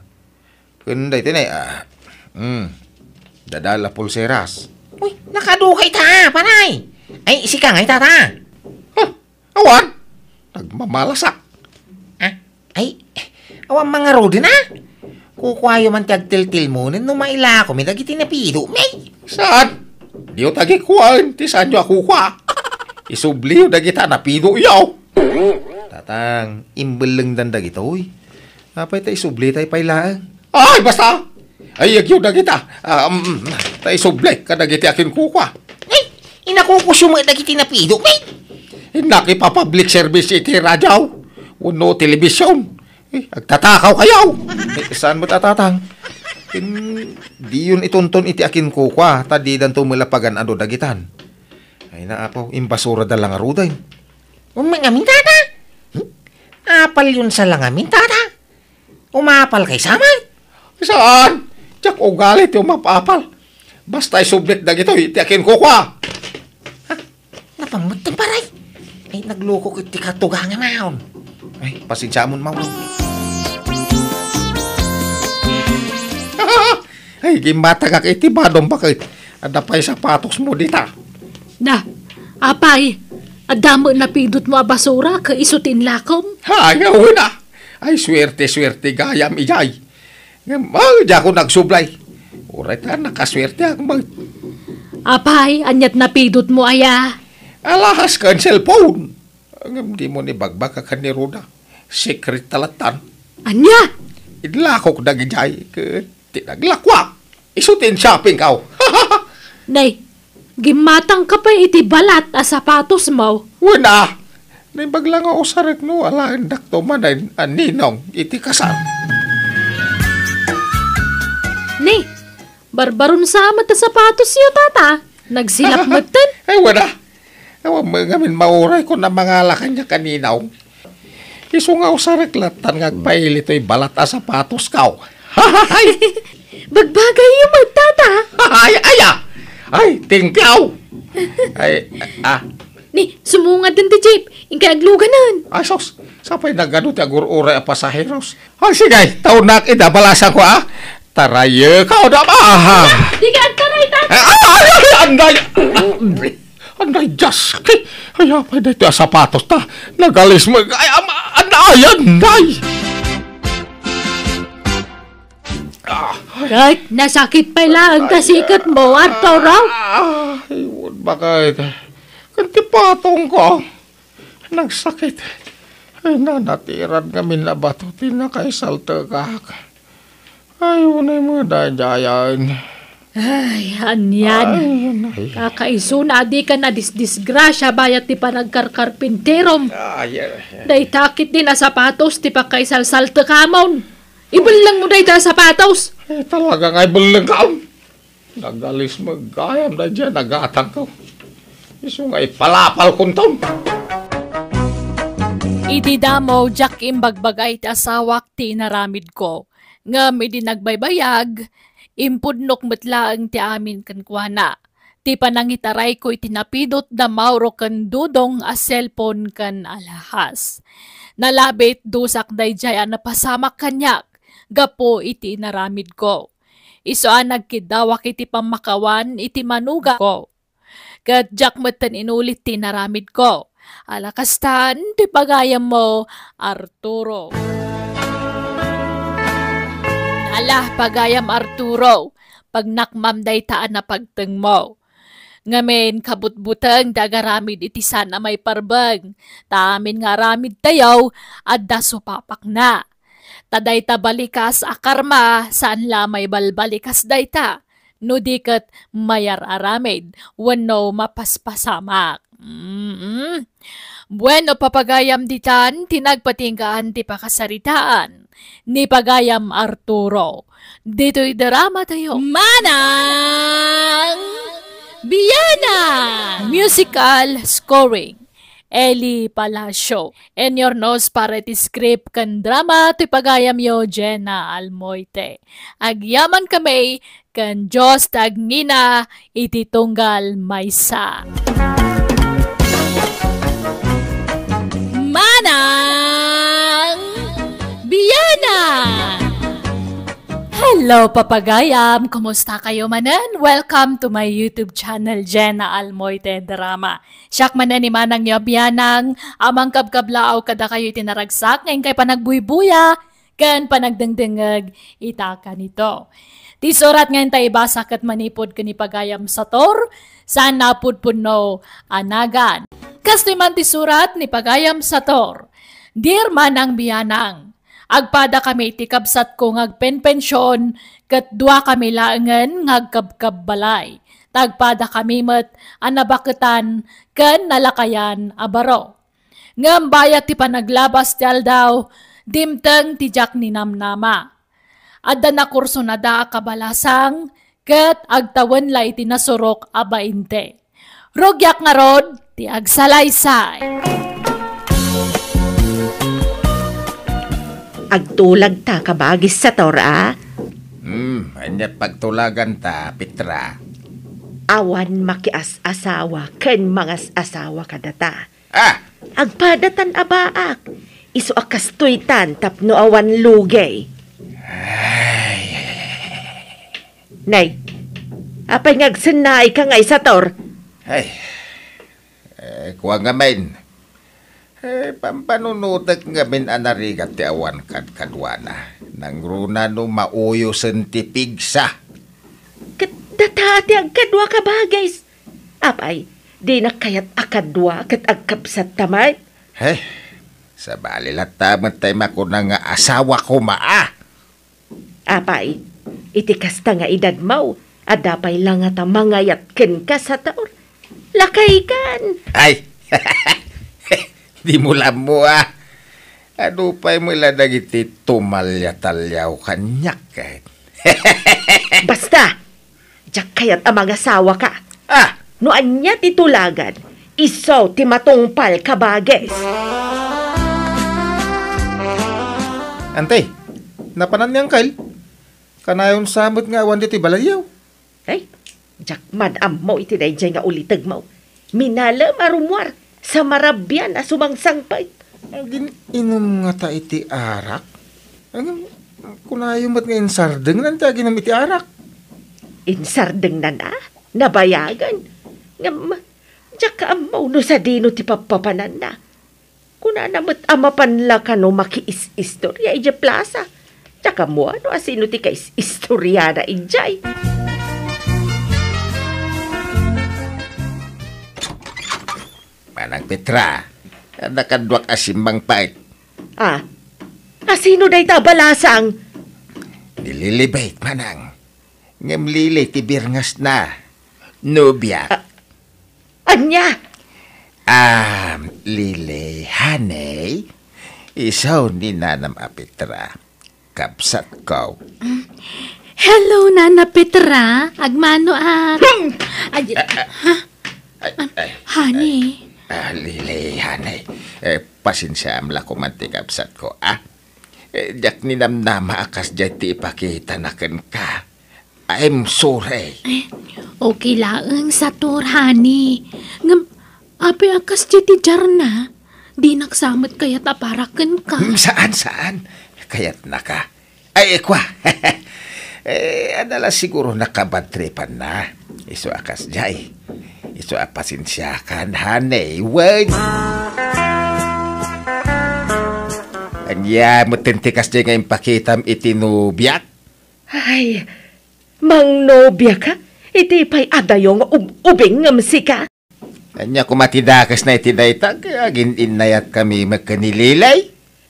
Kundi dayti tinay, eh, ah, mm, dadala pulseras. Uy, nakadukay ta, panay. Ay, isika ngay tata. Huh, hmm, awan. Nagmamalasak. Ah, ay, awan mga rodin na. Kukuhayo man tagtiltil mo nun maila ko may dagiti na pido, may. Saan? Di o tagi kuwan, ti saan nyo ako kwa? Isubliyo dagita na pido yaw. Tatang, imbeleng dandag ito, uy. Napay tayo subli tayo pailaan. Ay, basta! Ay, agyaw na kita. Ah, um, um tay sublay ka na giti akin kukwa. Ay, inakukus yung mga dagiti na pido, may. Eh, pa public service iti radyaw. Uno television. Eh, agtatakaw kayaw. eh, saan mo tatatang? In, di yun itunton iti akin kukwa. Tadi dan tumulapagan ano dagitan. Ay na apo, imbasura da lang aruday. Umangamin tata. Hmm? Apal yun sa langamin tata. Umapal kay Saman. Saan? Tsak o galit yung mapapal. Basta isublit na gito, iti akin ko kwa. Ha? Napamutan paray. Ay, nagloko ko iti katuga nga maon. Ay, pasensya mo maon. Ay, gimbata ka iti badong pa kay. Adapay sa patos mo dita. Na, apay, adamo na pidot mo a basura ka isutin lakom. Ha, ayaw na. Ay, swerte-swerte gayam iyay. Yan, mga oh, ako nagsublay. Uray ah, ta, nakaswerte ako mag... Apay, anyat napidot mo aya. Alahas ka ang cellphone. Hindi mo ni bagbag ka ni Runa. Secret talatan. Anya? Idlakok na gijay. Tinaglakwak. Isutin shopping kao. Nay, gimatang ka pa iti balat a sapatos mo. Wala. Nay baglang ako sa no. Ala, indakto man ay aninong iti kasal. Ni, barbaron sa amat sapatos niyo, tata. Nagsilap ah, ah, mo tan. Ay, eh, wala. Ewan eh, mo nga min mauray ko na mga lakan niya kaninaw. Isungaw sa reklatan nga paili to'y balat a sapatos kaw. Oh. Bagbagay yung magtata. Ay, aya! Ah! Ay, tingkaw! Ay, ah, Ni, sumungad din ti jeep. Ingkaaglugan nun. Asos, sapay na ganun ti agur-uray a pasaheros. Ay, sige, taon na idabalasa ko ah. Taraya kau tak faham. Jika tarai tak. Eh, ah, andai andai jas ke. Ay, apa dah itu sapatos ta? Nagalis mo. Ay, andai, andai. Right, ah, nasakit pala ah, ang kasi ikat mo, Arto raw. Ay, bakit? Kunti patong ko. Nagsakit. Ay, nanatiran kami na bato. Tinakaisalta ka. Ka. Ay, unay mo dajayan. Ay, anyan. Kakaiso na di ka na disgrasya bayat ti panagkarkarpinterom. Ay, ay, ay. Daytakit din na sapatos ti pakaisal te kamon. Ibalang mo day ta sapatos. Ay, eh, talaga nga ibalang kaon. Nagalis magayam na dyan, nagatang ko. Isu nga ipalapal kong tom. Iti damo, Jack imbagbagay ti asawak ti naramid ko nga may dinagbaybayag, impudnok matlaang ti amin kankwana. Ti panangitaray ko itinapidot da mauro kan dudong a cellphone kan alahas. Nalabit dusak dayjay napasamak kanyak, gapo iti inaramid ko. a nagkidawak iti pamakawan iti manuga ko. Kadyak matan inulit ti naramid ko. Alakastan, ti pagayam mo, Arturo. Alah pagayam Arturo, pag nakmamday taan na pagtengmo. Ngamen kabutbutang dagaramid iti sana may parbag. Tamin nga ramid tayaw, at daso papak na. Taday tabalikas a karma, saan lamay balbalikas dayta. No dikat mayar aramid, wano mapaspasamak. Mm-mm. Bueno papagayam ditan, tinagpatinggaan ti pakasaritaan ni Pagayam Arturo. Dito'y drama tayo. Manang Biyana! Musical scoring. Eli Palacio. And your nose para ti script kan drama ti pagayam yo Jenna Almoite. Agyaman kami kan Diyos tagnina iti tunggal maysa. Manang! Hello Papagayam! Kumusta kayo manan? Welcome to my YouTube channel, Jenna Almoyte Drama. Siyak manan ni Manang Yabyanang, amang kabkablaaw kada kayo itinaragsak, ngayon kay panagbuybuya, kan panagdengdengag itaka nito. Tisurat surat ngayon tayo basak at manipod ka ni Pagayam sa tor, saan napudpuno anagan. Kastiman man tisurat ni Pagayam Sator, tor, Dear Manang Biyanang, agpada kami iti kabsat ko ngagpenpensyon ket dua kami laengen ngagkabkab balay. Tagpada kami met anabaketan ken nalakayan abaro. Ngam bayat ti panaglabas ti aldaw dimteng ti jak ni namnama. Adda na kurso na da kabalasang ket agtawen la iti nasurok abainte. Rogyak nga rod ti agsalaysay. agtulag ta kabagis sa tora? Hmm, anya pagtulagan ta, Petra. Awan makias asawa, ken mangas asawa kadata. Ah! Agpadatan abaak, Isu akastoy tan tapno awan lugay. Ay. Nay, apay ngagsanay ka nga tor. Ay, eh, kuwang ngamen. Eh, pampanunutak nga min anarigat ti awan kad Nang runa no mauyo sen ti pigsa. Datati ang kadwa ka bagays. Apay, di na kayat akadwa kat agkapsat tamay. Heh, sa balilat tamat tayo makuna nga asawa ko maa. Apay, itikas ta nga edad mo, at dapay lang at mangayat ken ka sa taon. Lakay kan! Ay! Hindi mo lamo ah. Ano pa'y mula dagiti tumalya-talyaw kanyak kahit. Basta! Diyak kaya't amang asawa ka. Ah! No anya titulagan, isaw ti matungpal kabages. Antay, napanan niyang kail. Kanayon samot nga awan dito balayaw. Ay, Jack man am mo iti nga ulitag mo. Minala marumwar sa marabyan na sumangsangpay. Agin nga ta iti arak? Ano, kunayo mat nga insardeng nan ta ginam iti arak? Insardeng na na? Nabayagan? Ngam, tsaka amaw no sa dino ti papapanan na. Kuna namat amapan la ka no makiis-istorya ija plaza. Tsaka mo ano asino ti ka is-istoryana ijay. Tsaka Manang Petra, nakadwak asimbang pait. Ah, asino ah, day tabalasang? balasang? Nililibait, Manang. Ngamlili tibirngas na. Nubia. Ah, anya? Ah, Lili, hanay. Isaw ni Nanam Apitra. Kapsat ko. Hello, Nana Petra. Agmano ah. Hmm! Ay, ay, ay, ay, honey. Ah, Lili, hanay. Eh, pasensya amla ko mantikapsat ko, ah. Eh, jak ninamnama akas dyan ti ipakita na ken ka. I'm sorry. Eh, okay lang sa turhani. Ngam, api akas dyan ti jarna. Di naksamit kayat aparakan ka. Hmm, saan, saan? Kayat na ka. Ay, ekwa. eh, adala siguro nakabadripan na. Iso akas jay. Iso apasensyahan, honey. Wait. Ang iya mo tintikas niya ngayon pakitam itinubyak. Ay, mang nobya um, ka? Iti pa'y adayong ub ubing ng sika. Anya kumatidakas na itidayta, kaya gininayat kami magkanililay.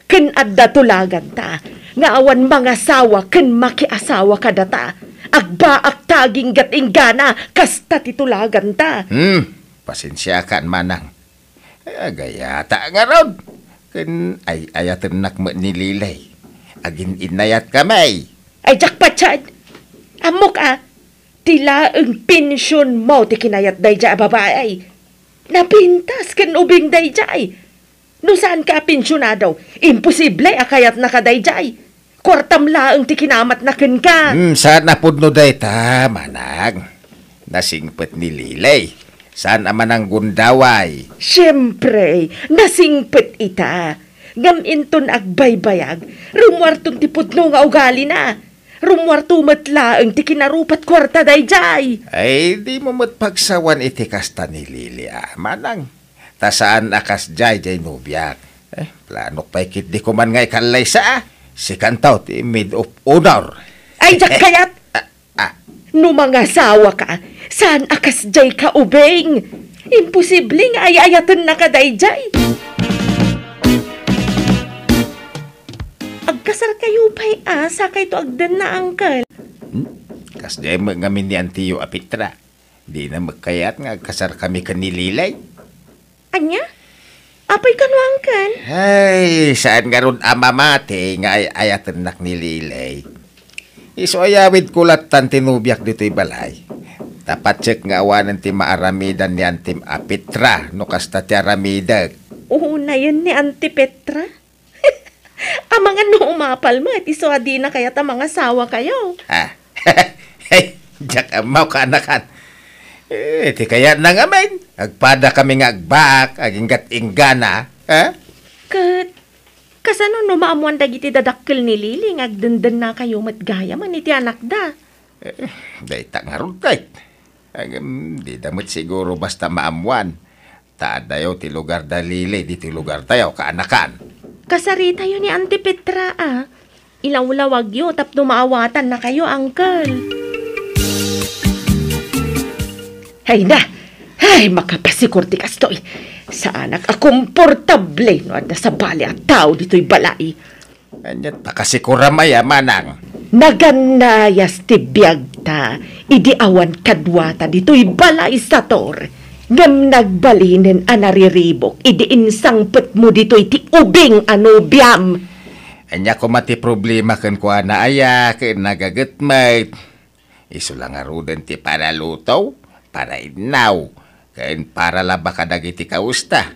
Kin adda tulagan ta, naawan mga sawa, kin makiasawa kadata agbaak taging gatinggana, kasta titulagan ta. Hmm, pasensya ka manang. Agayata nga raw. Kan ay ayatin nak ni Lilay. Agin inayat kamay. Ay, jakpatsad. Amok ah. Tila ang pensyon mo ti kinayat day dya babae. Napintas kan ubing day dya No saan ka pensyonado? Imposible akayat na ka day dya Kwartam laang ti kinamat na kin ka. Hmm, saan pudno day ta, manag? Nasingpet ni Lilay. Saan aman ang gundaway? Siyempre, nasingpet ita. Ngam inton agbaybayag, rumwartong pudno nga ugali na. Rumwarto matlaang ti kinarupat kwarta day jay. Ay, di mo matpagsawan iti kasta ni Lili, ah, manang. Ta saan akas jay jay nubyak. Eh, planok pa ikit di ko man nga ikalay sa ah. Second thought, eh, maid of honor. Ay, jak eh, kayat! Ah, ah. no mga asawa ka, saan akas jay ka ubeng? Imposible nga ayayatan na kadayjay. Agkasar kayo pa'y asa ah. kay to agdan na angkal. Hmm? Kas jay ngamin ni Antiyo Apitra. Di na magkayat nga agkasar kami kanililay. Anya? Apay ka no, Uncle? saan nga ron ama ah, mate nga ay ayat nak ni Lilay. Iso ayawid kulat tan tinubyak dito'y balay. Dapat check nga awanan ti maaramidan ni Antim Apitra no kasta ti aramidag. Oo na yun ni Anti Petra. Amang ano umapal mo at iso adi na kaya ta mga sawa kayo. Ha? Hey, Jack amaw ka anakan. Eh, ti kaya na nga men. Agpada kami nga agbaak, agingat inggana, ha? Eh? Kat, kasano no maamuan dagiti dadakkel ni Liling, agdandan na kayo matgaya man iti anak da. Eh, dahi tangarod kahit. Um, mm, di damit siguro basta maamuan. Taadayo ti lugar da Lili, di ti lugar tayo kaanakan. Kasarita yun ni Auntie Petra, ah. Ilawlawag yun, tapno maawatan na kayo, uncle. Hay na! Ay, makapasikur ti kastoy. Sa anak, akomportable no at sa bali at tao dito'y balai. Anya ta kasikura maya manang. Nagannayas ti biyag ta, idiawan kadwata dito'y balai sa tor. Ngam nagbalinin anariribok, idiinsang pet mo dito'y ti ubing ano biyam. Anya ko mati problema kan ko na aya, kin nagagatmay. Iso lang arudan ti para lutaw, para inaw Kain para la baka dagiti kausta.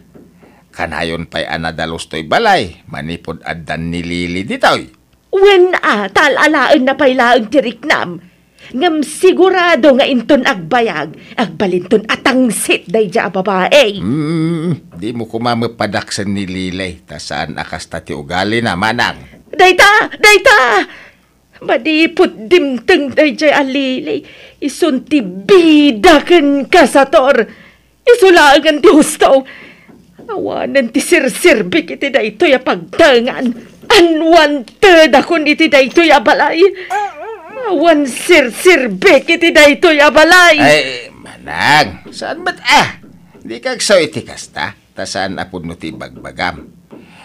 Kanayon pa'y anadalustoy balay, manipod addan nilili ditoy. Wen a, talalain na pa'y laang tiriknam. Ngam sigurado nga inton agbayag, agbalinton atangsit day dya babae. Mm, di mo kumamapadaksan ni Lilay, ta saan akasta ti ugali na manang. Dayta! Dayta! Madipot dimteng day dya alilay, isunti bida ken kasator. Isulagan ti hustaw. Awanan ti sirsirbik iti da ito ya pagdangan. Unwanted akon iti da ito ya balay. Awan sirsirbik iti da ito ya balay. Ay, manang, saan ba't ah? Di kagsaw iti kasta, ta saan apod no ti bagbagam.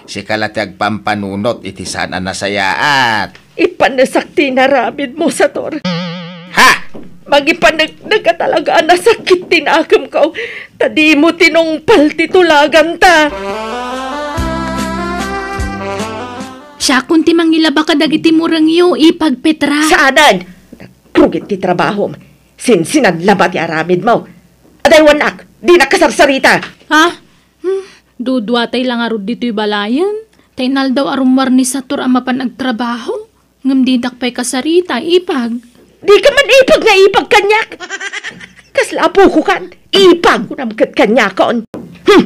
Si kalatag pampanunot iti saan nasayaat. Ipanasakti na rabid mo Sator. Ha! magipanagdag ka talaga na sakit tinakam ka tadi mo tinungpal titulagan ta siya kunti mangilaba ka dagiti murang iyo ipagpetra saanan krugit ti trabaho sinsinan laba ti aramid mo aday wanak di nakasarsarita ha hmm, dudwa tay lang arod dito'y balayan tay daw arumwar ni satur ang mapanagtrabaho ngam di nakpay kasarita ipag Di ka man ipag nga ipag kanyak. Kaslapo ko kan. Ipag ko namkat kanyakon. Hmm.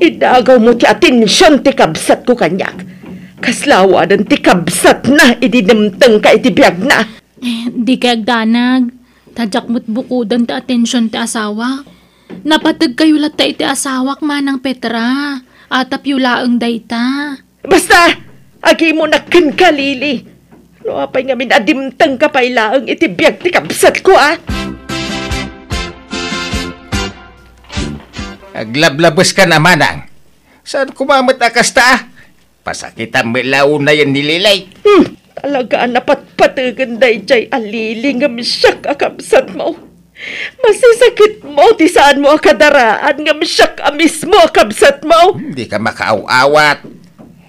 Idagaw mo ti atensyon ti kabsat ko kanyak. Kaslawadan ti kabsat na idinamtang ka itibiyag na. Eh, di kayag danag. Tadyak mo't bukudan ti atensyon ti asawa. Napatag kayo lata iti asawak manang Petra. Atap yulaang dayta. Basta! Agi mo na kalili. No, apay nga adimtang ka pa ilaang itibiyag ni kapsat ko, ah. Aglablabos ka naman, ah. ang. Saan kumamat akas ta? Ah? Pasakitan mo ilaon na yan nililay. Hmm, talaga napatpatagan day jay aliling nga misyak akamsat mo. Masisakit mo, di saan mo akadaraan nga misyak amis mo akamsat mo. Hindi hmm, ka makaaw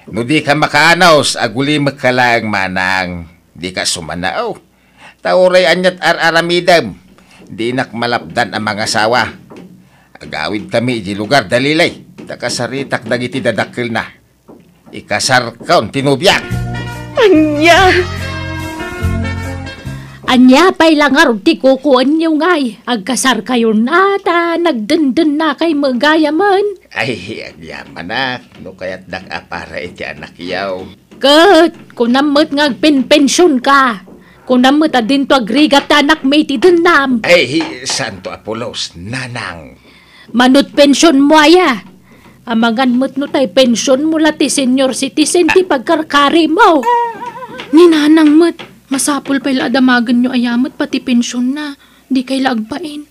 No di ka makaanaos, aguli makalaang manang. Di ka sumanaaw. Tauray anyat ar-aramidam. Di nakmalapdan ang mga sawa. Agawid kami di lugar dalilay. Takasaritak dagiti dadakil na. Ikasarkaon tinubyak. Anya! Anya! Anya pa'y langar ti kukuan niyo ngay. Agkasar kayo nata, ta, nagdandan na kay magayaman. Ay, agyaman na. No kaya't nakapara iti anak yaw. Kat, kunamot nga pinpensyon ka. Kunamot a din to agrigat anak may ti dinam. Ay, Santo Apolos, nanang. Manut pensyon mo aya. Amangan mo't no tay pensyon mula ti senior citizen ti pagkarkari mo. Ninanang mo't. Masapol pa'y adamagan nyo ayamot pati pensyon na. Di kay lagpain.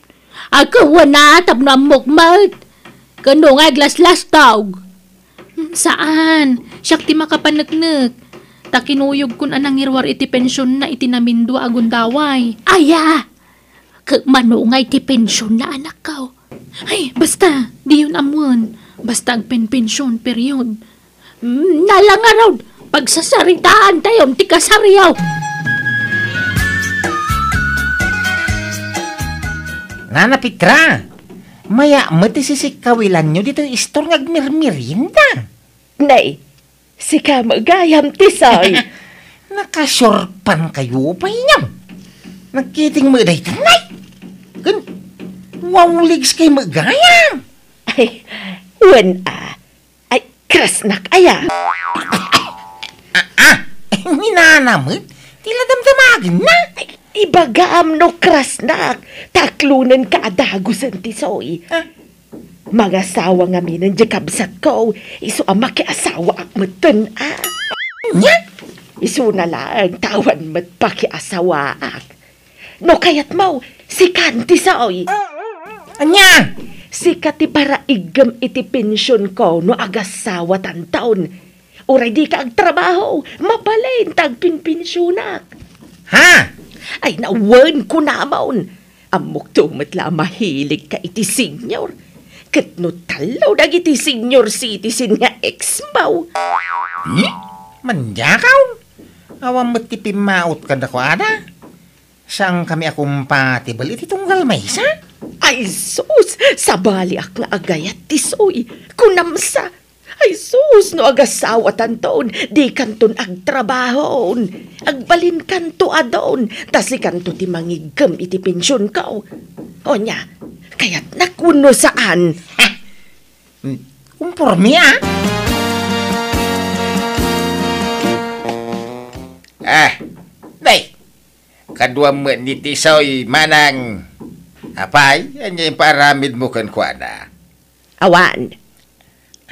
Ako wala tap na mukmalt. Kano nga glaslas tawg. Hmm, saan? Siyak ti makapanagnak. Takinuyog kun anang irwar iti pensyon na iti agundaway. Aya! Mano nga iti pensyon na anak kao. Ay, basta. Di yun amon. Basta agpenpensyon, period. Mm, nalang araw. Pagsasaritaan tayo, ti kasariyaw. Nana Petra, maya mati kawilan nyo dito istor nga agmirmirinda. Nay, si kamagayam tisoy. Nakasorpan kayo pa inyam. Nagkiting mo day tanay. Kun, wawligs kay magayam. Ay, wen a. Ay, krasnak aya. Ah, ah, ni nana mo, tila damdamagin na. Ay, Ibagaam no krasnak, taklunan ka adagusan ti soy. Ah. Mga asawa nga minan di kabsat ko, iso ama ki asawa ak matan ah. Iso na lang, tawan mat pa asawa ak. No kayat mo, si kanti soy. Anya? Si kati para igam iti pensyon ko no agasawa tan Uray di ka agtrabaho, mapalin tagpinpensyonak. Ha? ay nawan ko na maon. Amok tumat la mahilig ka iti senior. Kat no talaw dag iti senior citizen nga ex maw. Hmm? Manjakaw? Awam mo't tipimaot ka na ko, Ada? Saan kami akompatible iti tunggal maysa? Ay sus! Sabali ak nga agayat tisoy. Kunamsa! Kunamsa! Ay sus, no agasawa tanton, di kanton ag trabahon. Agbalin kanto adon, tasi kanto ti mangigam iti pensyon ka. O nya, kaya't nakuno saan. Ha! Mm, Umpormi ah! Ah, day, kadwa mo niti soy manang. Apay, yan yung paramid mo kan kuana. Awan.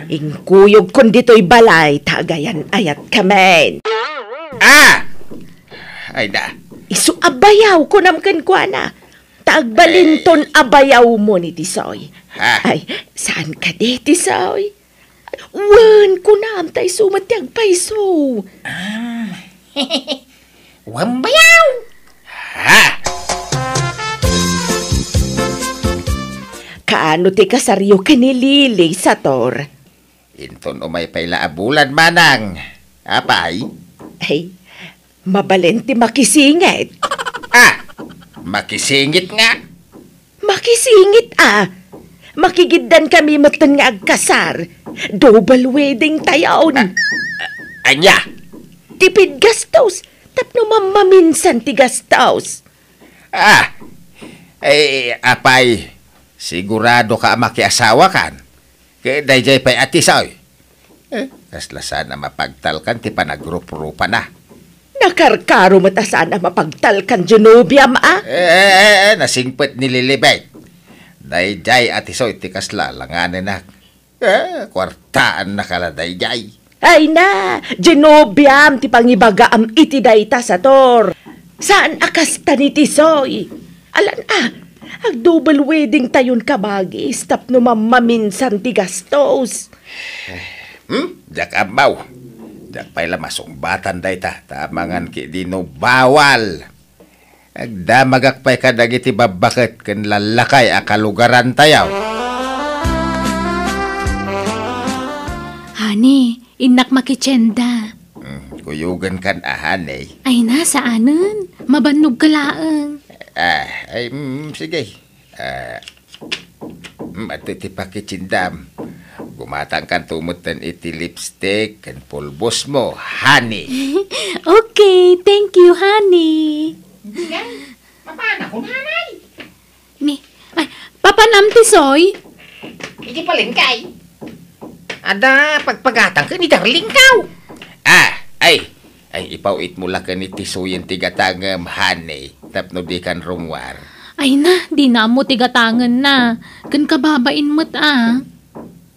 Ingkuyog kun dito'y balay, tagayan ayat kamen. Ah! Ay da. Isu abayaw ko namken kuana. Tagbalinton eh. abayaw mo ni Tisoy. Ha? Ay, saan ka di, Tisoy? Wan ko na amtay sumat yang paiso. Ah. Wan bayaw! Ha? Kaano ti kasaryo kanilili sa tor? Inton umay pa ilaabulan manang. Apay? Ay, mabalente makisingit. Ah, makisingit nga? Makisingit ah. Makigiddan kami matan nga agkasar. Double wedding tayaon. Ah, ah anya? Tipid gastos. Tapno mamaminsan ti gastos. Ah, ay, eh, apay, sigurado ka makiasawa kan? Kaya dayjay pa'y atisaw. Eh? Kasla sana mapagtalkan ti panagrup-rupa na. Nakarkaro mata sana mapagtalkan, Genobia, ma? Eh, eh, eh, eh nasingpet ni Lilibet. Dayjay atisaw ti kasla langanin na. Eh, kwartaan na kala dayjay. Ay na, Genobiam ti pangibaga am iti dayta sa tor. Saan akas tanitisoy? Alan ah, Ag double wedding tayon ka kabag, stop no mamaminsan ti gastos. Eh, hmm? Dak abaw. Dak pala masong batan day ta. Tamangan ki di no bawal. Agdamagak pa'y kadagiti babakit ken lalakay akalugaran tayaw. Ani, inak makichenda. Hmm, kuyugan kan ahan ah, eh. Ay na, saanan? Mabannog ka Ah, ay, mm, sige. Ah, matitipakitsindam. Mm, Gumatang kan tumutan iti lipstick kan pulbos mo, honey. okay, thank you, honey. Diyan, papana ko nanay. Mi, ay, papanam soy. Iti palengkay. Ada, pagpagatang ka ni Darling kaw. Ah, ay, ay ipawit mo lakan ni tisuyin tigatangam hane tapno di kan rumwar. Ay na, di na mo tigatangan na. Kan kababain mo't ah.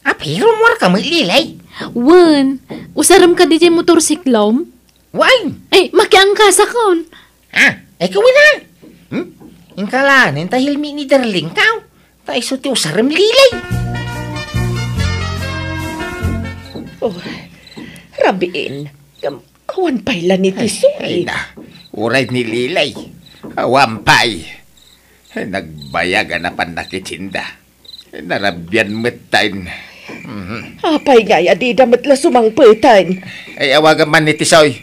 Api rumwar ka malilay. Wan, usaram ka di motorsiklom? Wan! Ay, makiangkasa kon. Ha? Ah, ay kawin na. Hmm? Ingkalanin tahilmi ni darling kao. Tayo so ti usaram lilay. Oh, rabiin. Awan pa'y ni Tisoy. Ay, na. Uray ni Lilay. Awan pa'y. Nagbayaga na panakitinda. Narabyan metain. Mm-hmm. Apay nga, di damat la sumangpetan. Ay, awagan man ni Tisoy.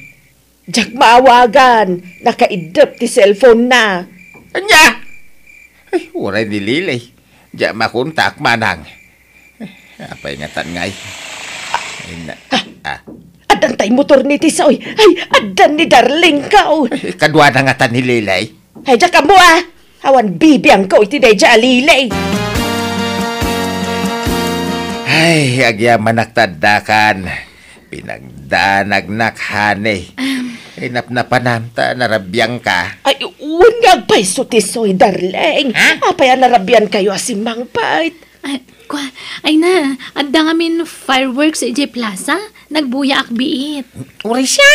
Jack maawagan. Nakaidap ti cellphone na. Anya! Ay, uray ni Lilay. Diya makuntak manang. Apay nga tangay. Ay, na, ah. ah tay motor ni Tisa, oy. Ay, adan ni darling kau. oy. Eh, kadwa na nga ta ni Ay, dyan mo, ah. Awan bibi ang ko, iti deja alilay. Ay, agyaman naktadakan. Pinagdanag nakhane. Um, Inap na panamta, ka. Ay, uwan nga, paiso soy, darling. Ha? Apaya narabian kayo asimang pait. Ay, kwa, ay na, adda ngamin fireworks sa EJ Plaza. Nagbuyak biit. Uri siya.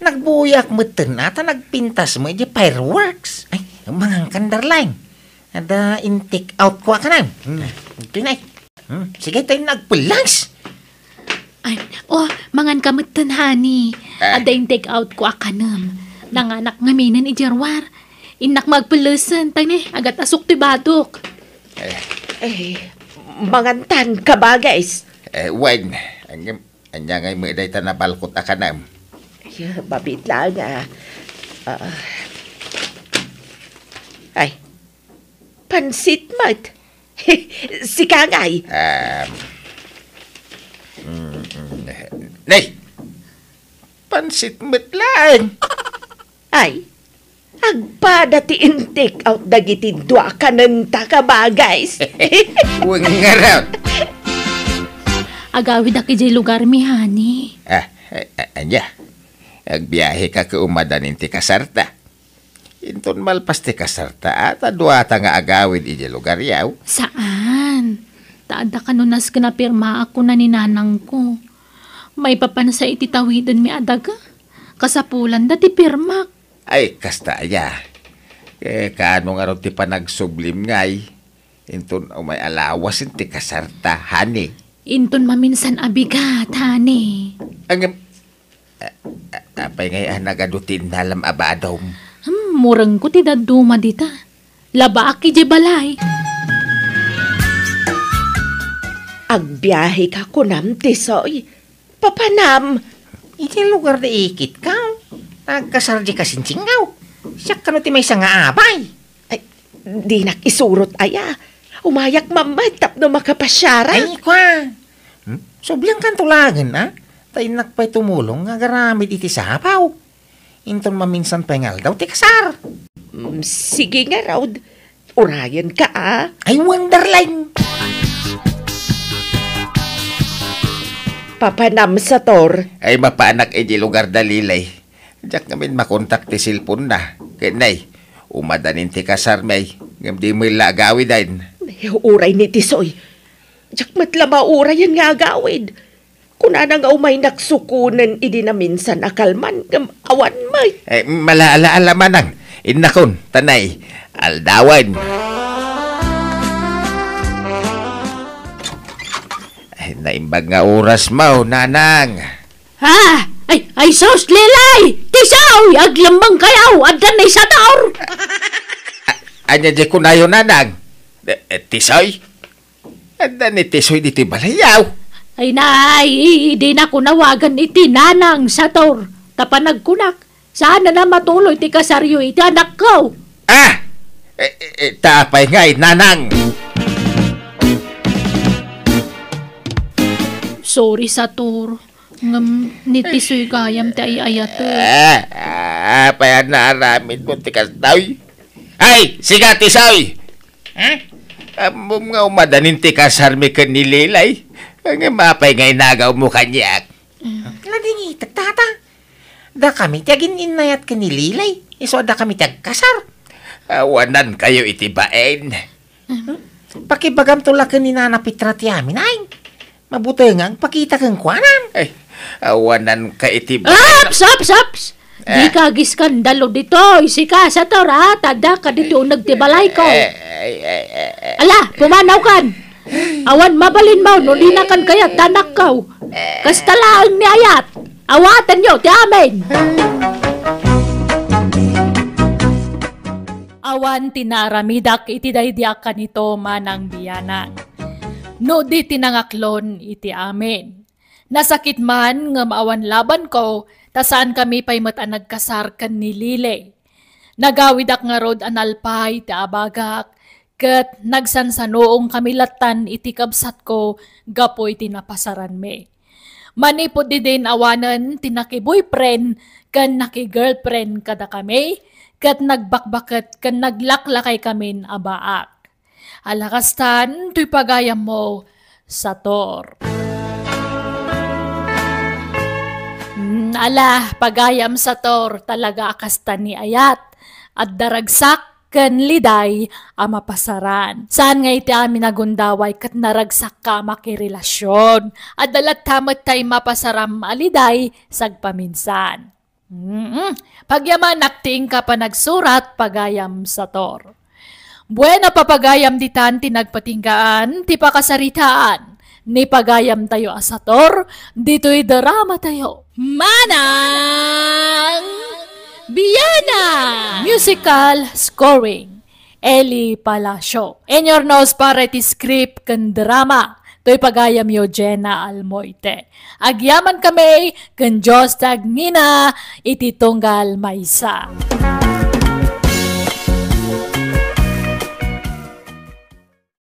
Nagbuyak mo tinata, nagpintas mo EJ fireworks. Ay, mga kandarlain. Ada in take out kwa ka na. Hmm. Ito na. Eh. Hmm. Sige tayo nagpulangs. Ay, oh, mangan ka hani. Uh, eh. Ada in take out ko akanam. Nanganak ngaminan ijarwar. Inak magpulusan, tani, agat asok ti badok. Eh, eh, mangantan ka ba, guys? Eh, wen. Ang anya ngay mo day tanabalkot ka na. Yeah, babit lang. Ah. Uh, ay, pansit mat. si Kangay. Um, mm, mm, nay! Pansit mat lang. Ay, Agpada ti intik out dagiti dua kanan takabagays. Huwag nga raw. Agawid aki jay lugar mi hani. Ah, ah, ah, anya. Agbiyahe ka ka umadanin ti kasarta. Inton malpas ti kasarta at aduata nga agawid ije lugar yaw. Saan? Taada ka nunas kinapirma ako na ni nanang ko. May papansa ititawidon mi adaga. Kasapulan dati pirmak. Ay, kastaya. Eh, kaano nga ron ti panagsublim ngay. Inton o may alawas ti kasarta, hani. Inton maminsan abigat, hani. Ang... Eh, eh, apay ngay ah, nagadutin nalam abadom. Hmm, murang ko ti daduma dita. Laba aki di balay. Agbiyahe ka kunam, tisoy. Papanam! Iti lugar na ikit ka di ka sinsingaw. Siya ka ti may nga abay. Ay, di nak aya. Umayak mamay tapno makapasyara. Ay, kwa. Hmm? Sobrang kang tulagan, ha? Ah. Tay nakpay tumulong nga garamid iti sapaw. Inton maminsan pengal daw ti kasar. Mm, sige nga, Raud. Urayan ka, ah. Ay, Wonderline! Papanam sa tor. Ay, mapaanak iti lugar dalilay. Diyak namin makontak ti silpon na. Kinay, umadanin ti kasarmay. Ngam di mo ilagawid ayin. uray ni Tisoy. Diyak matlaba uray yan nga agawid. Kunana nga umay naksukunan idi na minsan akalman. Ngam awan may. Eh, malaala-alaman manang. Inakon, tanay, aldawan. Ay, eh, naimbag nga oras mo, nanang. Ha? Ay, ay sos, lelay! Tisaw, aglambang kayaw, adan na isa taor! Anya di ko na yun nanag. Tisoy? Eh, eh, adan ni Tisoy di ti balayaw. Ay nay, di na ko iti nanang sator. taor. Tapanag kunak. Sana na matuloy ti kasaryo iti anak ko. Ah! E, e, tapay nga nanang! Sorry, Sator. Ngam, nitisoy kayam ti ay ayato. Ah, eh, eh, ah, paya naaramid mo ti kastawi. Ay, siga ti sawi! Eh, hmm? Amom nga umadanin ti kasarmi ka ni Lilay. Ang mapay nga inagaw mo kanyak. Mm. Lading tata. Da kami tiyagin inayat ka ni Lilay. Iso da kami tiyag kasar. Awanan kayo itibain. Mm-hmm. Pakibagam tula ka ni Nana Pitra ti amin ay. Mabuti nga pakita kang kwanan. Ay, awanan ka iti ah, Aps, aps, aps! Eh. Di ka giskandalo dito, isika sa tora. ra, ka dito eh, nagtibalay ko. Eh, eh, Ala, pumanaw kan! Awan mabalin mo, no di na kan kaya tanak kaw. Kastala ang ayat, awatan nyo, ti amin! Awan tinaramidak iti daydiakan ito manang biyana. No di tinangaklon iti amin Nasakit man nga maawan laban ko, ta saan kami pay matanag kasar kan ni Lile. Nagawidak nga rod analpay ta abagak, ket nagsansanoong kami latan iti kabsat ko, gapoy tinapasaran me. Manipod di din awanan tinaki-boyfriend kan naki-girlfriend kada kami, kat nagbakbakat kan naglaklakay kamin abaak. Alakastan, tuy pagayam mo, sator. Ala, pagayam sa tor, talaga akasta ni ayat. At daragsak ken liday a mapasaran. Saan nga iti amin gundaway kat naragsak ka makirelasyon. At dalat tamat tay mapasaram aliday sagpaminsan. Mm-mm. Pagyaman nakting ka pa nagsurat pagayam sa tor. Buena papagayam ditan tinagpatinggaan ti pakasaritaan pagayam tayo asator, dito'y drama tayo. Manang Biyana! Musical Scoring Eli Palacio. In your nose para ti script kan drama. To'y pagayam yo Jenna Almoite. Agyaman kami kan Diyos tagnina iti tunggal maysa. Music